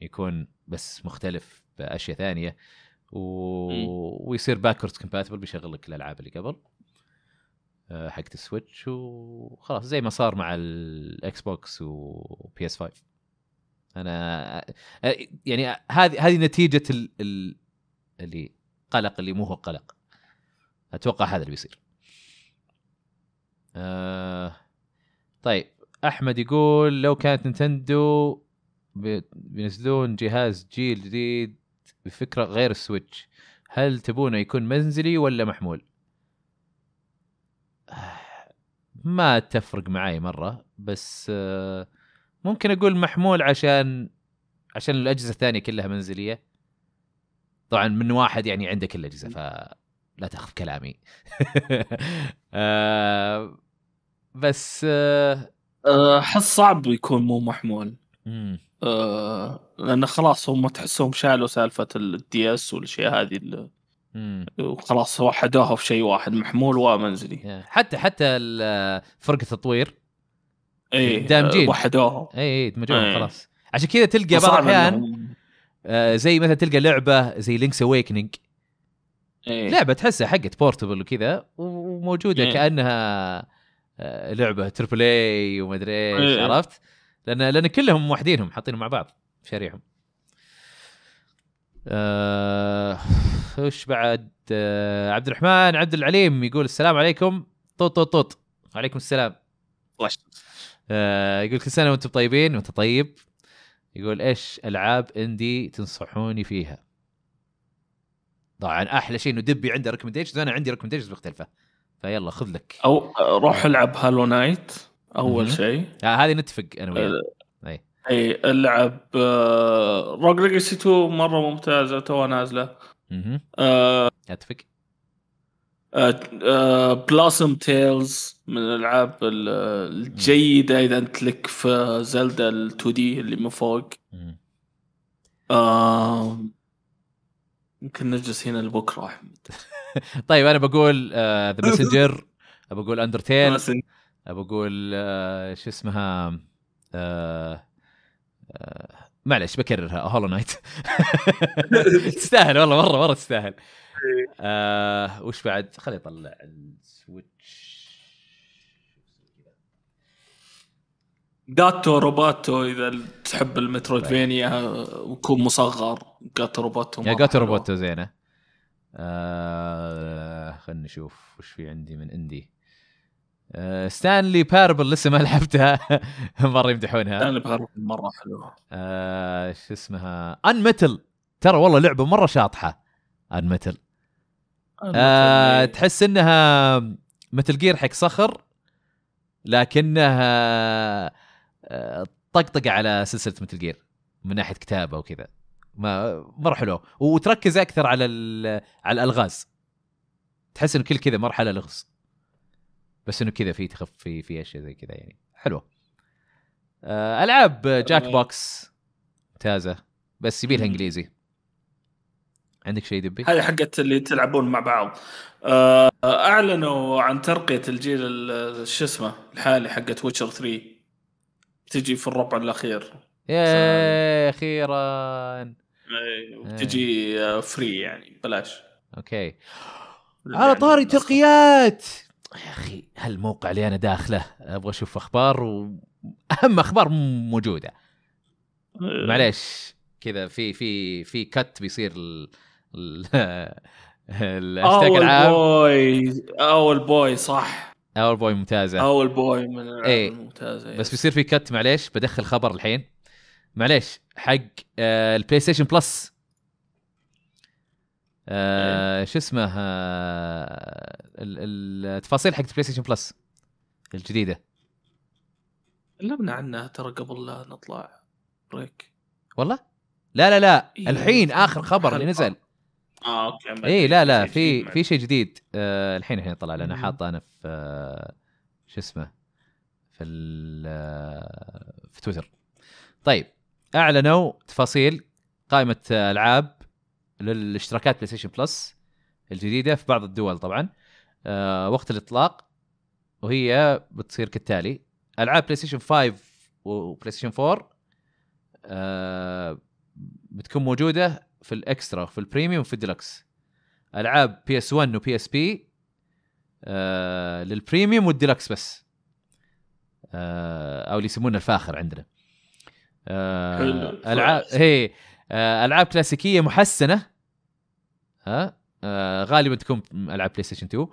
يكون بس مختلف باشياء ثانيه و... ويصير باكورد كومباتبل بيشغل لك الالعاب اللي قبل آه، حقت السويتش وخلاص زي ما صار مع الاكس بوكس وبي اس 5 انا آه، يعني هذه هذه نتيجه ال... ال... اللي قلق اللي مو هو قلق اتوقع هذا اللي بيصير آه... طيب احمد يقول لو كانت نتندو بينزلون جهاز جيل جديد بفكره غير السويتش هل تبونه يكون منزلي ولا محمول؟ *sighs* ما تفرق معي مره بس آه، ممكن اقول محمول عشان عشان الاجهزه الثانيه كلها منزليه طبعا من واحد يعني عنده كل الاجهزه فلا تاخذ كلامي *laughs* آه، بس آه، احس آه، صعب يكون مو محمول امم لان خلاص هم تحسهم شالوا سالفه الدي اس والاشياء هذه وخلاص وحدوها في شيء واحد محمول ومنزلي حتى حتى فرق التطوير اي إيه، يعني دامجين وحدوها اي اي إيه. خلاص عشان كذا تلقى بعض الاحيان آه، زي مثلا تلقى لعبه زي لينكس اويكننج لعبه تحسها حقت بورتبل وكذا وموجوده إيه. كانها آه، لعبه تربل اي ومدري ايش إيه، إيه. عرفت؟ لان لان كلهم وحدينهم حاطينهم مع بعض شريحهم. آه وش بعد آه عبد الرحمن عبد العليم يقول السلام عليكم طوط طوط طوط وعليكم السلام آه يقول كل سنه وانتم طيبين وانت طيب يقول ايش العاب اندي تنصحوني فيها طبعا احلى شيء انه دبي عنده ريكومنديشنز وانا عندي ريكومنديشنز مختلفه فيلا خذ لك او روح العب هالو نايت اول شيء آه، هذه نتفق انا وياك آه، اي اي العب روك ليجسي 2 مره ممتازه توها نازله اها اتفق بلاسم تيلز من الالعاب الجيده اذا انت لك في زلدا ال 2 دي اللي من فوق يمكن نجلس هنا لبكره احمد *laughs* طيب انا بقول ذا آه، ماسنجر بقول اندرتيل بقول آه، شو اسمها آه، معلش بكررها هولو نايت *laughs* تستاهل والله مره مره تستاهل إيه. وش بعد خليني اطلع السويتش جاتو روباتو اذا تحب المترويدفينيا ويكون مصغر جاتو روباتو يا جاتو روباتو زينه آه خلينا نشوف وش في عندي من عندي آه ستانلي باربل لسه ما لعبتها *laughs* مره يمدحونها ستانلي باربل مره حلوه آه شو اسمها ان متل ترى والله لعبه مره شاطحه ان متل آه إيه. تحس انها متل جير حق صخر لكنها طقطقه على سلسله متل جير من ناحيه كتابه وكذا ما مره حلو وتركز اكثر على على الالغاز تحس انه كل كذا مرحله لغز بس انه كذا في تخفي في اشياء زي كذا يعني حلوه آه، العاب جاك بوكس يعني ممتازه بس يبيلها انجليزي عندك شيء دبي؟ هذه حقت اللي تلعبون مع بعض آه، اعلنوا عن ترقيه الجيل شو اسمه الحالي حقت ويتشر 3 تجي في الربع الاخير يا اخيرا وتجي فري إيه. يعني بلاش اوكي على يعني طاري ترقيات يا اخي هالموقع اللي انا داخله ابغى اشوف اخبار واهم اخبار موجوده إيه. معلش كذا في في في كت بيصير ال... ال... *laughs* الهاشتاج العام اول بوي اول بوي صح اول بوي ممتازه اول بوي من الالعاب ايه. الممتازه ايه. بس بيصير في كت معليش بدخل خبر الحين معليش حق آه البلاي ستيشن بلس آه إيه. شو اسمه التفاصيل حق بلاي ستيشن بلس الجديده تكلمنا عنها ترى قبل لا نطلع بريك والله لا لا لا إيه، الحين اخر خبر اللي نزل اه اوكي اي لا لا في في شيء جديد آه الحين الحين طلع لنا حاطه انا في آه شو اسمه في آه في تويتر طيب اعلنوا تفاصيل قائمه العاب للاشتراكات بلاي ستيشن بلس الجديده في بعض الدول طبعا آه وقت الاطلاق وهي بتصير كالتالي العاب بلاي ستيشن 5 وبلاي ستيشن 4 آه بتكون موجوده في الاكسترا في البريميوم وفي الديلكس العاب بي اس 1 وبي اس بي آه، للبريميوم والديلكس بس آه او اللي يسمونه الفاخر عندنا آه العاب هي آه العاب كلاسيكيه محسنه ها آه غالبا تكون العاب بلاي ستيشن 2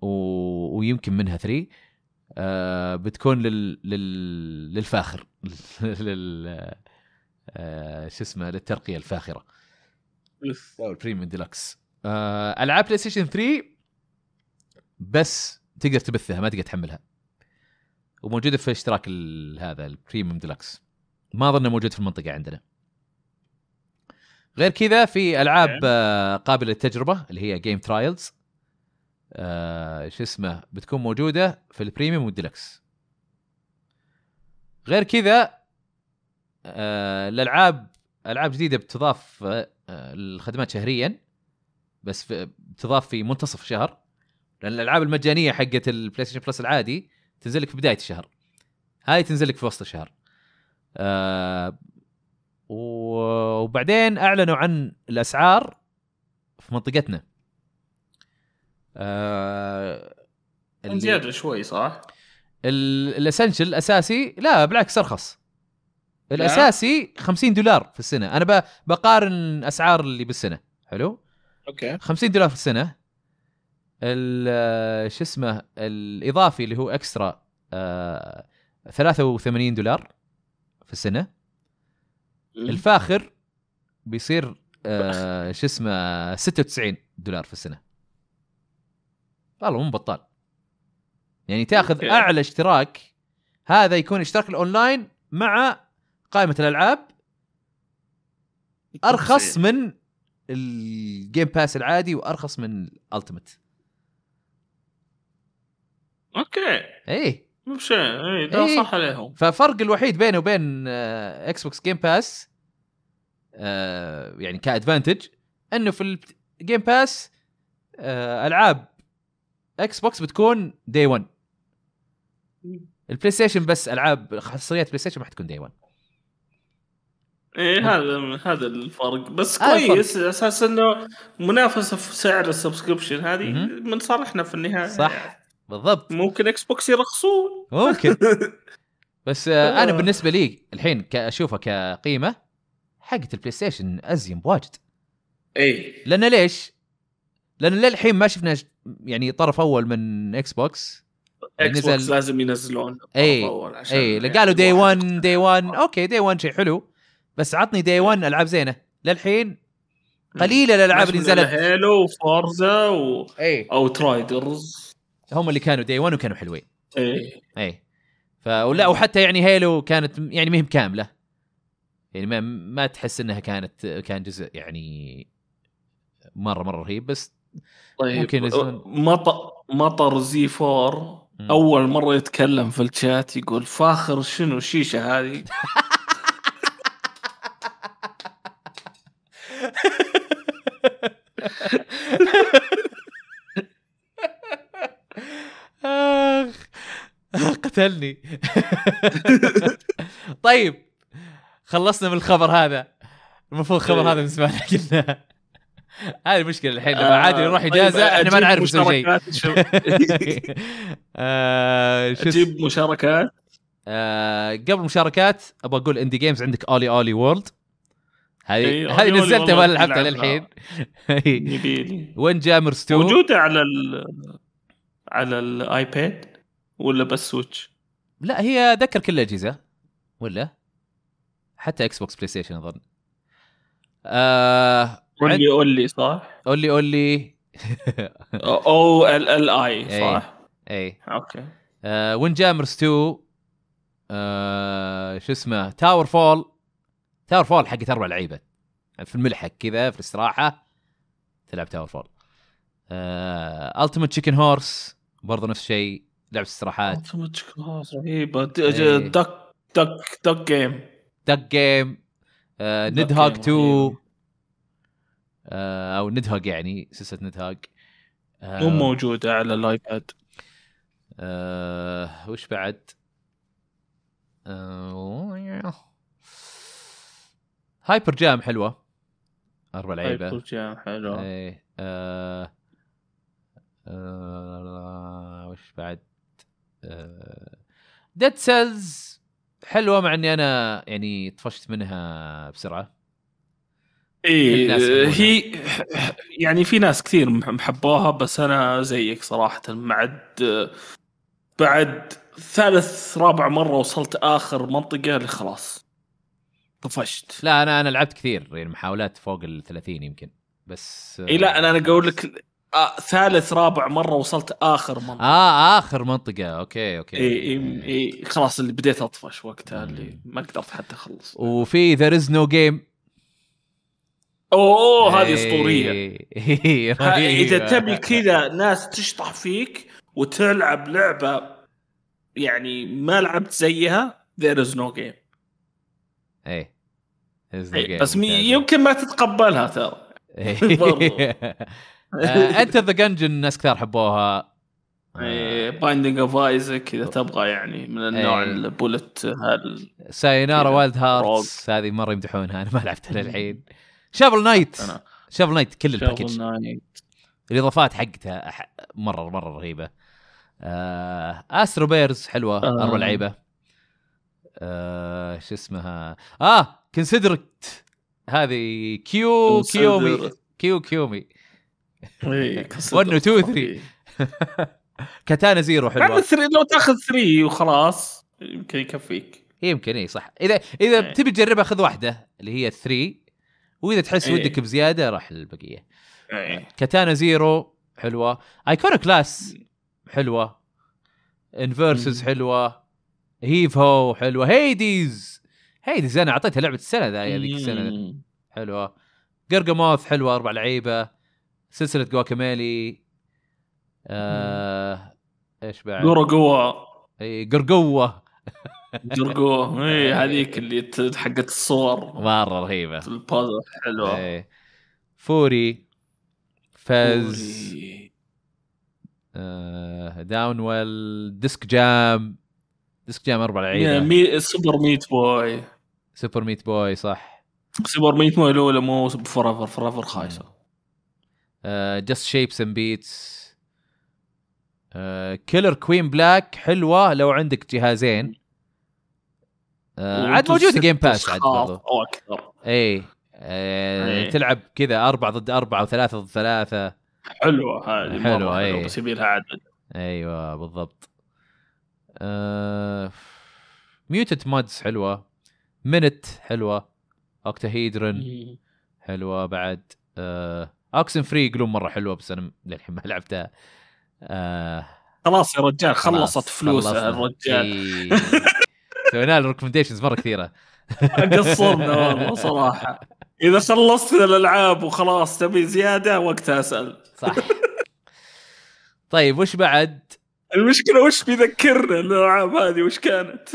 و... ويمكن منها 3 آه بتكون لل... لل... للفاخر *laughs* لل... آه، شو اسمه للترقيه الفاخره او البريميوم ديلكس آه، العاب بلاي ستيشن 3 بس تقدر تبثها ما تقدر تحملها وموجوده في اشتراك هذا البريميوم ديلكس ما اظنه موجود في المنطقه عندنا غير كذا في العاب آه، قابله للتجربه اللي هي جيم ترايلز شو اسمه بتكون موجوده في البريميوم والديلكس غير كذا آه، الالعاب العاب جديده بتضاف آه، الخدمات شهريا بس في بتضاف في منتصف الشهر لان الالعاب المجانيه حقت البلاي ستيشن بلس العادي تنزل لك في بدايه الشهر هاي تنزل لك في وسط الشهر آه وبعدين اعلنوا عن الاسعار في منطقتنا آه زياده شوي صح؟ الاسنشل الاساسي لا بالعكس ارخص الاساسي 50 دولار في السنه انا بقارن اسعار اللي بالسنه حلو اوكي 50 دولار في السنه شو اسمه الاضافي اللي هو اكسترا آه 83 دولار في السنه الفاخر بيصير آه شو اسمه 96 دولار في السنه والله مو بطال يعني تاخذ اعلى اشتراك هذا يكون اشتراك الاونلاين مع قائمه الالعاب ارخص من الجيم باس العادي وارخص من التمت اوكي ايه مو بشيء اي ده إيه. صح عليهم فالفرق الوحيد بينه وبين اكس بوكس جيم باس يعني كادفانتج انه في الجيم باس آه، العاب اكس بوكس بتكون دي 1 البلاي ستيشن بس العاب حصريات بلاي ستيشن ما حتكون دي 1 ايه هذا هذا الفرق بس كويس كويس اساس انه منافسه في سعر السبسكربشن هذه من صالحنا في النهايه صح بالضبط ممكن اكس بوكس يرخصون ممكن *laughs* بس آه، انا آه. بالنسبه لي الحين اشوفها كقيمه حقت البلاي ستيشن ازين بواجد ايه لان ليش؟ لان للحين ما شفنا يعني طرف اول من اكس بوكس اكس نزل... بوكس لازم ينزلون اي اي إيه، يعني قالوا دي 1 دي 1 اوكي دي 1 شيء حلو بس عطني دي 1 العاب زينه للحين قليله الالعاب اللي نزلت هيلو وفارزا و... ايه. او ترايدرز هم اللي كانوا دي 1 وكانوا حلوين اي اي ف... ولا وحتى يعني هيلو كانت يعني مهم كامله يعني ما ما تحس انها كانت كان جزء يعني مره مره رهيب بس طيب ممكن نزل... مطر مطر زي 4 اول مره يتكلم في الشات يقول فاخر شنو الشيشه هذه *laughs* اخ قتلني طيب خلصنا من الخبر هذا المفروض الخبر هذا من زمان *laughs* قلنا هذه المشكله الحين لما آه، عادي عادل يروح طيب، اجازه احنا ما نعرف نسوي شيء *laughs* آه، اجيب مشاركات آه، قبل مشاركات ابغى اقول اندي جيمز عندك اولي اولي وورلد إيه، هذه هذه نزلتها ولا لعبتها للحين وين جامر 2 موجوده على الـ على الايباد ولا بس سويتش؟ لا هي ذكر كل الاجهزه ولا حتى اكس بوكس بلاي ستيشن اظن آه اولي اولي صح؟ اولي اولي او ال ال اي *laughs* إيه، صح؟ اي اوكي آه وين جامرز 2 آه شو اسمه تاور فول تاور فول حقت اربع لعيبه في الملحق كذا في الاستراحه تلعب تاور فول التمت تشيكن هورس برضه نفس الشيء لعب استراحات التمت تشيكن هورس رهيبه دك دك دك جيم دك جيم نيد هاج 2 او نيد هاج يعني سلسله نيد هاج آه، مو موجوده على الايباد آه وش بعد؟ آه، هايبر جام حلوه اربع لعيبه هايبر جام حلوه ايه آه، آه، وش بعد ديد آه، سيلز حلوه مع اني انا يعني طفشت منها بسرعه اي هي يعني في ناس كثير محبوها بس انا زيك صراحه بعد بعد ثالث رابع مره وصلت اخر منطقه اللي خلاص طفشت لا انا انا لعبت كثير يعني محاولات فوق ال 30 يمكن بس اي لا انا انا اقول لك آه ثالث رابع مره وصلت اخر منطقه اه اخر منطقه اوكي اوكي اي اي إيه خلاص اللي بديت اطفش وقتها اللي ما قدرت حتى اخلص وفي ذير از نو جيم اوه هذه إيه. اسطوريه *laughs* اذا تبي كذا ناس تشطح فيك وتلعب لعبه يعني ما لعبت زيها ذير از نو جيم ايه, إيه، بس يمكن ما تتقبلها ترى انت ذا جنجن ناس كثار حبوها بايندينج اوف ايزك اذا تبغى يعني من إيه. النوع البولت هال ساينارا وايلد هارتس هذه مره يمدحونها انا ما لعبتها للحين شابل نايت شابل نايت كل الباكج الاضافات حقتها مره مره رهيبه استرو آه، بيرز حلوه آه. اربع لعيبه آه شو اسمها اه كونسيدرت هذه كيو كيومي كيو كيومي 1 2 3 كاتانا زيرو حلوه 3 لو تاخذ 3 وخلاص يمكن يكفيك يمكن اي صح اذا اذا ايه. تبي تجربها خذ واحده اللي هي 3 واذا تحس ايه. ودك بزياده راح للبقيه ايه. كاتانا زيرو حلوه ايكونو كلاس حلوه انفرسز حلوه هيف هو حلوه هيديز هيديز انا اعطيتها لعبه السنه ذا هذيك السنه حلوه جرجموث حلوه اربع لعيبه سلسله جواكاميلي آه ايش بعد؟ جورجوا اي جرجوا جرجو *laughs* اي هذيك اللي حقت الصور مره رهيبه البازل حلوه فوري فز فوري. آه داونويل ديسك جام ديسك جام اربع لعيبه مي... سوبر ميت بوي سوبر ميت بوي صح سوبر ميت بوي الاولى مو فور ايفر فور ايفر خايسه جاست شيبس اند بيتس كيلر كوين بلاك حلوه لو عندك جهازين آه، عاد موجوده جيم باس عاد برضو او اكثر آه، اي تلعب كذا أربعة ضد أربعة وثلاثة ضد ثلاثة حلوة هذه حلوة حلوة بس يبيلها عدد أيوة بالضبط ميوتد آه، مادز حلوه منت حلوه اوكتاهيدرن حلوه بعد آه اوكسن فري يقولون مره حلوه بس انا للحين ما لعبتها آه خلاص يا رجال خلصت فلوس الرجال *laughs* سوينا له ريكومنديشنز مره كثيره قصرنا والله *laughs* صراحه اذا خلصت الالعاب وخلاص تبي زياده وقتها اسال صح طيب وش بعد المشكله وش بيذكرنا الالعاب هذه وش كانت؟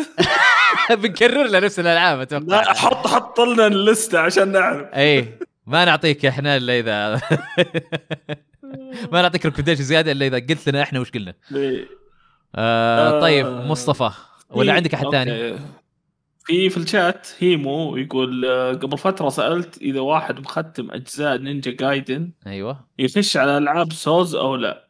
*laughs* بنكرر لنا نفس الالعاب اتوقع لا حط حط لنا اللسته عشان نعرف اي ما نعطيك احنا الا اذا *laughs* ما نعطيك ريكومنديشن زياده الا اذا قلت لنا احنا وش قلنا. إيه. آه،, آه طيب مصطفى ولا إيه، عندك احد ثاني؟ في في الشات هيمو يقول آه، قبل فتره سالت اذا واحد مختم اجزاء نينجا جايدن ايوه يخش على العاب سوز او لا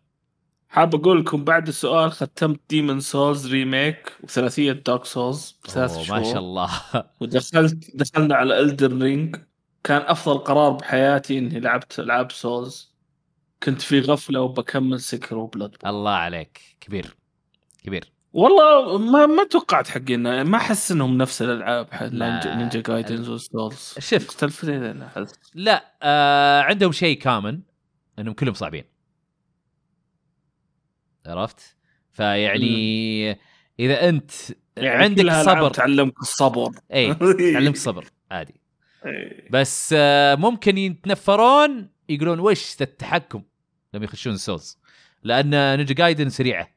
حاب اقول لكم بعد السؤال ختمت ديمن سولز ريميك وثلاثيه دارك سولز بثلاث شهور ما شاء الله *laughs* ودخلت دخلنا على الدر رينج كان افضل قرار بحياتي اني لعبت العاب سولز كنت في غفله وبكمل سكر وبلد الله عليك كبير كبير والله ما ما توقعت حقنا ما احس انهم نفس الالعاب نينجا جايدنز وسولز شفت مختلفين لا آه عندهم شيء كامن انهم كلهم صعبين عرفت؟ فيعني اذا انت يعني عندك صبر تعلمك الصبر اي *laughs* تعلمك الصبر عادي إيه. بس آه، ممكن يتنفرون يقولون وش التحكم لما يخشون سولز لان نينجا جايدن سريعه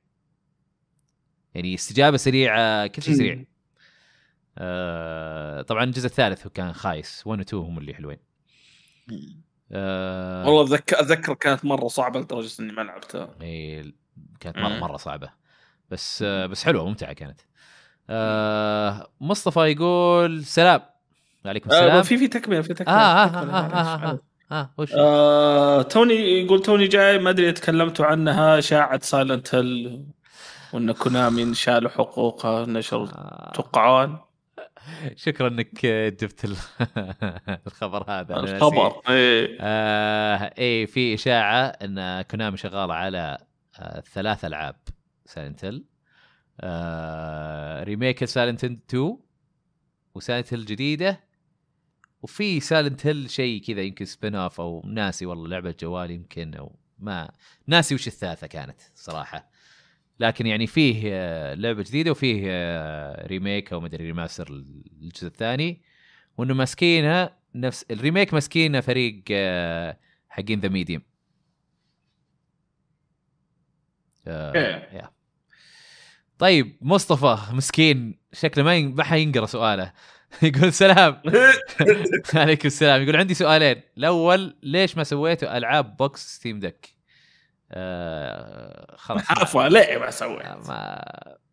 يعني استجابه سريعه كل شيء سريع آه طبعا الجزء الثالث هو كان خايس 1 و 2 هم اللي حلوين آه والله اتذكر كانت مره صعبه لدرجه اني ما لعبتها إيه، كانت مره مره صعبه بس بس حلوه ممتعه كانت آه، مصطفى يقول سلام عليكم السلام آه في في تكمله في تكمله اه اه آه،, آه, اه اه, آه, آه, وش آه توني يقول توني جاي ما ادري تكلمتوا عنها شاعة سايلنت هيل وان كونامي شالوا حقوقها نشر آه. توقعون شكرا انك جبت *laughs* الخبر هذا الخبر اي آه اي في اشاعه ان كونامي شغاله على آه، ثلاث العاب سايلنت هيل ريميك سايلنت هيل 2 وسايلنت هيل جديده وفي سايلنت هيل شيء كذا يمكن سبين اوف او ناسي والله لعبه جوال يمكن او ما ناسي وش الثالثه كانت صراحه لكن يعني فيه آه، لعبه جديده وفيه ريميك آه، او مدري ريماستر للجزء الثاني وانه ماسكينها نفس الريميك ماسكينها فريق حقين ذا ميديم آه، إيه. يا طيب مصطفى مسكين شكله ما ما حينقرا سؤاله *laughs* يقول سلام *laughs* عليكم السلام يقول عندي سؤالين الاول ليش ما سويتوا العاب بوكس ستيم دك آه، خلاص عفوا ليه ما سويت آه، ما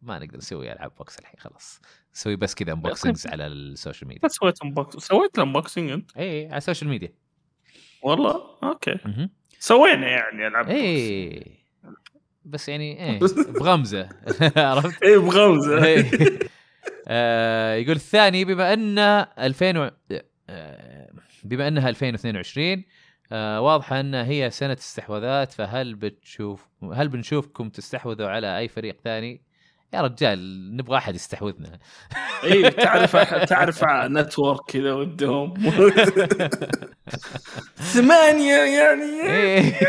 ما نقدر نسوي العاب بوكس الحين خلاص نسوي بس كذا انبوكسنجز *laughs* على السوشيال ميديا بس سويت انبوكس سويت انبوكسنج انت؟ اي إيه، على السوشيال ميديا والله اوكي سوينا يعني العاب إيه. بوكس بس يعني ايه *laughs* بغمزه *laughs* عرفت؟ ايه بغمزه إيه. آه يقول الثاني بما ان 2000 و... آه بما انها 2022 آه واضحه انها هي سنه استحواذات فهل بتشوف هل بنشوفكم تستحوذوا على اي فريق ثاني؟ يا رجال نبغى احد يستحوذنا اي تعرف تعرف نتورك كذا ودهم *laughs* ثمانيه يعني إيه.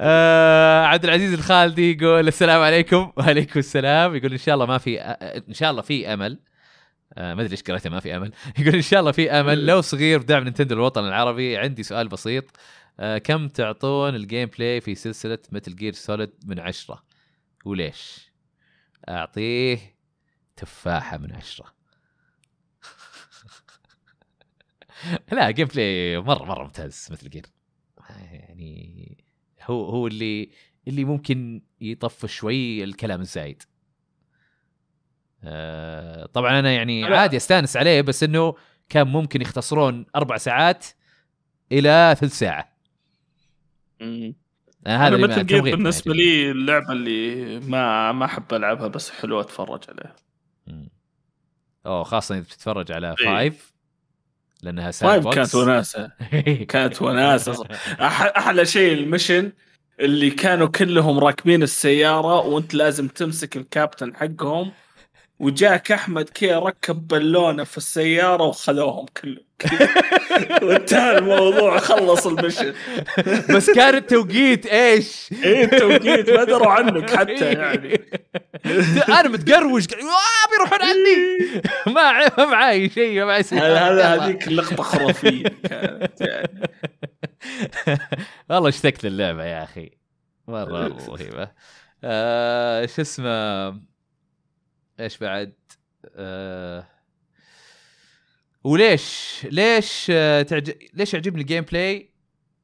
آه عبد العزيز الخالدي يقول السلام عليكم *laughs* وعليكم السلام يقول ان شاء الله ما في آه، ان شاء الله في امل آه ما ادري ايش قريته ما في امل *laughs* يقول ان شاء الله في امل لو صغير بدعم نينتندو الوطن العربي عندي سؤال بسيط آه كم تعطون الجيم بلاي في سلسله متل جير سوليد من عشرة وليش؟ اعطيه تفاحه من عشرة *laughs* لا جيم بلاي مره مره ممتاز مثل جير يعني هو هو اللي اللي ممكن يطفش شوي الكلام الزايد آه، طبعا انا يعني عادي استانس عليه بس انه كان ممكن يختصرون اربع ساعات الى ثلث ساعه آه هذا انا مثل جير بالنسبه يعني. لي اللعبه اللي ما ما احب العبها بس حلوه اتفرج عليها اوه خاصه اذا بتتفرج على فايف لانها ساند بوكس طيب، كانت وناسه *laughs* كانت وناسه احلى شيء المشن اللي كانوا كلهم راكبين السياره وانت لازم تمسك الكابتن حقهم وجاك احمد كي ركب بالونه في السياره وخذوهم كلهم *laughs* وانتهى الموضوع خلص المشن *laughs* بس كان التوقيت ايش؟ ايه التوقيت ما دروا عنك حتى *laughs* يعني انا متقروش آه، بيروحون عني إيه. ما ما معي شيء ما معي هذا هذيك اللقطه خرافيه كانت يعني والله اشتقت للعبه يا اخي مره رهيبه آه شو اسمه ايش بعد؟ أه... وليش ليش آه، تعجب ليش يعجبني الجيم بلاي؟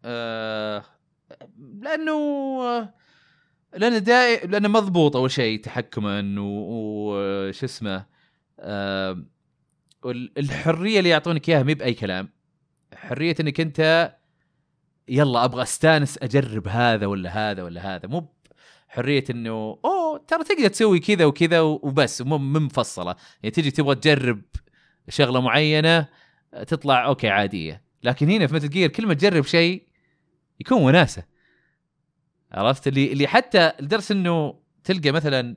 أه... لانه آه، لانه دائما لانه مضبوط اول شيء تحكما وش اسمه أه... الحريه اللي يعطونك اياها مي باي كلام حريه انك انت يلا ابغى استانس اجرب هذا ولا هذا ولا هذا مو حريه انه اوه ترى تقدر تسوي كذا وكذا وبس مفصله يعني تجي تبغى تجرب شغله معينه تطلع اوكي عاديه لكن هنا في مثل جير كل ما تجرب شيء يكون وناسه عرفت اللي اللي حتى لدرجه انه تلقى مثلا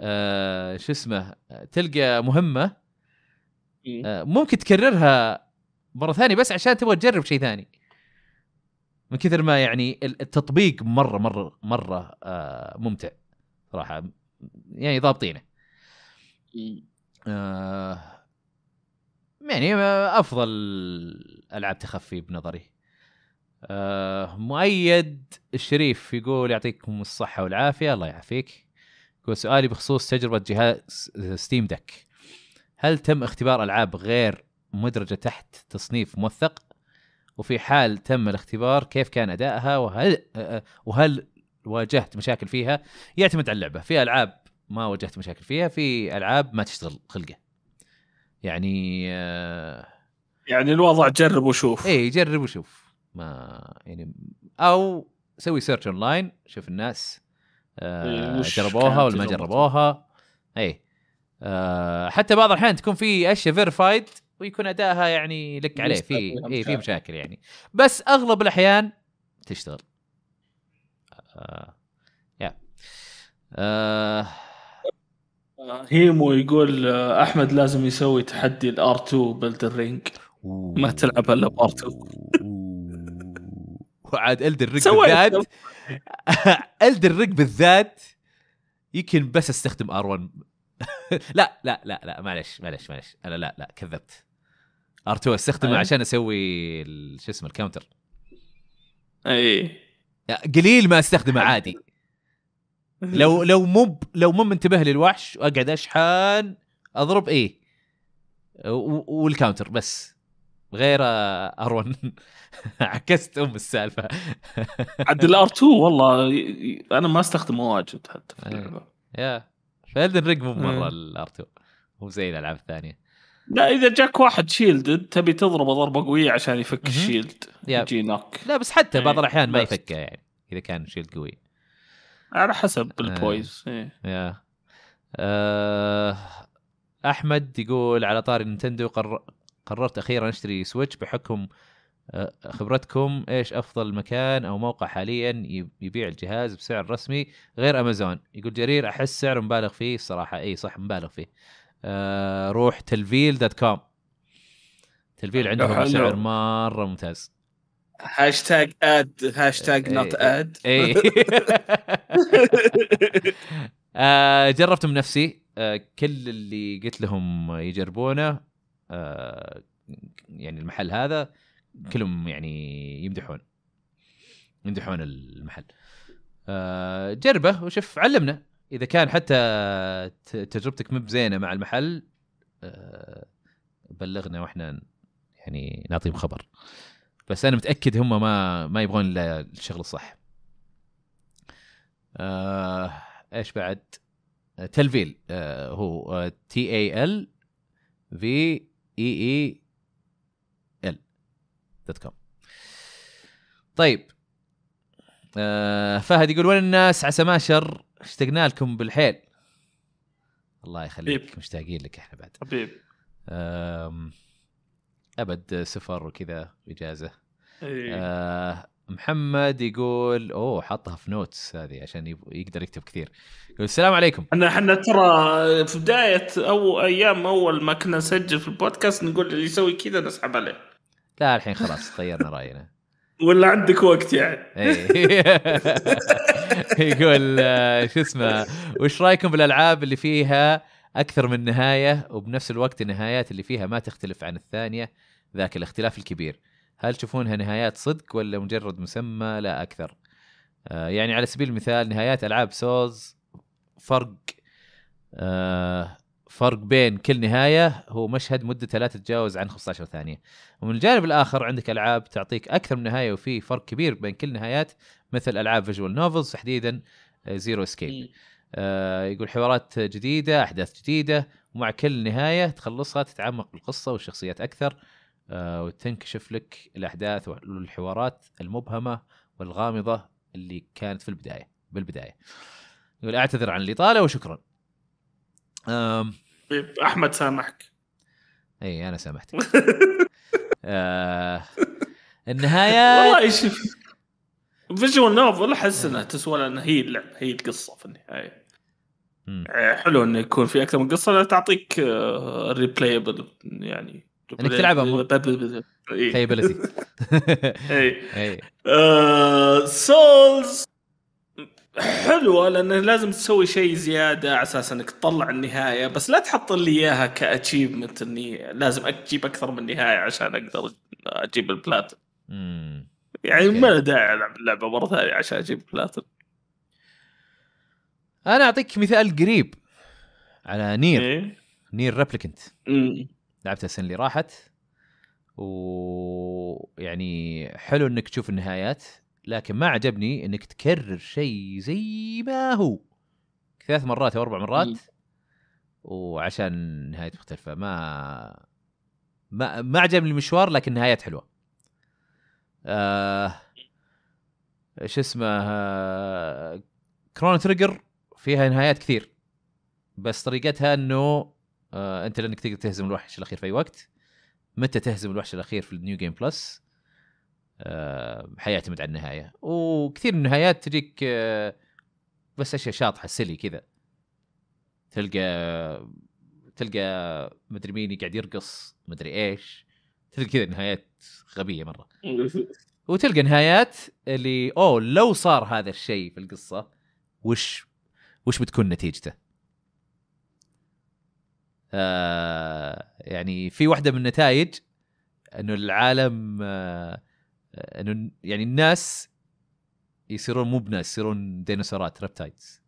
آه شو اسمه تلقى مهمه آه ممكن تكررها مره ثانيه بس عشان تبغى تجرب شيء ثاني من كثر ما يعني التطبيق مره مره مره آه ممتع صراحه يعني ضابطينه آه يعني افضل العاب تخفي بنظري آه مؤيد الشريف يقول يعطيكم الصحه والعافيه الله يعافيك يقول سؤالي بخصوص تجربه جهاز ستيم دك هل تم اختبار العاب غير مدرجه تحت تصنيف موثق وفي حال تم الاختبار كيف كان ادائها وهل آه، آه، وهل واجهت مشاكل فيها يعتمد على اللعبه في العاب ما واجهت مشاكل فيها في العاب ما تشتغل خلقه يعني آه، يعني الوضع جرب وشوف اي جرب وشوف ما يعني او سوي سيرش اونلاين شوف الناس آه إيه، جربوها ولا ما جربوها اي آه حتى بعض الاحيان تكون في اشياء فيرفايد ويكون ادائها يعني لك عليه في إيه في مشاكل يعني بس اغلب الاحيان تشتغل يا آه. آه، هيمو يقول آه، احمد لازم يسوي تحدي الار 2 بلد الرينج ما تلعب الا بار 2 وعاد الد الرينج بالذات *laughs* الد الرينج بالذات يمكن بس استخدم ار 1 *laughs* لا لا لا لا معلش معلش معلش انا لا لا كذبت ار 2 استخدمه عشان اسوي شو اسمه الكاونتر اي يعني قليل ما استخدمه عادي لو *laughs* لو مو لو مو منتبه للوحش واقعد اشحن اضرب ايه والكاونتر بس غير ار1 *laughs* عكست ام السالفه *laughs* عاد الار2 والله انا ما استخدمه واجد حتى في إيه. اللعبه يا فالدن ريج مو مره إيه. الار2 مو زي الالعاب الثانيه لا اذا جاك واحد شيلد تبي تضربه ضربه قويه عشان يفك الشيلد يجي نوك لا بس حتى بعض إيه، الاحيان ما يفكه يعني اذا كان شيلد قوي على حسب آه. البويز ايه آه، احمد يقول على طاري نينتندو قر... قررت اخيرا اشتري سويتش بحكم آه، خبرتكم ايش افضل مكان او موقع حاليا يبيع الجهاز بسعر رسمي غير امازون يقول جرير احس سعر مبالغ فيه الصراحه اي صح مبالغ فيه آه، روح تلفيل دوت كوم تلفيل عندهم سعر آه، نعم. مره ممتاز هاشتاج اد هاشتاج إيه، نوت إيه، اد اي جربت من نفسي آه، كل اللي قلت لهم يجربونه يعني المحل هذا كلهم يعني يمدحون يمدحون المحل جربه وشوف علمنا اذا كان حتى تجربتك مو بزينه مع المحل آه، بلغنا واحنا يعني نعطيهم خبر بس انا متاكد هم ما ما يبغون الا الشغل الصح آه ايش بعد تلفيل آه هو تي اي ال في اي اي ال دوت كوم طيب آه فهد يقول وين الناس عسى ما شر اشتقنا لكم بالحيل الله يخليك مشتاقين لك احنا بعد حبيب ابد سفر وكذا اجازه أه محمد يقول اوه حطها في نوتس هذه عشان يقدر يكتب كثير يقول السلام عليكم احنا احنا ترى في بدايه او ايام اول ما كنا نسجل في البودكاست نقول اللي يسوي كذا نسحب عليه لا الحين خلاص غيرنا راينا *laughs* ولا عندك وقت يعني *laughs* *laughs* يقول آه، شو اسمه وش رايكم بالالعاب اللي فيها اكثر من نهايه وبنفس الوقت النهايات اللي فيها ما تختلف عن الثانيه ذاك الاختلاف الكبير هل تشوفونها نهايات صدق ولا مجرد مسمى لا اكثر آه يعني على سبيل المثال نهايات العاب سولز فرق آه فرق بين كل نهايه هو مشهد مدته لا تتجاوز عن 15 ثانيه ومن الجانب الاخر عندك العاب تعطيك اكثر من نهايه وفي فرق كبير بين كل نهايات مثل العاب فيجوال نوفلز تحديدا زيرو آه، اسكيب آه، يقول حوارات جديده احداث جديده ومع كل نهايه تخلصها تتعمق بالقصه والشخصيات اكثر آه وتنكشف لك الاحداث والحوارات المبهمه والغامضه اللي كانت في البدايه بالبدايه يقول اعتذر عن الاطاله وشكرا طيب، احمد سامحك اي انا سامحتك *laughs* آه النهايه والله شوف فيجوال نوفل احس انها تسوى لان هي اللعبه هي القصه في النهايه مم. آه، حلو انه يكون في اكثر من قصه لأ تعطيك ريبلايبل آه، يعني انك تلعبها بلايبلتي اي سولز *laughs* *laughs* حلوه لانه لازم تسوي شيء زياده على اساس انك تطلع النهايه بس لا تحط لي اياها كاتشيفمنت اني لازم اجيب اكثر من نهايه عشان اقدر اجيب البلاتن. يعني ما له داعي العب اللعبه مره ثانيه عشان اجيب البلاتن. انا اعطيك مثال قريب على نير إيه؟ نير ريبليكنت لعبتها السنه اللي راحت ويعني حلو انك تشوف النهايات لكن ما عجبني انك تكرر شيء زي ما هو ثلاث مرات او اربع مرات إيه. وعشان نهايه مختلفه ما ما ما عجبني المشوار لكن نهايات حلوه آه شو اسمه آه كرون تريجر فيها نهايات كثير بس طريقتها انه آه انت لانك تقدر تهزم الوحش الاخير في اي وقت متى تهزم الوحش الاخير في النيو جيم بلس آه، حيعتمد على النهايه وكثير من النهايات تجيك آه، بس اشياء شاطحه سلي كذا تلقى تلقى مدري مين قاعد يرقص مدري ايش تلقى كذا نهايات غبيه مره *laughs* وتلقى نهايات اللي اوه لو صار هذا الشيء في القصه وش وش بتكون نتيجته آه يعني في واحده من النتائج انه العالم آه انه يعني الناس يصيرون مو بناس يصيرون ديناصورات ريبتايدز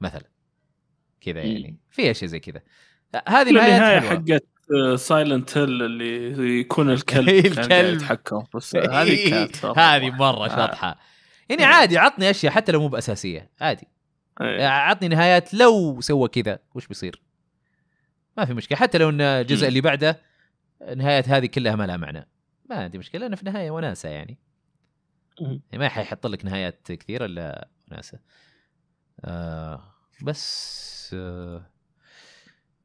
مثلا كذا يعني في اشياء زي كذا هذه النهايه حقت سايلنت آه، هيل اللي يكون *laughs* الكلب إيه، الكلب يتحكم *laughs* إيه. هذه كانت هذه مره آه. شطحه يعني إيه. عادي عطني اشياء حتى لو مو باساسيه عادي عطني نهايات لو سوى كذا وش بيصير ما في مشكله حتى لو ان الجزء اللي بعده نهايه هذه كلها ما لها معنى ما عندي مشكله لانه في النهايه وناسه يعني يعني ما حيحط لك نهايات كثيره الا وناسه آه بس آه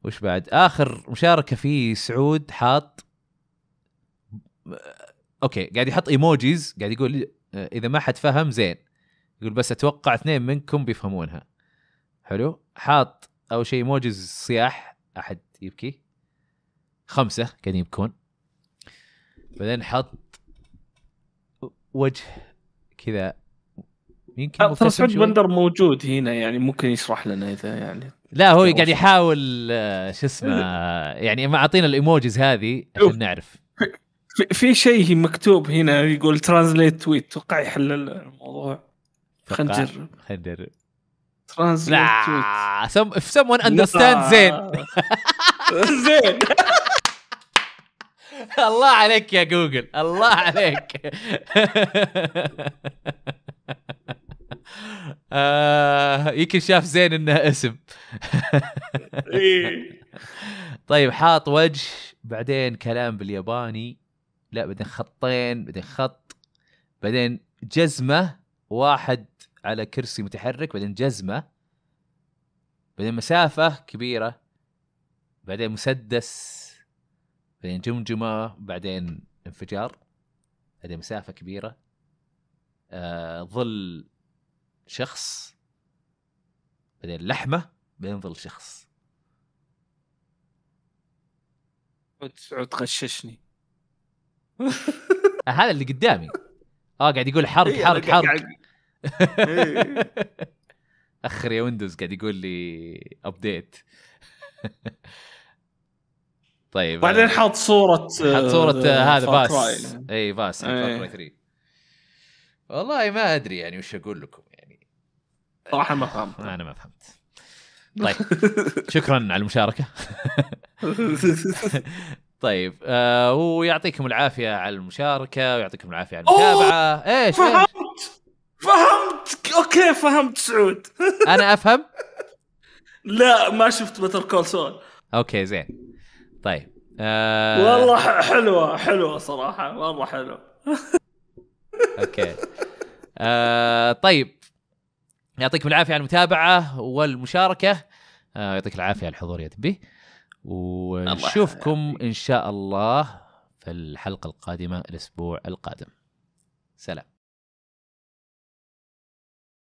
وش بعد اخر مشاركه في سعود حاط آه، اوكي قاعد يحط ايموجيز قاعد يقول آه، اذا ما حد فهم زين يقول بس اتوقع اثنين منكم بيفهمونها حلو حاط اول شيء ايموجيز صياح احد يبكي خمسه قاعدين يبكون بعدين حط وجه كذا يمكن آه، ترى سعود بندر موجود هنا يعني ممكن يشرح لنا اذا يعني لا هو قاعد يحاول آه، شو اسمه إيه. يعني ما اعطينا الايموجيز هذه عشان نعرف في, شيء مكتوب هنا يقول ترانزليت تويت توقع يحل الموضوع خلينا نجرب خلينا نجرب ترانزليت تويت سم ون اندرستاند زين *laughs* زين *laughs* الله عليك يا جوجل الله عليك *laughs* آه يمكن شاف زين انه اسم *laughs* إيه. طيب حاط وجه بعدين كلام بالياباني لا بعدين خطين بعدين خط بعدين جزمه واحد على كرسي متحرك بعدين جزمه بعدين مسافه كبيره بعدين مسدس بعدين جمجمه بعدين انفجار بعدين مسافه كبيره آه ظل شخص بعدين لحمه بعدين ظل شخص عود غششني آه، هذا اللي قدامي اه قاعد يقول حرق إيه، حرق حرق إيه. *laughs* اخر يا ويندوز قاعد يقول لي ابديت *laughs* طيب بعدين آه، حاط صوره حاط صوره آه، آه، هذا باس اي باس 3 يعني إيه. والله ما ادري يعني وش اقول لكم يعني صراحه ما فهمت انا ما فهمت طيب شكرا على المشاركه *laughs* طيب آه ويعطيكم العافيه على المشاركه ويعطيكم العافيه على المتابعه ايش فهمت فهمت اوكي فهمت سعود انا افهم *laughs* لا ما شفت بتر كول سول اوكي زين طيب آه... والله حلوه حلوه صراحه والله حلو اوكي آه طيب يعطيكم العافيه على المتابعه والمشاركه آه يعطيك العافيه على الحضور يا تبي ونشوفكم ان شاء الله في الحلقه القادمه الاسبوع القادم سلام